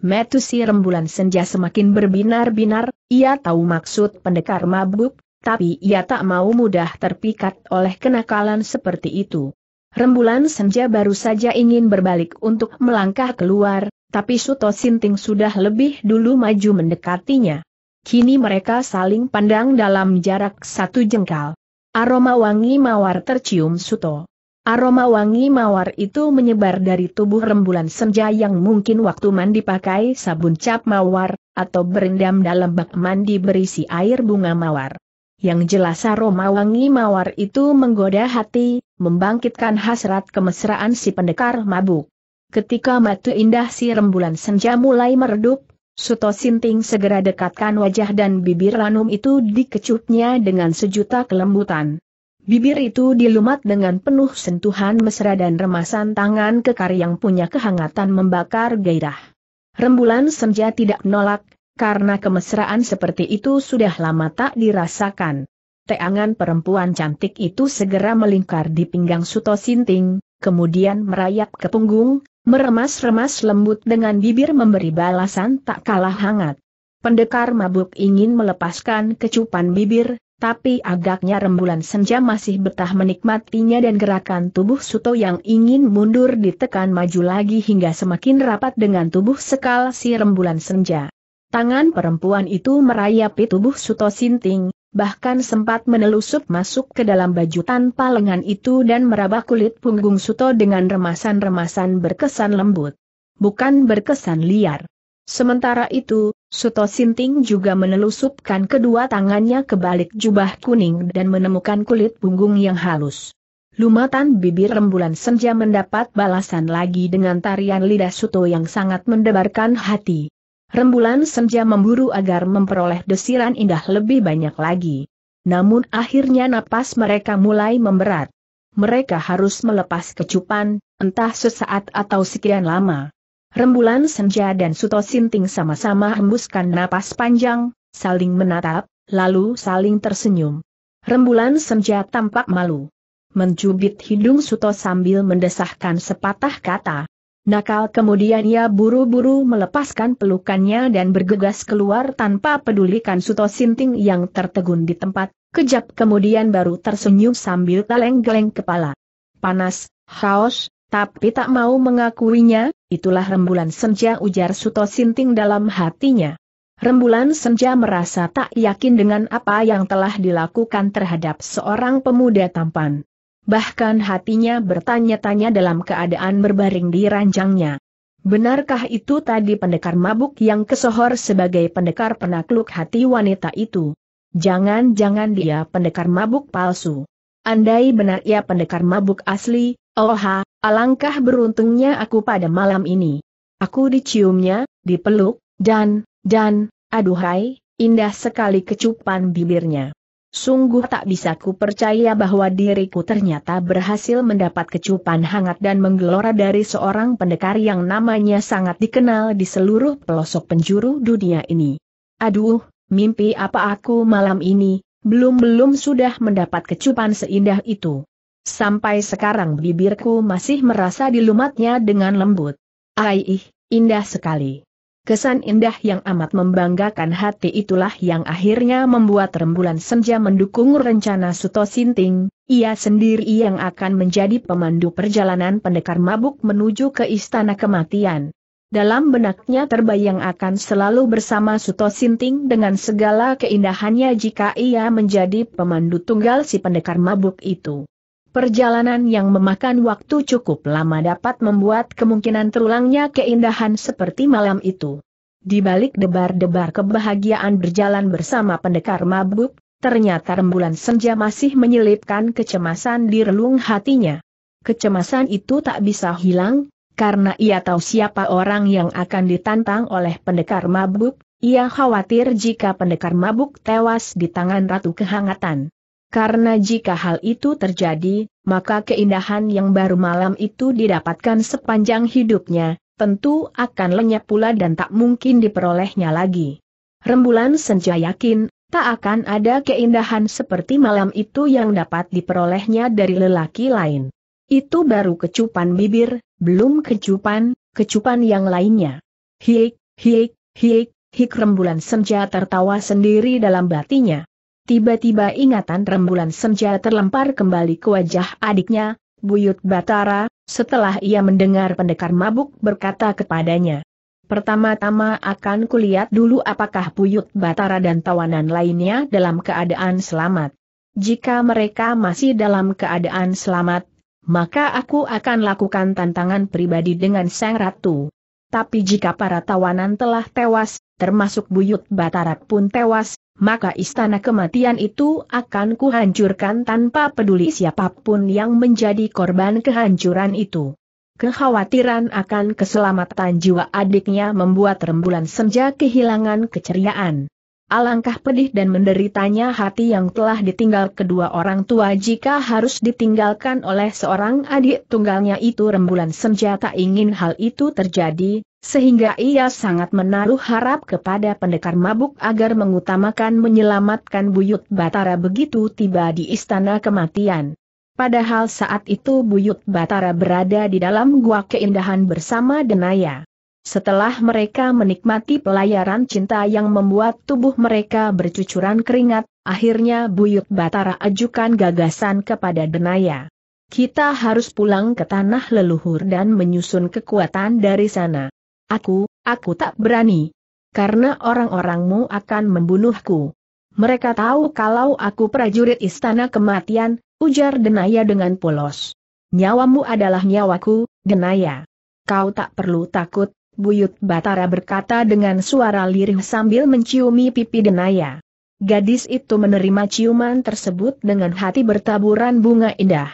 Metusi rembulan senja semakin berbinar-binar, ia tahu maksud pendekar mabuk, tapi ia tak mau mudah terpikat oleh kenakalan seperti itu. Rembulan senja baru saja ingin berbalik untuk melangkah keluar, tapi Suto Sinting sudah lebih dulu maju mendekatinya. Kini mereka saling pandang dalam jarak satu jengkal. Aroma wangi mawar tercium Suto. Aroma wangi mawar itu menyebar dari tubuh rembulan senja yang mungkin waktu mandi pakai sabun cap mawar, atau berendam dalam bak mandi berisi air bunga mawar. Yang jelas aroma wangi mawar itu menggoda hati, membangkitkan hasrat kemesraan si pendekar mabuk. Ketika mata indah si rembulan senja mulai meredup, Suto Sinting segera dekatkan wajah dan bibir ranum itu dikecupnya dengan sejuta kelembutan. Bibir itu dilumat dengan penuh sentuhan mesra dan remasan tangan kekar yang punya kehangatan membakar gairah. Rembulan senja tidak menolak, karena kemesraan seperti itu sudah lama tak dirasakan. Teangan perempuan cantik itu segera melingkar di pinggang Suto Sinting, kemudian merayap ke punggung, meremas-remas lembut dengan bibir memberi balasan tak kalah hangat. Pendekar mabuk ingin melepaskan kecupan bibir, tapi agaknya rembulan senja masih betah menikmatinya dan gerakan tubuh Suto yang ingin mundur ditekan maju lagi hingga semakin rapat dengan tubuh sekal si rembulan senja. Tangan perempuan itu merayapi tubuh Suto Sinting, bahkan sempat menelusup masuk ke dalam baju tanpa lengan itu dan meraba kulit punggung Suto dengan remasan-remasan berkesan lembut. Bukan berkesan liar. Sementara itu, Suto Sinting juga menelusupkan kedua tangannya ke balik jubah kuning dan menemukan kulit punggung yang halus. Lumatan bibir rembulan senja mendapat balasan lagi dengan tarian lidah Suto yang sangat mendebarkan hati. Rembulan senja memburu agar memperoleh desiran indah lebih banyak lagi. Namun akhirnya napas mereka mulai memberat. Mereka harus melepas kecupan, entah sesaat atau sekian lama. Rembulan senja dan Suto Sinting sama-sama hembuskan napas panjang, saling menatap, lalu saling tersenyum. Rembulan senja tampak malu. Mencubit hidung Suto sambil mendesahkan sepatah kata. Nakal kemudian ia buru-buru melepaskan pelukannya dan bergegas keluar tanpa pedulikan Suto Sinting yang tertegun di tempat, kejap kemudian baru tersenyum sambil geleng-geleng kepala. Panas, haus, tapi tak mau mengakuinya, itulah rembulan senja ujar Suto Sinting dalam hatinya. Rembulan senja merasa tak yakin dengan apa yang telah dilakukan terhadap seorang pemuda tampan. Bahkan hatinya bertanya-tanya dalam keadaan berbaring di ranjangnya. Benarkah itu tadi pendekar mabuk yang kesohor sebagai pendekar penakluk hati wanita itu? Jangan-jangan dia pendekar mabuk palsu. Andai benar ia pendekar mabuk asli, oha, alangkah beruntungnya aku pada malam ini. Aku diciumnya, dipeluk, dan, dan, aduhai, indah sekali kecupan bibirnya. Sungguh tak bisa ku percaya bahwa diriku ternyata berhasil mendapat kecupan hangat dan menggelora dari seorang pendekar yang namanya sangat dikenal di seluruh pelosok penjuru dunia ini. Aduh, mimpi apa aku malam ini, belum-belum sudah mendapat kecupan seindah itu. Sampai sekarang bibirku masih merasa dilumatnya dengan lembut. Aih, indah sekali. Kesan indah yang amat membanggakan hati itulah yang akhirnya membuat rembulan senja mendukung rencana Suto Sinting, ia sendiri yang akan menjadi pemandu perjalanan pendekar mabuk menuju ke istana kematian. Dalam benaknya terbayang akan selalu bersama Suto Sinting dengan segala keindahannya jika ia menjadi pemandu tunggal si pendekar mabuk itu. Perjalanan yang memakan waktu cukup lama dapat membuat kemungkinan terulangnya keindahan seperti malam itu. Di balik debar-debar kebahagiaan berjalan bersama pendekar mabuk, ternyata rembulan senja masih menyelipkan kecemasan di relung hatinya. Kecemasan itu tak bisa hilang, karena ia tahu siapa orang yang akan ditantang oleh pendekar mabuk, ia khawatir jika pendekar mabuk tewas di tangan Ratu Kehangatan. Karena jika hal itu terjadi, maka keindahan yang baru malam itu didapatkan sepanjang hidupnya, tentu akan lenyap pula dan tak mungkin diperolehnya lagi. Rembulan Senja yakin, tak akan ada keindahan seperti malam itu yang dapat diperolehnya dari lelaki lain. Itu baru kecupan bibir, belum kecupan, kecupan yang lainnya. Hik, hik, hik, hik rembulan senja tertawa sendiri dalam batinya. Tiba-tiba ingatan rembulan senja terlempar kembali ke wajah adiknya, Buyut Batara, setelah ia mendengar pendekar mabuk berkata kepadanya. Pertama-tama akan kulihat dulu apakah Buyut Batara dan tawanan lainnya dalam keadaan selamat. Jika mereka masih dalam keadaan selamat, maka aku akan lakukan tantangan pribadi dengan Sang Ratu. Tapi jika para tawanan telah tewas, termasuk Buyut Batara pun tewas, maka istana kematian itu akan kuhancurkan tanpa peduli siapapun yang menjadi korban kehancuran itu. Kekhawatiran akan keselamatan jiwa adiknya membuat rembulan senja kehilangan keceriaan. Alangkah pedih dan menderitanya hati yang telah ditinggal kedua orang tua jika harus ditinggalkan oleh seorang adik tunggalnya itu rembulan senja tak ingin hal itu terjadi, sehingga ia sangat menaruh harap kepada pendekar mabuk agar mengutamakan menyelamatkan Buyut Batara begitu tiba di istana kematian. Padahal saat itu Buyut Batara berada di dalam gua keindahan bersama Denaya. Setelah mereka menikmati pelayaran cinta yang membuat tubuh mereka bercucuran keringat, akhirnya Buyut Batara ajukan gagasan kepada Denaya. Kita harus pulang ke tanah leluhur dan menyusun kekuatan dari sana. Aku, aku tak berani. Karena orang-orangmu akan membunuhku. Mereka tahu kalau aku prajurit istana kematian, ujar Denaya dengan polos. Nyawamu adalah nyawaku, Denaya. Kau tak perlu takut, Buyut Batara berkata dengan suara lirih sambil menciumi pipi Denaya. Gadis itu menerima ciuman tersebut dengan hati bertaburan bunga indah.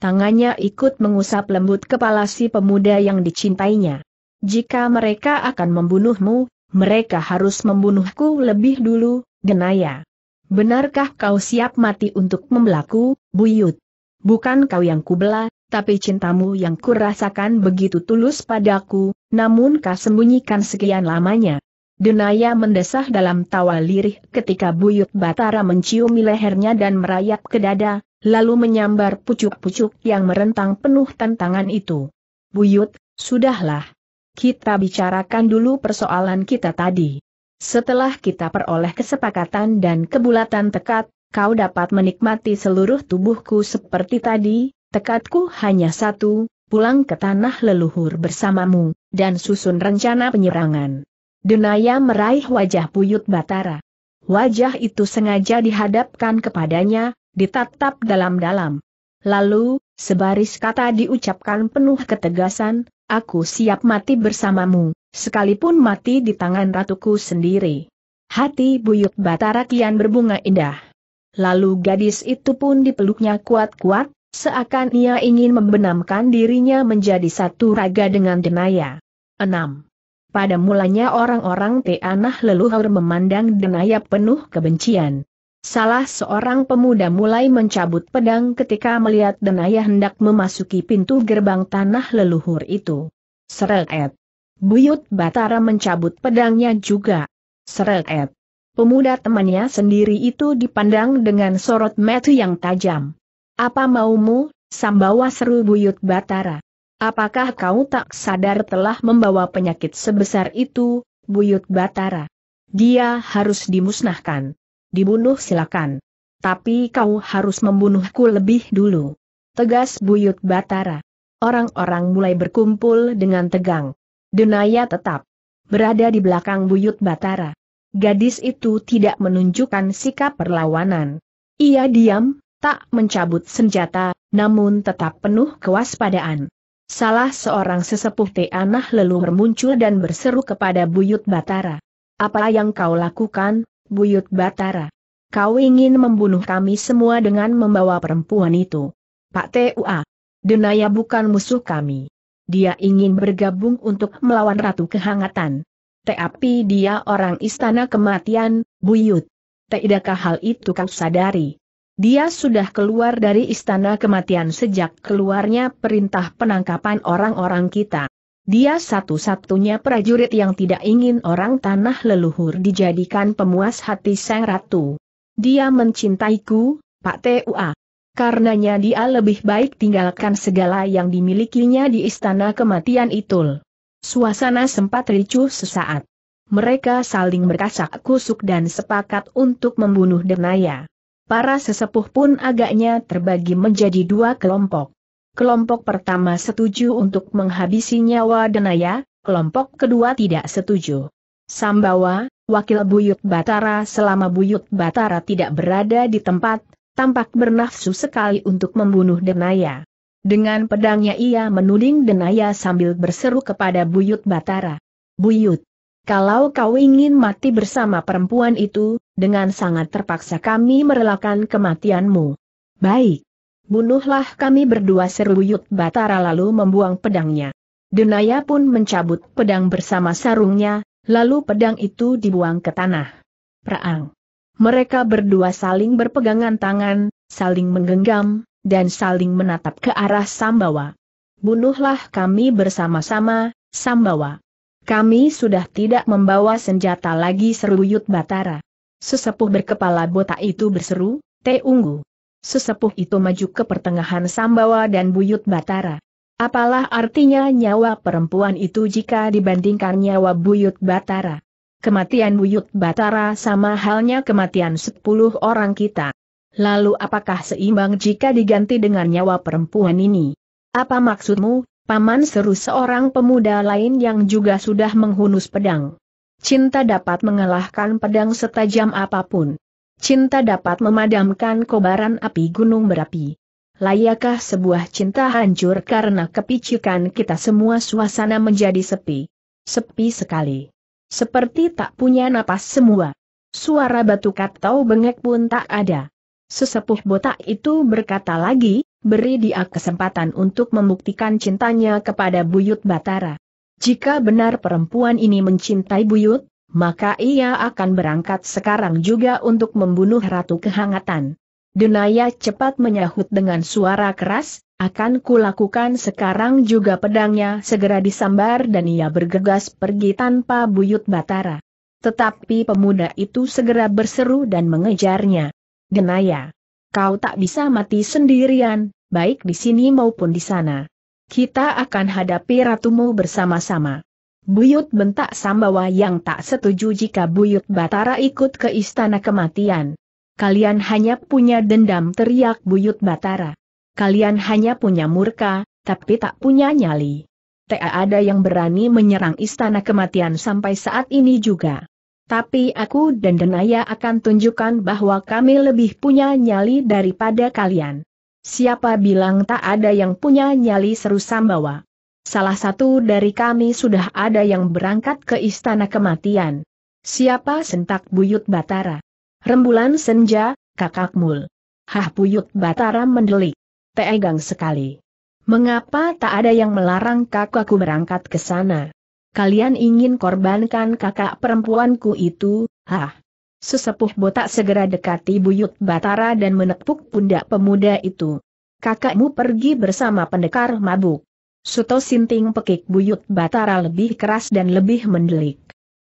Tangannya ikut mengusap lembut kepala si pemuda yang dicintainya. Jika mereka akan membunuhmu, mereka harus membunuhku lebih dulu, Denaya. Benarkah kau siap mati untuk membelaku, Buyut? Bukan kau yang kubela, tapi cintamu yang kurasakan begitu tulus padaku, namun kau sembunyikan sekian lamanya. Denaya mendesah dalam tawa lirih ketika Buyut Batara mencium lehernya dan merayap ke dada, lalu menyambar pucuk-pucuk yang merentang penuh tantangan itu. Buyut, sudahlah, kita bicarakan dulu persoalan kita tadi. Setelah kita peroleh kesepakatan dan kebulatan tekad, kau dapat menikmati seluruh tubuhku seperti tadi, tekadku hanya satu, pulang ke tanah leluhur bersamamu, dan susun rencana penyerangan. Denaya meraih wajah puyut Batara. Wajah itu sengaja dihadapkan kepadanya, ditatap dalam-dalam. Lalu, Sebaris kata diucapkan penuh ketegasan, aku siap mati bersamamu, sekalipun mati di tangan ratuku sendiri. Hati buyut Batara kian berbunga indah. Lalu gadis itu pun dipeluknya kuat-kuat, seakan ia ingin membenamkan dirinya menjadi satu raga dengan Denaya. 6. Pada mulanya orang-orang Teanah leluhur memandang Denaya penuh kebencian. Salah seorang pemuda mulai mencabut pedang ketika melihat Denaya hendak memasuki pintu gerbang tanah leluhur itu. Seret. Buyut Batara mencabut pedangnya juga. Seret. Pemuda temannya sendiri itu dipandang dengan sorot mata yang tajam. Apa maumu, Sambawa seru Buyut Batara? Apakah kau tak sadar telah membawa penyakit sebesar itu, Buyut Batara? Dia harus dimusnahkan dibunuh silakan. Tapi kau harus membunuhku lebih dulu. Tegas buyut Batara. Orang-orang mulai berkumpul dengan tegang. Denaya tetap berada di belakang buyut Batara. Gadis itu tidak menunjukkan sikap perlawanan. Ia diam, tak mencabut senjata, namun tetap penuh kewaspadaan. Salah seorang sesepuh Teanah leluhur muncul dan berseru kepada Buyut Batara. Apa yang kau lakukan, Buyut Batara. Kau ingin membunuh kami semua dengan membawa perempuan itu. Pak Tua. Denaya bukan musuh kami. Dia ingin bergabung untuk melawan Ratu Kehangatan. Tapi dia orang istana kematian, Buyut. Tidakkah hal itu kau sadari? Dia sudah keluar dari istana kematian sejak keluarnya perintah penangkapan orang-orang kita. Dia satu-satunya prajurit yang tidak ingin orang tanah leluhur dijadikan pemuas hati sang ratu. Dia mencintaiku, Pak Tua. Karenanya dia lebih baik tinggalkan segala yang dimilikinya di istana kematian itu. Suasana sempat ricuh sesaat. Mereka saling berkasak kusuk dan sepakat untuk membunuh Denaya. Para sesepuh pun agaknya terbagi menjadi dua kelompok. Kelompok pertama setuju untuk menghabisi nyawa Denaya, kelompok kedua tidak setuju. Sambawa, wakil Buyut Batara selama Buyut Batara tidak berada di tempat, tampak bernafsu sekali untuk membunuh Denaya. Dengan pedangnya ia menuding Denaya sambil berseru kepada Buyut Batara. Buyut, kalau kau ingin mati bersama perempuan itu, dengan sangat terpaksa kami merelakan kematianmu. Baik, Bunuhlah kami berdua seru Yud Batara lalu membuang pedangnya. Denaya pun mencabut pedang bersama sarungnya, lalu pedang itu dibuang ke tanah. Praang. Mereka berdua saling berpegangan tangan, saling menggenggam, dan saling menatap ke arah Sambawa. Bunuhlah kami bersama-sama, Sambawa. Kami sudah tidak membawa senjata lagi seru Yud Batara. Sesepuh berkepala botak itu berseru, Te Ungu. Sesepuh itu maju ke pertengahan Sambawa dan Buyut Batara. Apalah artinya nyawa perempuan itu jika dibandingkan nyawa Buyut Batara? Kematian Buyut Batara sama halnya kematian sepuluh orang kita. Lalu apakah seimbang jika diganti dengan nyawa perempuan ini? Apa maksudmu, Paman seru seorang pemuda lain yang juga sudah menghunus pedang. Cinta dapat mengalahkan pedang setajam apapun. Cinta dapat memadamkan kobaran api gunung berapi. Layakkah sebuah cinta hancur karena kepicikan kita semua suasana menjadi sepi? Sepi sekali. Seperti tak punya napas semua. Suara batu atau bengek pun tak ada. Sesepuh botak itu berkata lagi, beri dia kesempatan untuk membuktikan cintanya kepada Buyut Batara. Jika benar perempuan ini mencintai Buyut, maka ia akan berangkat sekarang juga untuk membunuh Ratu Kehangatan. Denaya cepat menyahut dengan suara keras, akan kulakukan sekarang juga pedangnya segera disambar dan ia bergegas pergi tanpa buyut batara. Tetapi pemuda itu segera berseru dan mengejarnya. Denaya, kau tak bisa mati sendirian, baik di sini maupun di sana. Kita akan hadapi ratumu bersama-sama. Buyut bentak Sambawa yang tak setuju jika Buyut Batara ikut ke istana kematian. Kalian hanya punya dendam teriak Buyut Batara. Kalian hanya punya murka, tapi tak punya nyali. Tak ada yang berani menyerang istana kematian sampai saat ini juga. Tapi aku dan Denaya akan tunjukkan bahwa kami lebih punya nyali daripada kalian. Siapa bilang tak ada yang punya nyali seru Sambawa. Salah satu dari kami sudah ada yang berangkat ke istana kematian. Siapa sentak buyut Batara? Rembulan senja, kakak mul. Hah buyut Batara mendelik. Tegang sekali. Mengapa tak ada yang melarang kakakku berangkat ke sana? Kalian ingin korbankan kakak perempuanku itu, hah? Sesepuh botak segera dekati buyut Batara dan menepuk pundak pemuda itu. Kakakmu pergi bersama pendekar mabuk. Suto Sinting pekik buyut Batara lebih keras dan lebih mendelik.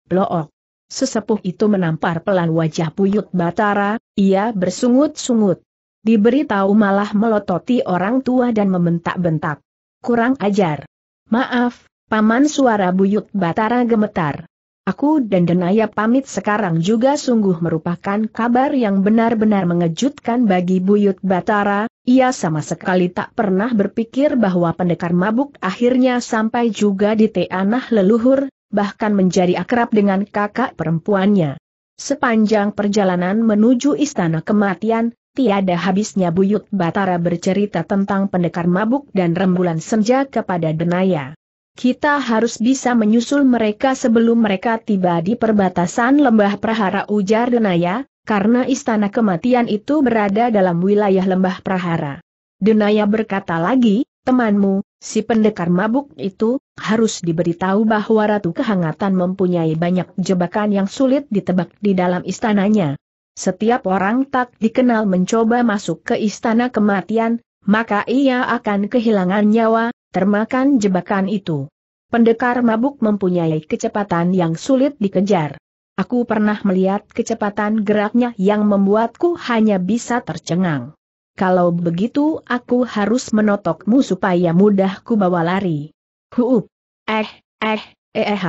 Blook. Sesepuh itu menampar pelan wajah buyut Batara, ia bersungut-sungut. Diberitahu malah melototi orang tua dan membentak-bentak. Kurang ajar. Maaf, paman suara buyut Batara gemetar. Aku dan Denaya pamit sekarang juga sungguh merupakan kabar yang benar-benar mengejutkan bagi buyut Batara, ia sama sekali tak pernah berpikir bahwa pendekar mabuk akhirnya sampai juga di tanah leluhur, bahkan menjadi akrab dengan kakak perempuannya. Sepanjang perjalanan menuju istana kematian, tiada habisnya Buyut Batara bercerita tentang pendekar mabuk dan rembulan senja kepada Denaya. Kita harus bisa menyusul mereka sebelum mereka tiba di perbatasan lembah prahara ujar Denaya, karena istana kematian itu berada dalam wilayah lembah Prahara. Denaya berkata lagi, temanmu, si pendekar mabuk itu, harus diberitahu bahwa Ratu Kehangatan mempunyai banyak jebakan yang sulit ditebak di dalam istananya. Setiap orang tak dikenal mencoba masuk ke istana kematian, maka ia akan kehilangan nyawa, termakan jebakan itu. Pendekar mabuk mempunyai kecepatan yang sulit dikejar. Aku pernah melihat kecepatan geraknya yang membuatku hanya bisa tercengang. Kalau begitu aku harus menotokmu supaya mudah ku bawa lari. Huup. Eh, eh, eh, Eh,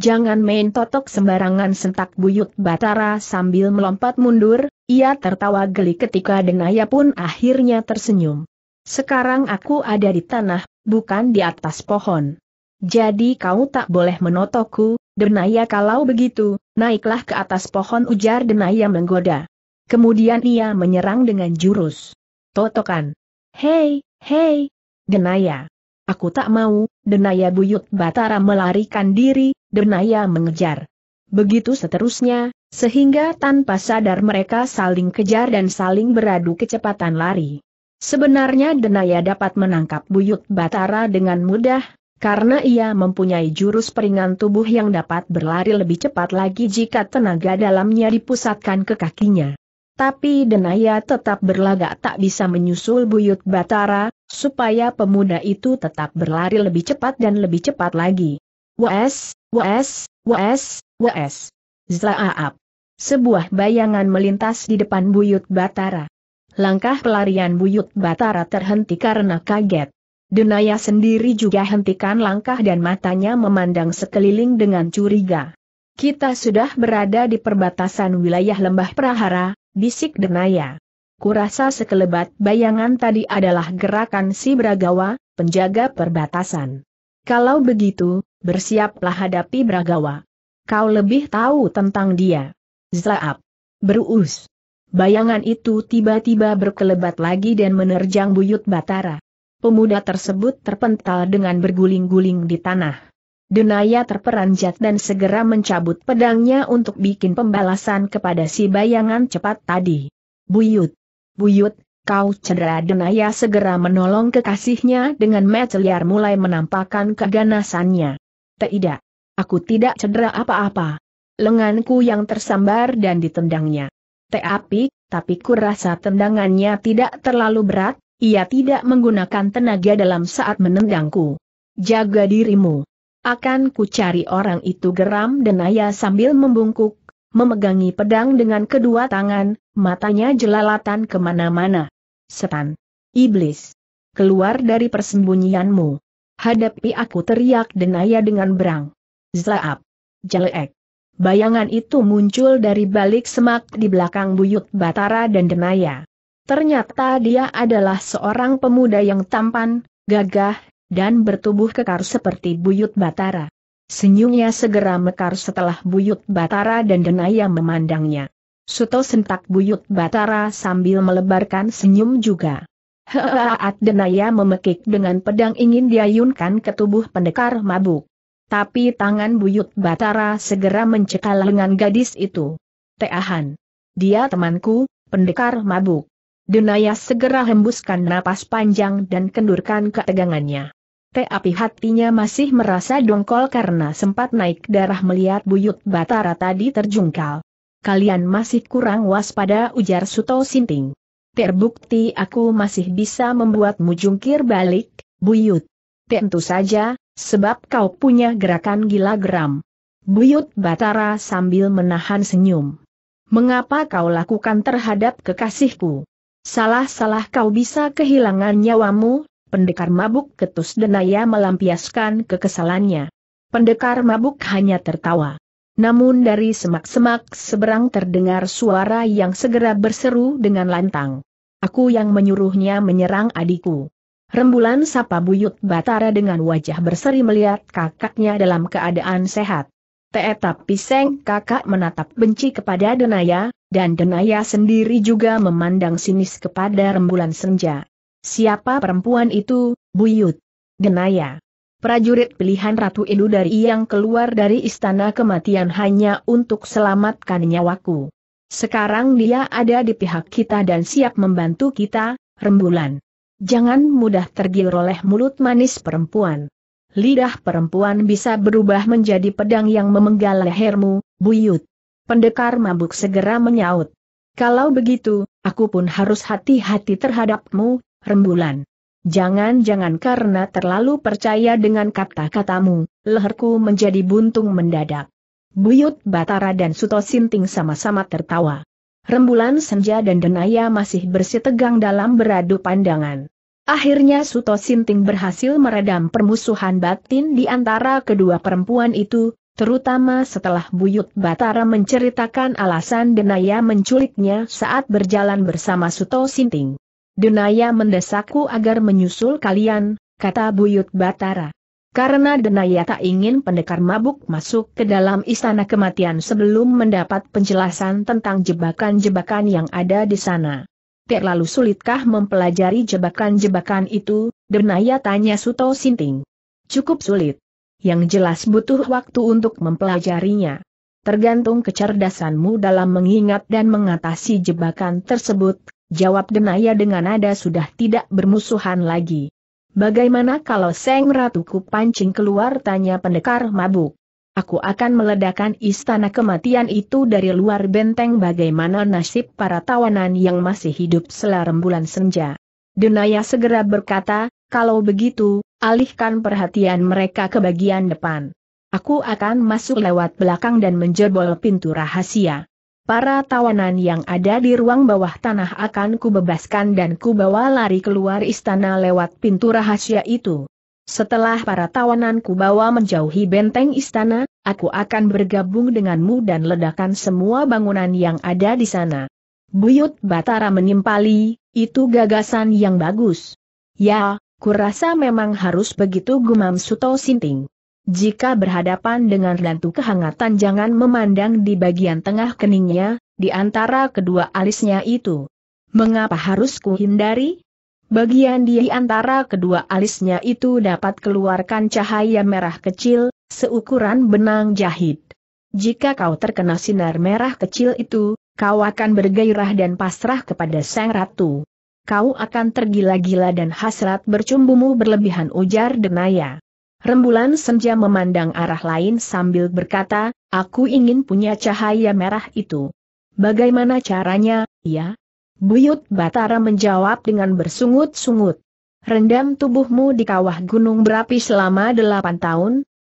Jangan main totok sembarangan sentak buyut Batara sambil melompat mundur, ia tertawa geli ketika Denaya pun akhirnya tersenyum. Sekarang aku ada di tanah, bukan di atas pohon. Jadi kau tak boleh menotokku, Denaya kalau begitu, naiklah ke atas pohon ujar Denaya menggoda. Kemudian ia menyerang dengan jurus. Totokan. Hei, hei, Denaya. Aku tak mau, Denaya buyut Batara melarikan diri, Denaya mengejar. Begitu seterusnya, sehingga tanpa sadar mereka saling kejar dan saling beradu kecepatan lari. Sebenarnya Denaya dapat menangkap buyut Batara dengan mudah, karena ia mempunyai jurus peringan tubuh yang dapat berlari lebih cepat lagi jika tenaga dalamnya dipusatkan ke kakinya. Tapi Denaya tetap berlagak tak bisa menyusul buyut Batara, supaya pemuda itu tetap berlari lebih cepat dan lebih cepat lagi. Wes, wes, wes, wes. Zlaaap. Sebuah bayangan melintas di depan buyut Batara. Langkah pelarian buyut Batara terhenti karena kaget. Denaya sendiri juga hentikan langkah dan matanya memandang sekeliling dengan curiga. Kita sudah berada di perbatasan wilayah lembah Prahara, bisik Denaya. Kurasa sekelebat bayangan tadi adalah gerakan si Bragawa, penjaga perbatasan. Kalau begitu, bersiaplah hadapi Bragawa. Kau lebih tahu tentang dia. Zlaap. Berus. Bayangan itu tiba-tiba berkelebat lagi dan menerjang buyut Batara. Pemuda tersebut terpental dengan berguling-guling di tanah. Denaya terperanjat dan segera mencabut pedangnya untuk bikin pembalasan kepada si bayangan cepat tadi. Buyut! Buyut, kau cedera Denaya segera menolong kekasihnya dengan meteliar mulai menampakkan keganasannya. Tidak. Aku tidak cedera apa-apa. Lenganku yang tersambar dan ditendangnya. Tapi, tapi ku rasa tendangannya tidak terlalu berat, ia tidak menggunakan tenaga dalam saat menendangku. Jaga dirimu. Akan ku cari orang itu geram dan ayah sambil membungkuk, memegangi pedang dengan kedua tangan, matanya jelalatan kemana-mana. Setan. Iblis. Keluar dari persembunyianmu. Hadapi aku teriak Denaya dengan berang. Zlaap, Jelek. Bayangan itu muncul dari balik semak di belakang buyut Batara dan Denaya. Ternyata dia adalah seorang pemuda yang tampan, gagah, dan bertubuh kekar seperti buyut batara. Senyumnya segera mekar setelah buyut batara dan Denaya memandangnya. Suto sentak buyut batara sambil melebarkan senyum juga. Heaat Denaya memekik dengan pedang ingin diayunkan ke tubuh pendekar mabuk. Tapi tangan buyut batara segera mencekal lengan gadis itu. Teahan. Dia temanku, pendekar mabuk. Denaya segera hembuskan napas panjang dan kendurkan ketegangannya. Tapi hatinya masih merasa dongkol karena sempat naik darah melihat buyut Batara tadi terjungkal. Kalian masih kurang waspada ujar Suto Sinting. Terbukti aku masih bisa membuatmu jungkir balik, buyut. Tentu saja, sebab kau punya gerakan gila geram. Buyut Batara sambil menahan senyum. Mengapa kau lakukan terhadap kekasihku? Salah-salah kau bisa kehilangan nyawamu, pendekar mabuk ketus denaya melampiaskan kekesalannya. Pendekar mabuk hanya tertawa. Namun dari semak-semak seberang terdengar suara yang segera berseru dengan lantang. Aku yang menyuruhnya menyerang adikku. Rembulan sapa buyut Batara dengan wajah berseri melihat kakaknya dalam keadaan sehat. Tetapi Seng kakak menatap benci kepada Denaya, dan Denaya sendiri juga memandang sinis kepada rembulan senja. Siapa perempuan itu, Buyut? Denaya. Prajurit pilihan Ratu Indu dari yang keluar dari istana kematian hanya untuk selamatkan nyawaku. Sekarang dia ada di pihak kita dan siap membantu kita, rembulan. Jangan mudah tergiur oleh mulut manis perempuan. Lidah perempuan bisa berubah menjadi pedang yang memenggal lehermu, buyut. Pendekar mabuk segera menyaut. Kalau begitu, aku pun harus hati-hati terhadapmu, rembulan. Jangan-jangan karena terlalu percaya dengan kata-katamu, leherku menjadi buntung mendadak. Buyut Batara dan Suto Sinting sama-sama tertawa. Rembulan Senja dan Denaya masih bersitegang dalam beradu pandangan. Akhirnya Suto Sinting berhasil meredam permusuhan batin di antara kedua perempuan itu, terutama setelah Buyut Batara menceritakan alasan Denaya menculiknya saat berjalan bersama Suto Sinting. Denaya mendesakku agar menyusul kalian, kata Buyut Batara. Karena Denaya tak ingin pendekar mabuk masuk ke dalam istana kematian sebelum mendapat penjelasan tentang jebakan-jebakan yang ada di sana. Terlalu sulitkah mempelajari jebakan-jebakan itu, Denaya tanya Suto Sinting. Cukup sulit. Yang jelas butuh waktu untuk mempelajarinya. Tergantung kecerdasanmu dalam mengingat dan mengatasi jebakan tersebut, jawab Denaya dengan nada sudah tidak bermusuhan lagi. Bagaimana kalau Seng Ratuku pancing keluar tanya pendekar mabuk? Aku akan meledakkan istana kematian itu dari luar benteng bagaimana nasib para tawanan yang masih hidup selarem bulan senja. Denaya segera berkata, kalau begitu, alihkan perhatian mereka ke bagian depan. Aku akan masuk lewat belakang dan menjebol pintu rahasia. Para tawanan yang ada di ruang bawah tanah akan kubebaskan dan kubawa lari keluar istana lewat pintu rahasia itu. Setelah para tawananku bawa menjauhi benteng istana, aku akan bergabung denganmu dan ledakan semua bangunan yang ada di sana. Buyut Batara menimpali, itu gagasan yang bagus. Ya, kurasa memang harus begitu gumam Suto Sinting. Jika berhadapan dengan lantu kehangatan jangan memandang di bagian tengah keningnya, di antara kedua alisnya itu. Mengapa harus kuhindari? Bagian di antara kedua alisnya itu dapat keluarkan cahaya merah kecil, seukuran benang jahit. Jika kau terkena sinar merah kecil itu, kau akan bergairah dan pasrah kepada sang ratu. Kau akan tergila-gila dan hasrat bercumbumu berlebihan ujar Denaya. Rembulan senja memandang arah lain sambil berkata, aku ingin punya cahaya merah itu. Bagaimana caranya, ya? Buyut Batara menjawab dengan bersungut-sungut. Rendam tubuhmu di kawah gunung berapi selama delapan tahun?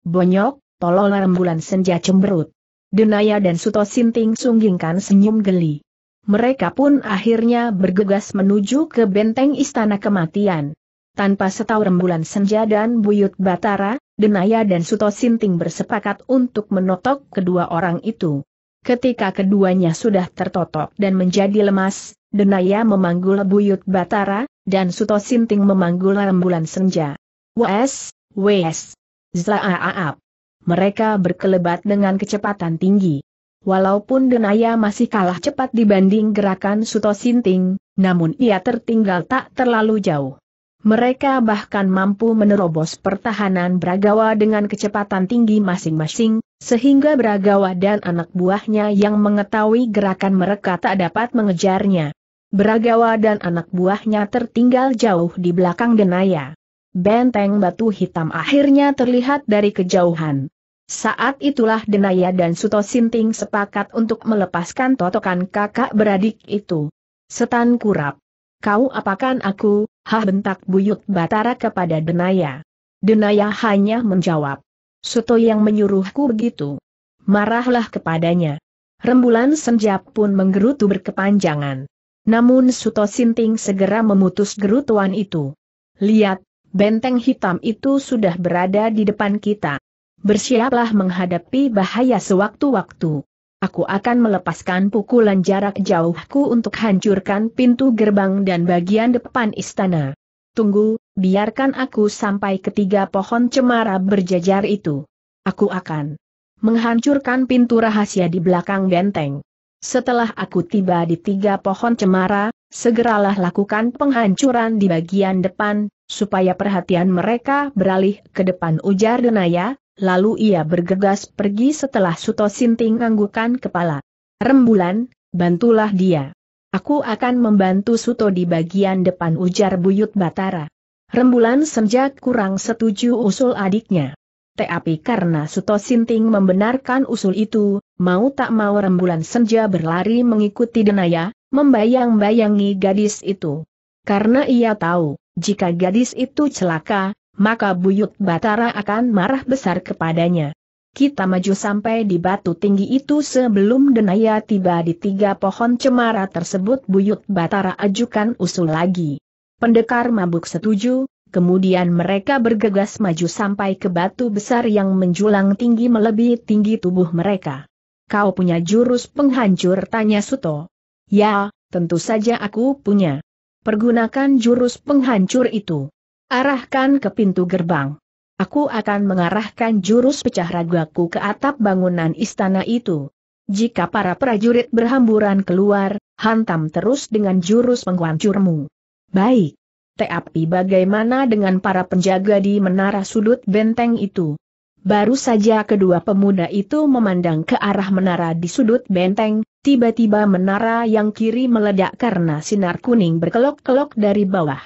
Bonyok, tolol rembulan senja cemberut. Denaya dan Suto Sinting sunggingkan senyum geli. Mereka pun akhirnya bergegas menuju ke benteng istana kematian. Tanpa setau rembulan senja dan buyut Batara, Denaya dan Suto Sinting bersepakat untuk menotok kedua orang itu. Ketika keduanya sudah tertotok dan menjadi lemas, Denaya memanggul buyut Batara, dan Suto Sinting memanggul rembulan senja. Wes, wes, zlaaap. Mereka berkelebat dengan kecepatan tinggi. Walaupun Denaya masih kalah cepat dibanding gerakan Suto Sinting, namun ia tertinggal tak terlalu jauh. Mereka bahkan mampu menerobos pertahanan Bragawa dengan kecepatan tinggi masing-masing, sehingga Bragawa dan anak buahnya yang mengetahui gerakan mereka tak dapat mengejarnya. Bragawa dan anak buahnya tertinggal jauh di belakang Denaya. Benteng batu hitam akhirnya terlihat dari kejauhan. Saat itulah Denaya dan Suto Sinting sepakat untuk melepaskan totokan kakak beradik itu. Setan kurap. Kau apakan aku, hah bentak buyut Batara kepada Denaya. Denaya hanya menjawab. Soto yang menyuruhku begitu. Marahlah kepadanya. Rembulan senja pun menggerutu berkepanjangan. Namun Suto Sinting segera memutus gerutuan itu. Lihat, benteng hitam itu sudah berada di depan kita. Bersiaplah menghadapi bahaya sewaktu-waktu. Aku akan melepaskan pukulan jarak jauhku untuk hancurkan pintu gerbang dan bagian depan istana. Tunggu, biarkan aku sampai ketiga pohon cemara berjajar itu. Aku akan menghancurkan pintu rahasia di belakang benteng. Setelah aku tiba di tiga pohon cemara, segeralah lakukan penghancuran di bagian depan, supaya perhatian mereka beralih ke depan ujar Denaya, Lalu ia bergegas pergi setelah Suto Sinting anggukan kepala. Rembulan, bantulah dia. Aku akan membantu Suto di bagian depan ujar Buyut Batara. Rembulan Senja kurang setuju usul adiknya. Tapi karena Suto Sinting membenarkan usul itu, mau tak mau Rembulan Senja berlari mengikuti Denaya, membayang-bayangi gadis itu. Karena ia tahu, jika gadis itu celaka, maka Buyut Batara akan marah besar kepadanya. Kita maju sampai di batu tinggi itu sebelum Denaya tiba di tiga pohon cemara tersebut Buyut Batara ajukan usul lagi. Pendekar mabuk setuju, kemudian mereka bergegas maju sampai ke batu besar yang menjulang tinggi melebihi tinggi tubuh mereka. Kau punya jurus penghancur tanya Suto. Ya, tentu saja aku punya. Pergunakan jurus penghancur itu. Arahkan ke pintu gerbang. Aku akan mengarahkan jurus pecah ragaku ke atap bangunan istana itu. Jika para prajurit berhamburan keluar, hantam terus dengan jurus penghancurmu. Baik. Tapi bagaimana dengan para penjaga di menara sudut benteng itu? Baru saja kedua pemuda itu memandang ke arah menara di sudut benteng, tiba-tiba menara yang kiri meledak karena sinar kuning berkelok-kelok dari bawah.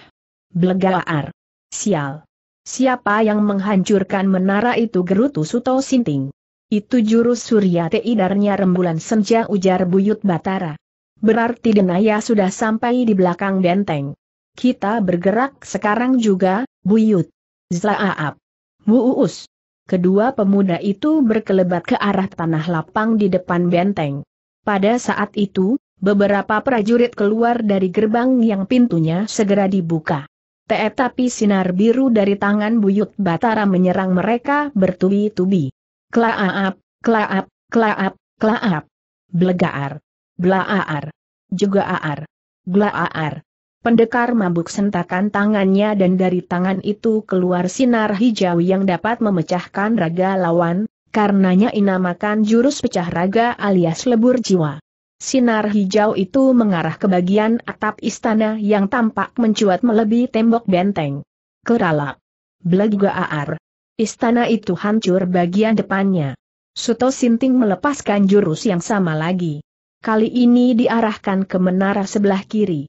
Blegaar. Sial. Siapa yang menghancurkan menara itu gerutu Suto Sinting? Itu jurus surya teidarnya rembulan senja ujar buyut Batara. Berarti Denaya sudah sampai di belakang benteng. Kita bergerak sekarang juga, buyut. Zlaaap. Muus. Kedua pemuda itu berkelebat ke arah tanah lapang di depan benteng. Pada saat itu, beberapa prajurit keluar dari gerbang yang pintunya segera dibuka. Tetapi sinar biru dari tangan buyut Batara menyerang mereka bertubi-tubi. Klaap, klaap, klaap, klaap. Blegaar. Blaaar. Juga aar. Blaaar. Pendekar mabuk sentakan tangannya dan dari tangan itu keluar sinar hijau yang dapat memecahkan raga lawan, karenanya inamakan jurus pecah raga alias lebur jiwa. Sinar hijau itu mengarah ke bagian atap istana yang tampak mencuat melebihi tembok benteng. Kerala. Belaga ar. Istana itu hancur bagian depannya. Suto Sinting melepaskan jurus yang sama lagi. Kali ini diarahkan ke menara sebelah kiri.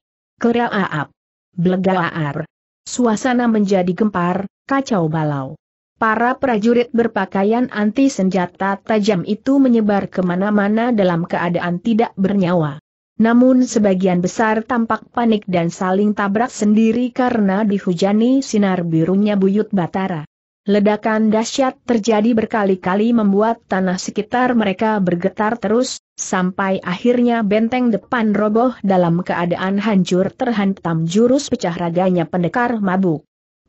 juga ar. Suasana menjadi gempar, kacau balau. Para prajurit berpakaian anti senjata tajam itu menyebar kemana-mana dalam keadaan tidak bernyawa. Namun sebagian besar tampak panik dan saling tabrak sendiri karena dihujani sinar birunya buyut batara. Ledakan dahsyat terjadi berkali-kali membuat tanah sekitar mereka bergetar terus, sampai akhirnya benteng depan roboh dalam keadaan hancur terhantam jurus pecah raganya pendekar mabuk.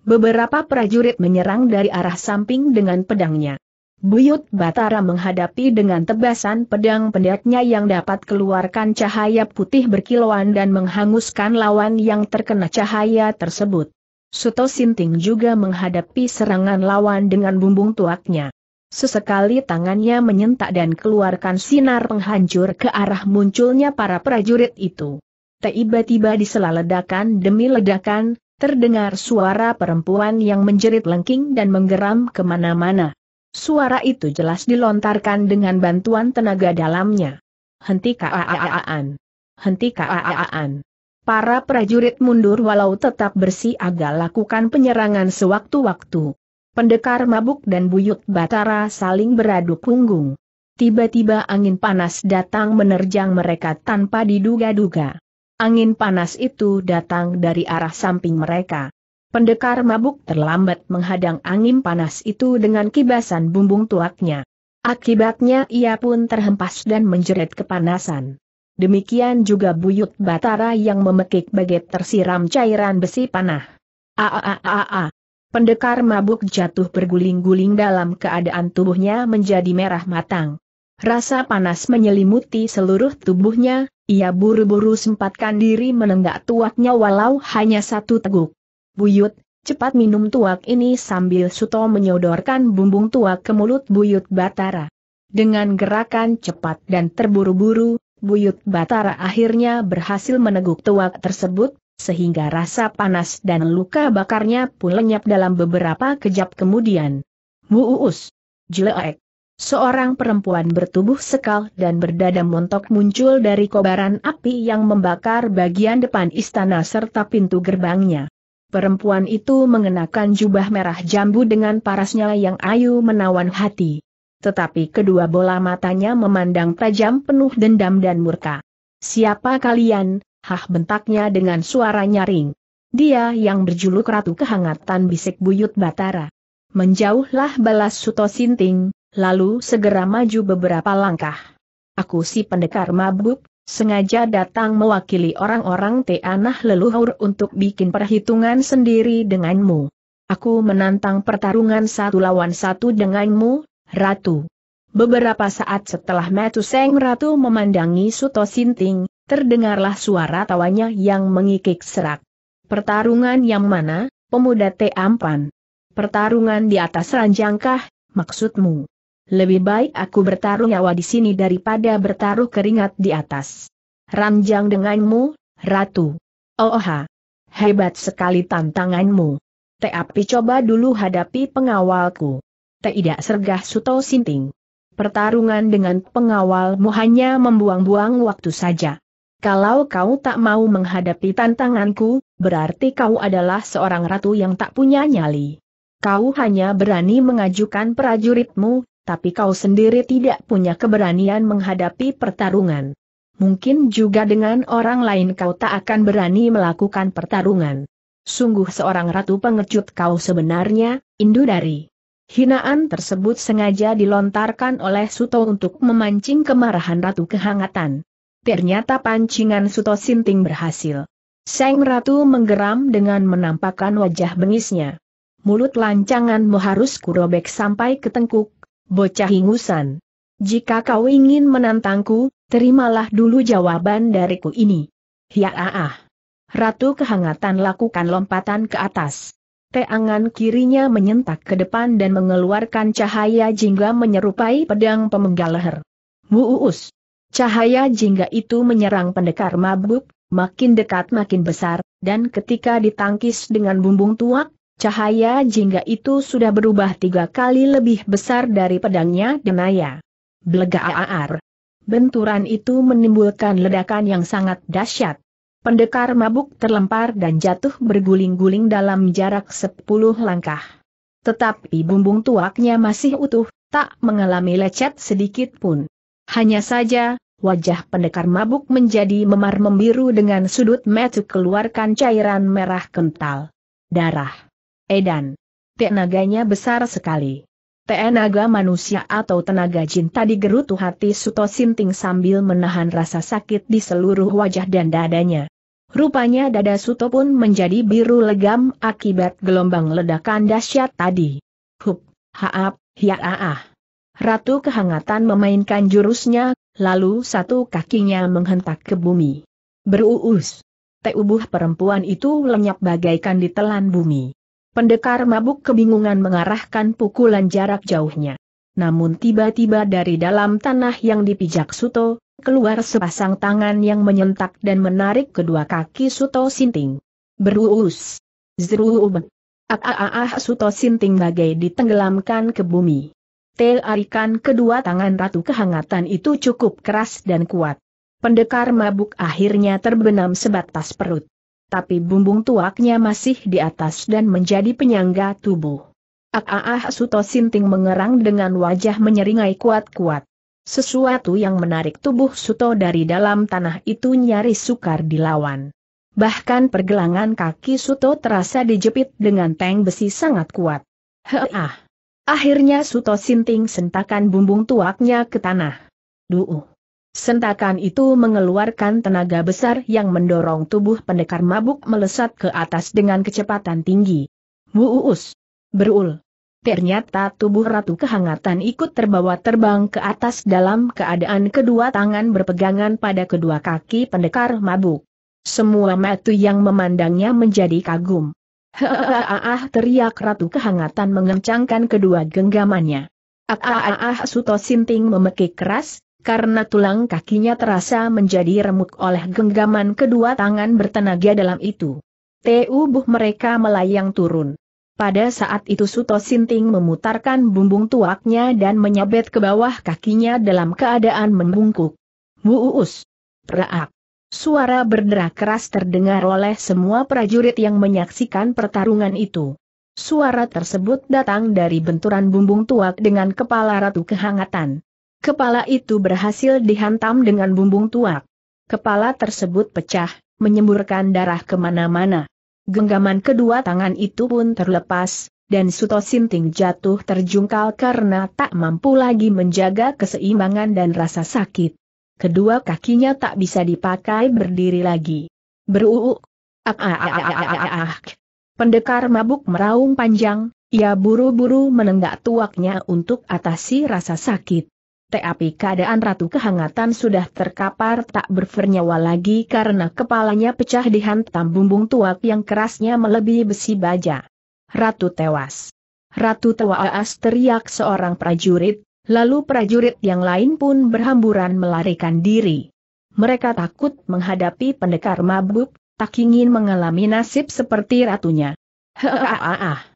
Beberapa prajurit menyerang dari arah samping dengan pedangnya. Buyut Batara menghadapi dengan tebasan pedang pendeknya yang dapat keluarkan cahaya putih berkilauan dan menghanguskan lawan yang terkena cahaya tersebut. Suto Sinting juga menghadapi serangan lawan dengan bumbung tuaknya. Sesekali tangannya menyentak dan keluarkan sinar penghancur ke arah munculnya para prajurit itu. Tiba-tiba di sela ledakan demi ledakan, Terdengar suara perempuan yang menjerit lengking dan menggeram kemana-mana. Suara itu jelas dilontarkan dengan bantuan tenaga dalamnya. Henti kaaaan. Henti kaaaan. Para prajurit mundur walau tetap bersiaga lakukan penyerangan sewaktu-waktu. Pendekar mabuk dan buyut Batara saling beradu punggung. Tiba-tiba angin panas datang menerjang mereka tanpa diduga-duga. Angin panas itu datang dari arah samping mereka. Pendekar mabuk terlambat menghadang angin panas itu dengan kibasan bumbung tuaknya. Akibatnya ia pun terhempas dan menjerit kepanasan. Demikian juga buyut Batara yang memekik bagai tersiram cairan besi panah. Aaaaaa. Pendekar mabuk jatuh berguling-guling dalam keadaan tubuhnya menjadi merah matang. Rasa panas menyelimuti seluruh tubuhnya, ia buru-buru sempatkan diri menenggak tuaknya walau hanya satu teguk. Buyut, cepat minum tuak ini sambil Suto menyodorkan bumbung tuak ke mulut Buyut Batara. Dengan gerakan cepat dan terburu-buru, Buyut Batara akhirnya berhasil meneguk tuak tersebut, sehingga rasa panas dan luka bakarnya pun lenyap dalam beberapa kejap kemudian. Muus! Jelek! Seorang perempuan bertubuh sekal dan berdada montok muncul dari kobaran api yang membakar bagian depan istana serta pintu gerbangnya. Perempuan itu mengenakan jubah merah jambu dengan parasnya yang ayu menawan hati. Tetapi kedua bola matanya memandang tajam penuh dendam dan murka. Siapa kalian? Hah bentaknya dengan suara nyaring. Dia yang berjuluk Ratu Kehangatan Bisik Buyut Batara. Menjauhlah balas Suto Sinting, lalu segera maju beberapa langkah. Aku si pendekar mabuk, sengaja datang mewakili orang-orang Teanah Leluhur untuk bikin perhitungan sendiri denganmu. Aku menantang pertarungan satu lawan satu denganmu, Ratu. Beberapa saat setelah Seng Ratu memandangi Suto Sinting, terdengarlah suara tawanya yang mengikik serak. Pertarungan yang mana, pemuda T. Ampan? Pertarungan di atas ranjangkah, maksudmu? Lebih baik aku bertaruh nyawa di sini daripada bertaruh keringat di atas. Ranjang denganmu, Ratu. Oha, Hebat sekali tantanganmu. Tapi coba dulu hadapi pengawalku. Tidak sergah Suto Sinting. Pertarungan dengan pengawalmu hanya membuang-buang waktu saja. Kalau kau tak mau menghadapi tantanganku, berarti kau adalah seorang ratu yang tak punya nyali. Kau hanya berani mengajukan prajuritmu, tapi kau sendiri tidak punya keberanian menghadapi pertarungan. Mungkin juga dengan orang lain kau tak akan berani melakukan pertarungan. Sungguh seorang ratu pengecut kau sebenarnya, Indudari. Hinaan tersebut sengaja dilontarkan oleh Suto untuk memancing kemarahan Ratu Kehangatan. Ternyata pancingan Suto Sinting berhasil. Seng Ratu menggeram dengan menampakkan wajah bengisnya. Mulut lancanganmu harus kurobek sampai ke tengkuk, bocah ingusan. Jika kau ingin menantangku, terimalah dulu jawaban dariku ini. Ya ah, ah. Ratu kehangatan lakukan lompatan ke atas. Teangan kirinya menyentak ke depan dan mengeluarkan cahaya jingga menyerupai pedang pemenggal leher. Muus. Cahaya jingga itu menyerang pendekar mabuk, makin dekat makin besar, dan ketika ditangkis dengan bumbung tuak, Cahaya jingga itu sudah berubah tiga kali lebih besar dari pedangnya Denaya. Blegaaar. Benturan itu menimbulkan ledakan yang sangat dahsyat. Pendekar mabuk terlempar dan jatuh berguling-guling dalam jarak sepuluh langkah. Tetapi bumbung tuaknya masih utuh, tak mengalami lecet sedikit pun. Hanya saja, wajah pendekar mabuk menjadi memar membiru dengan sudut metu keluarkan cairan merah kental. Darah. Edan. Tenaganya besar sekali. Tenaga manusia atau tenaga jin tadi gerutu hati Suto Sinting sambil menahan rasa sakit di seluruh wajah dan dadanya. Rupanya dada Suto pun menjadi biru legam akibat gelombang ledakan dahsyat tadi. Hup, haap, hiaaah. Ratu kehangatan memainkan jurusnya, lalu satu kakinya menghentak ke bumi. Beruus. Teubuh perempuan itu lenyap bagaikan ditelan bumi. Pendekar mabuk kebingungan mengarahkan pukulan jarak jauhnya. Namun tiba-tiba dari dalam tanah yang dipijak Suto, keluar sepasang tangan yang menyentak dan menarik kedua kaki Suto Sinting. Beruus. zeruub, ah, ah, ah, ah, Suto Sinting bagai ditenggelamkan ke bumi. Tarikan kedua tangan Ratu Kehangatan itu cukup keras dan kuat. Pendekar mabuk akhirnya terbenam sebatas perut tapi bumbung tuaknya masih di atas dan menjadi penyangga tubuh. Ah Suto Sinting mengerang dengan wajah menyeringai kuat-kuat. Sesuatu yang menarik tubuh Suto dari dalam tanah itu nyaris sukar dilawan. Bahkan pergelangan kaki Suto terasa dijepit dengan tank besi sangat kuat. Heah! Akhirnya Suto Sinting sentakan bumbung tuaknya ke tanah. Duuh! Sentakan itu mengeluarkan tenaga besar yang mendorong tubuh pendekar mabuk melesat ke atas dengan kecepatan tinggi. Wuus! Berul! Ternyata tubuh ratu kehangatan ikut terbawa terbang ke atas dalam keadaan kedua tangan berpegangan pada kedua kaki pendekar mabuk. Semua matu yang memandangnya menjadi kagum. Ah, teriak ratu kehangatan mengencangkan kedua genggamannya. Ah, ah, ah, ah Suto Sinting memekik keras, karena tulang kakinya terasa menjadi remuk oleh genggaman kedua tangan bertenaga dalam itu. Tubuh mereka melayang turun. Pada saat itu Suto Sinting memutarkan bumbung tuaknya dan menyabet ke bawah kakinya dalam keadaan membungkuk. Wuus! Praak! Suara berderak keras terdengar oleh semua prajurit yang menyaksikan pertarungan itu. Suara tersebut datang dari benturan bumbung tuak dengan kepala Ratu Kehangatan. Kepala itu berhasil dihantam dengan bumbung tuak. Kepala tersebut pecah, menyemburkan darah kemana-mana. Genggaman kedua tangan itu pun terlepas, dan Suto Sinting jatuh terjungkal karena tak mampu lagi menjaga keseimbangan dan rasa sakit. Kedua kakinya tak bisa dipakai berdiri lagi. Beruuk. Ah, Pendekar mabuk meraung panjang, ia buru-buru menenggak tuaknya untuk atasi rasa sakit. Tapi keadaan Ratu Kehangatan sudah terkapar tak bernyawa lagi karena kepalanya pecah dihantam bumbung tuak yang kerasnya melebihi besi baja. Ratu tewas. Ratu tewas teriak seorang prajurit, lalu prajurit yang lain pun berhamburan melarikan diri. Mereka takut menghadapi pendekar mabuk, tak ingin mengalami nasib seperti ratunya. Heaaah.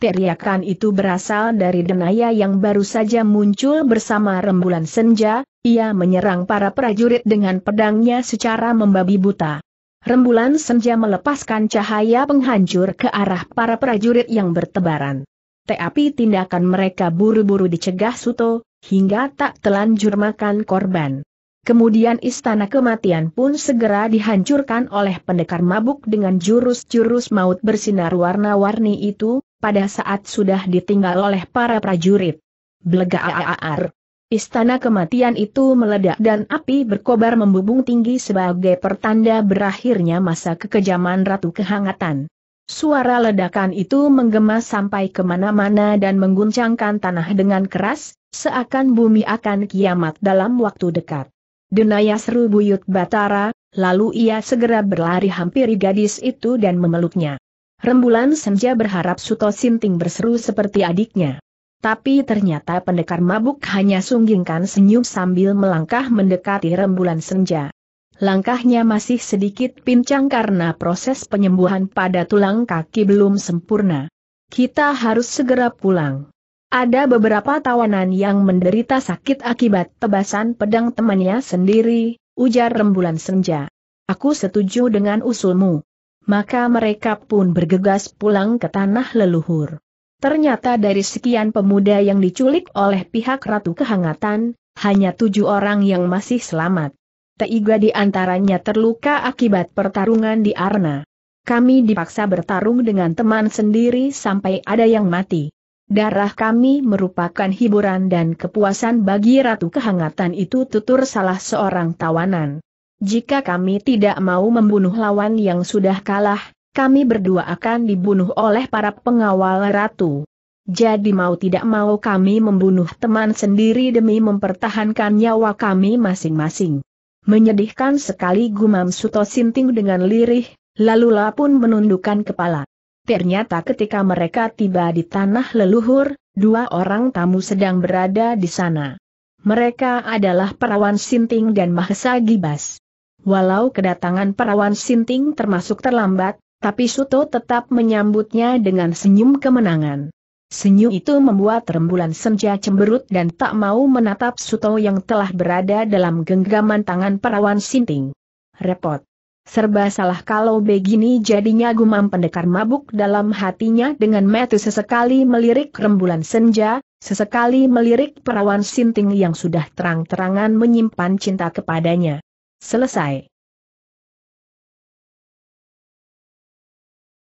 Teriakan itu berasal dari Denaya yang baru saja muncul bersama rembulan senja, ia menyerang para prajurit dengan pedangnya secara membabi buta. Rembulan senja melepaskan cahaya penghancur ke arah para prajurit yang bertebaran. Tapi tindakan mereka buru-buru dicegah Suto, hingga tak telanjur makan korban. Kemudian istana kematian pun segera dihancurkan oleh pendekar mabuk dengan jurus-jurus maut bersinar warna-warni itu, pada saat sudah ditinggal oleh para prajurit. AAR, Istana kematian itu meledak dan api berkobar membubung tinggi sebagai pertanda berakhirnya masa kekejaman Ratu Kehangatan. Suara ledakan itu menggema sampai kemana-mana dan mengguncangkan tanah dengan keras, seakan bumi akan kiamat dalam waktu dekat. Denaya seru buyut Batara, lalu ia segera berlari hampiri gadis itu dan memeluknya. Rembulan Senja berharap Suto Sinting berseru seperti adiknya. Tapi ternyata pendekar mabuk hanya sunggingkan senyum sambil melangkah mendekati rembulan senja. Langkahnya masih sedikit pincang karena proses penyembuhan pada tulang kaki belum sempurna. Kita harus segera pulang. Ada beberapa tawanan yang menderita sakit akibat tebasan pedang temannya sendiri, ujar rembulan senja. Aku setuju dengan usulmu maka mereka pun bergegas pulang ke tanah leluhur. Ternyata dari sekian pemuda yang diculik oleh pihak Ratu Kehangatan, hanya tujuh orang yang masih selamat. Tiga di antaranya terluka akibat pertarungan di Arna. Kami dipaksa bertarung dengan teman sendiri sampai ada yang mati. Darah kami merupakan hiburan dan kepuasan bagi Ratu Kehangatan itu tutur salah seorang tawanan. Jika kami tidak mau membunuh lawan yang sudah kalah, kami berdua akan dibunuh oleh para pengawal ratu. Jadi mau tidak mau kami membunuh teman sendiri demi mempertahankan nyawa kami masing-masing. Menyedihkan sekali gumam Suto Sinting dengan lirih, lalu La pun menundukkan kepala. Ternyata ketika mereka tiba di tanah leluhur, dua orang tamu sedang berada di sana. Mereka adalah perawan Sinting dan Mahesa Gibas. Walau kedatangan perawan Sinting termasuk terlambat, tapi Suto tetap menyambutnya dengan senyum kemenangan. Senyum itu membuat rembulan senja cemberut dan tak mau menatap Suto yang telah berada dalam genggaman tangan perawan Sinting. Repot. Serba salah kalau begini jadinya gumam pendekar mabuk dalam hatinya dengan metu sesekali melirik rembulan senja, sesekali melirik perawan sinting yang sudah terang-terangan menyimpan cinta kepadanya. Selesai.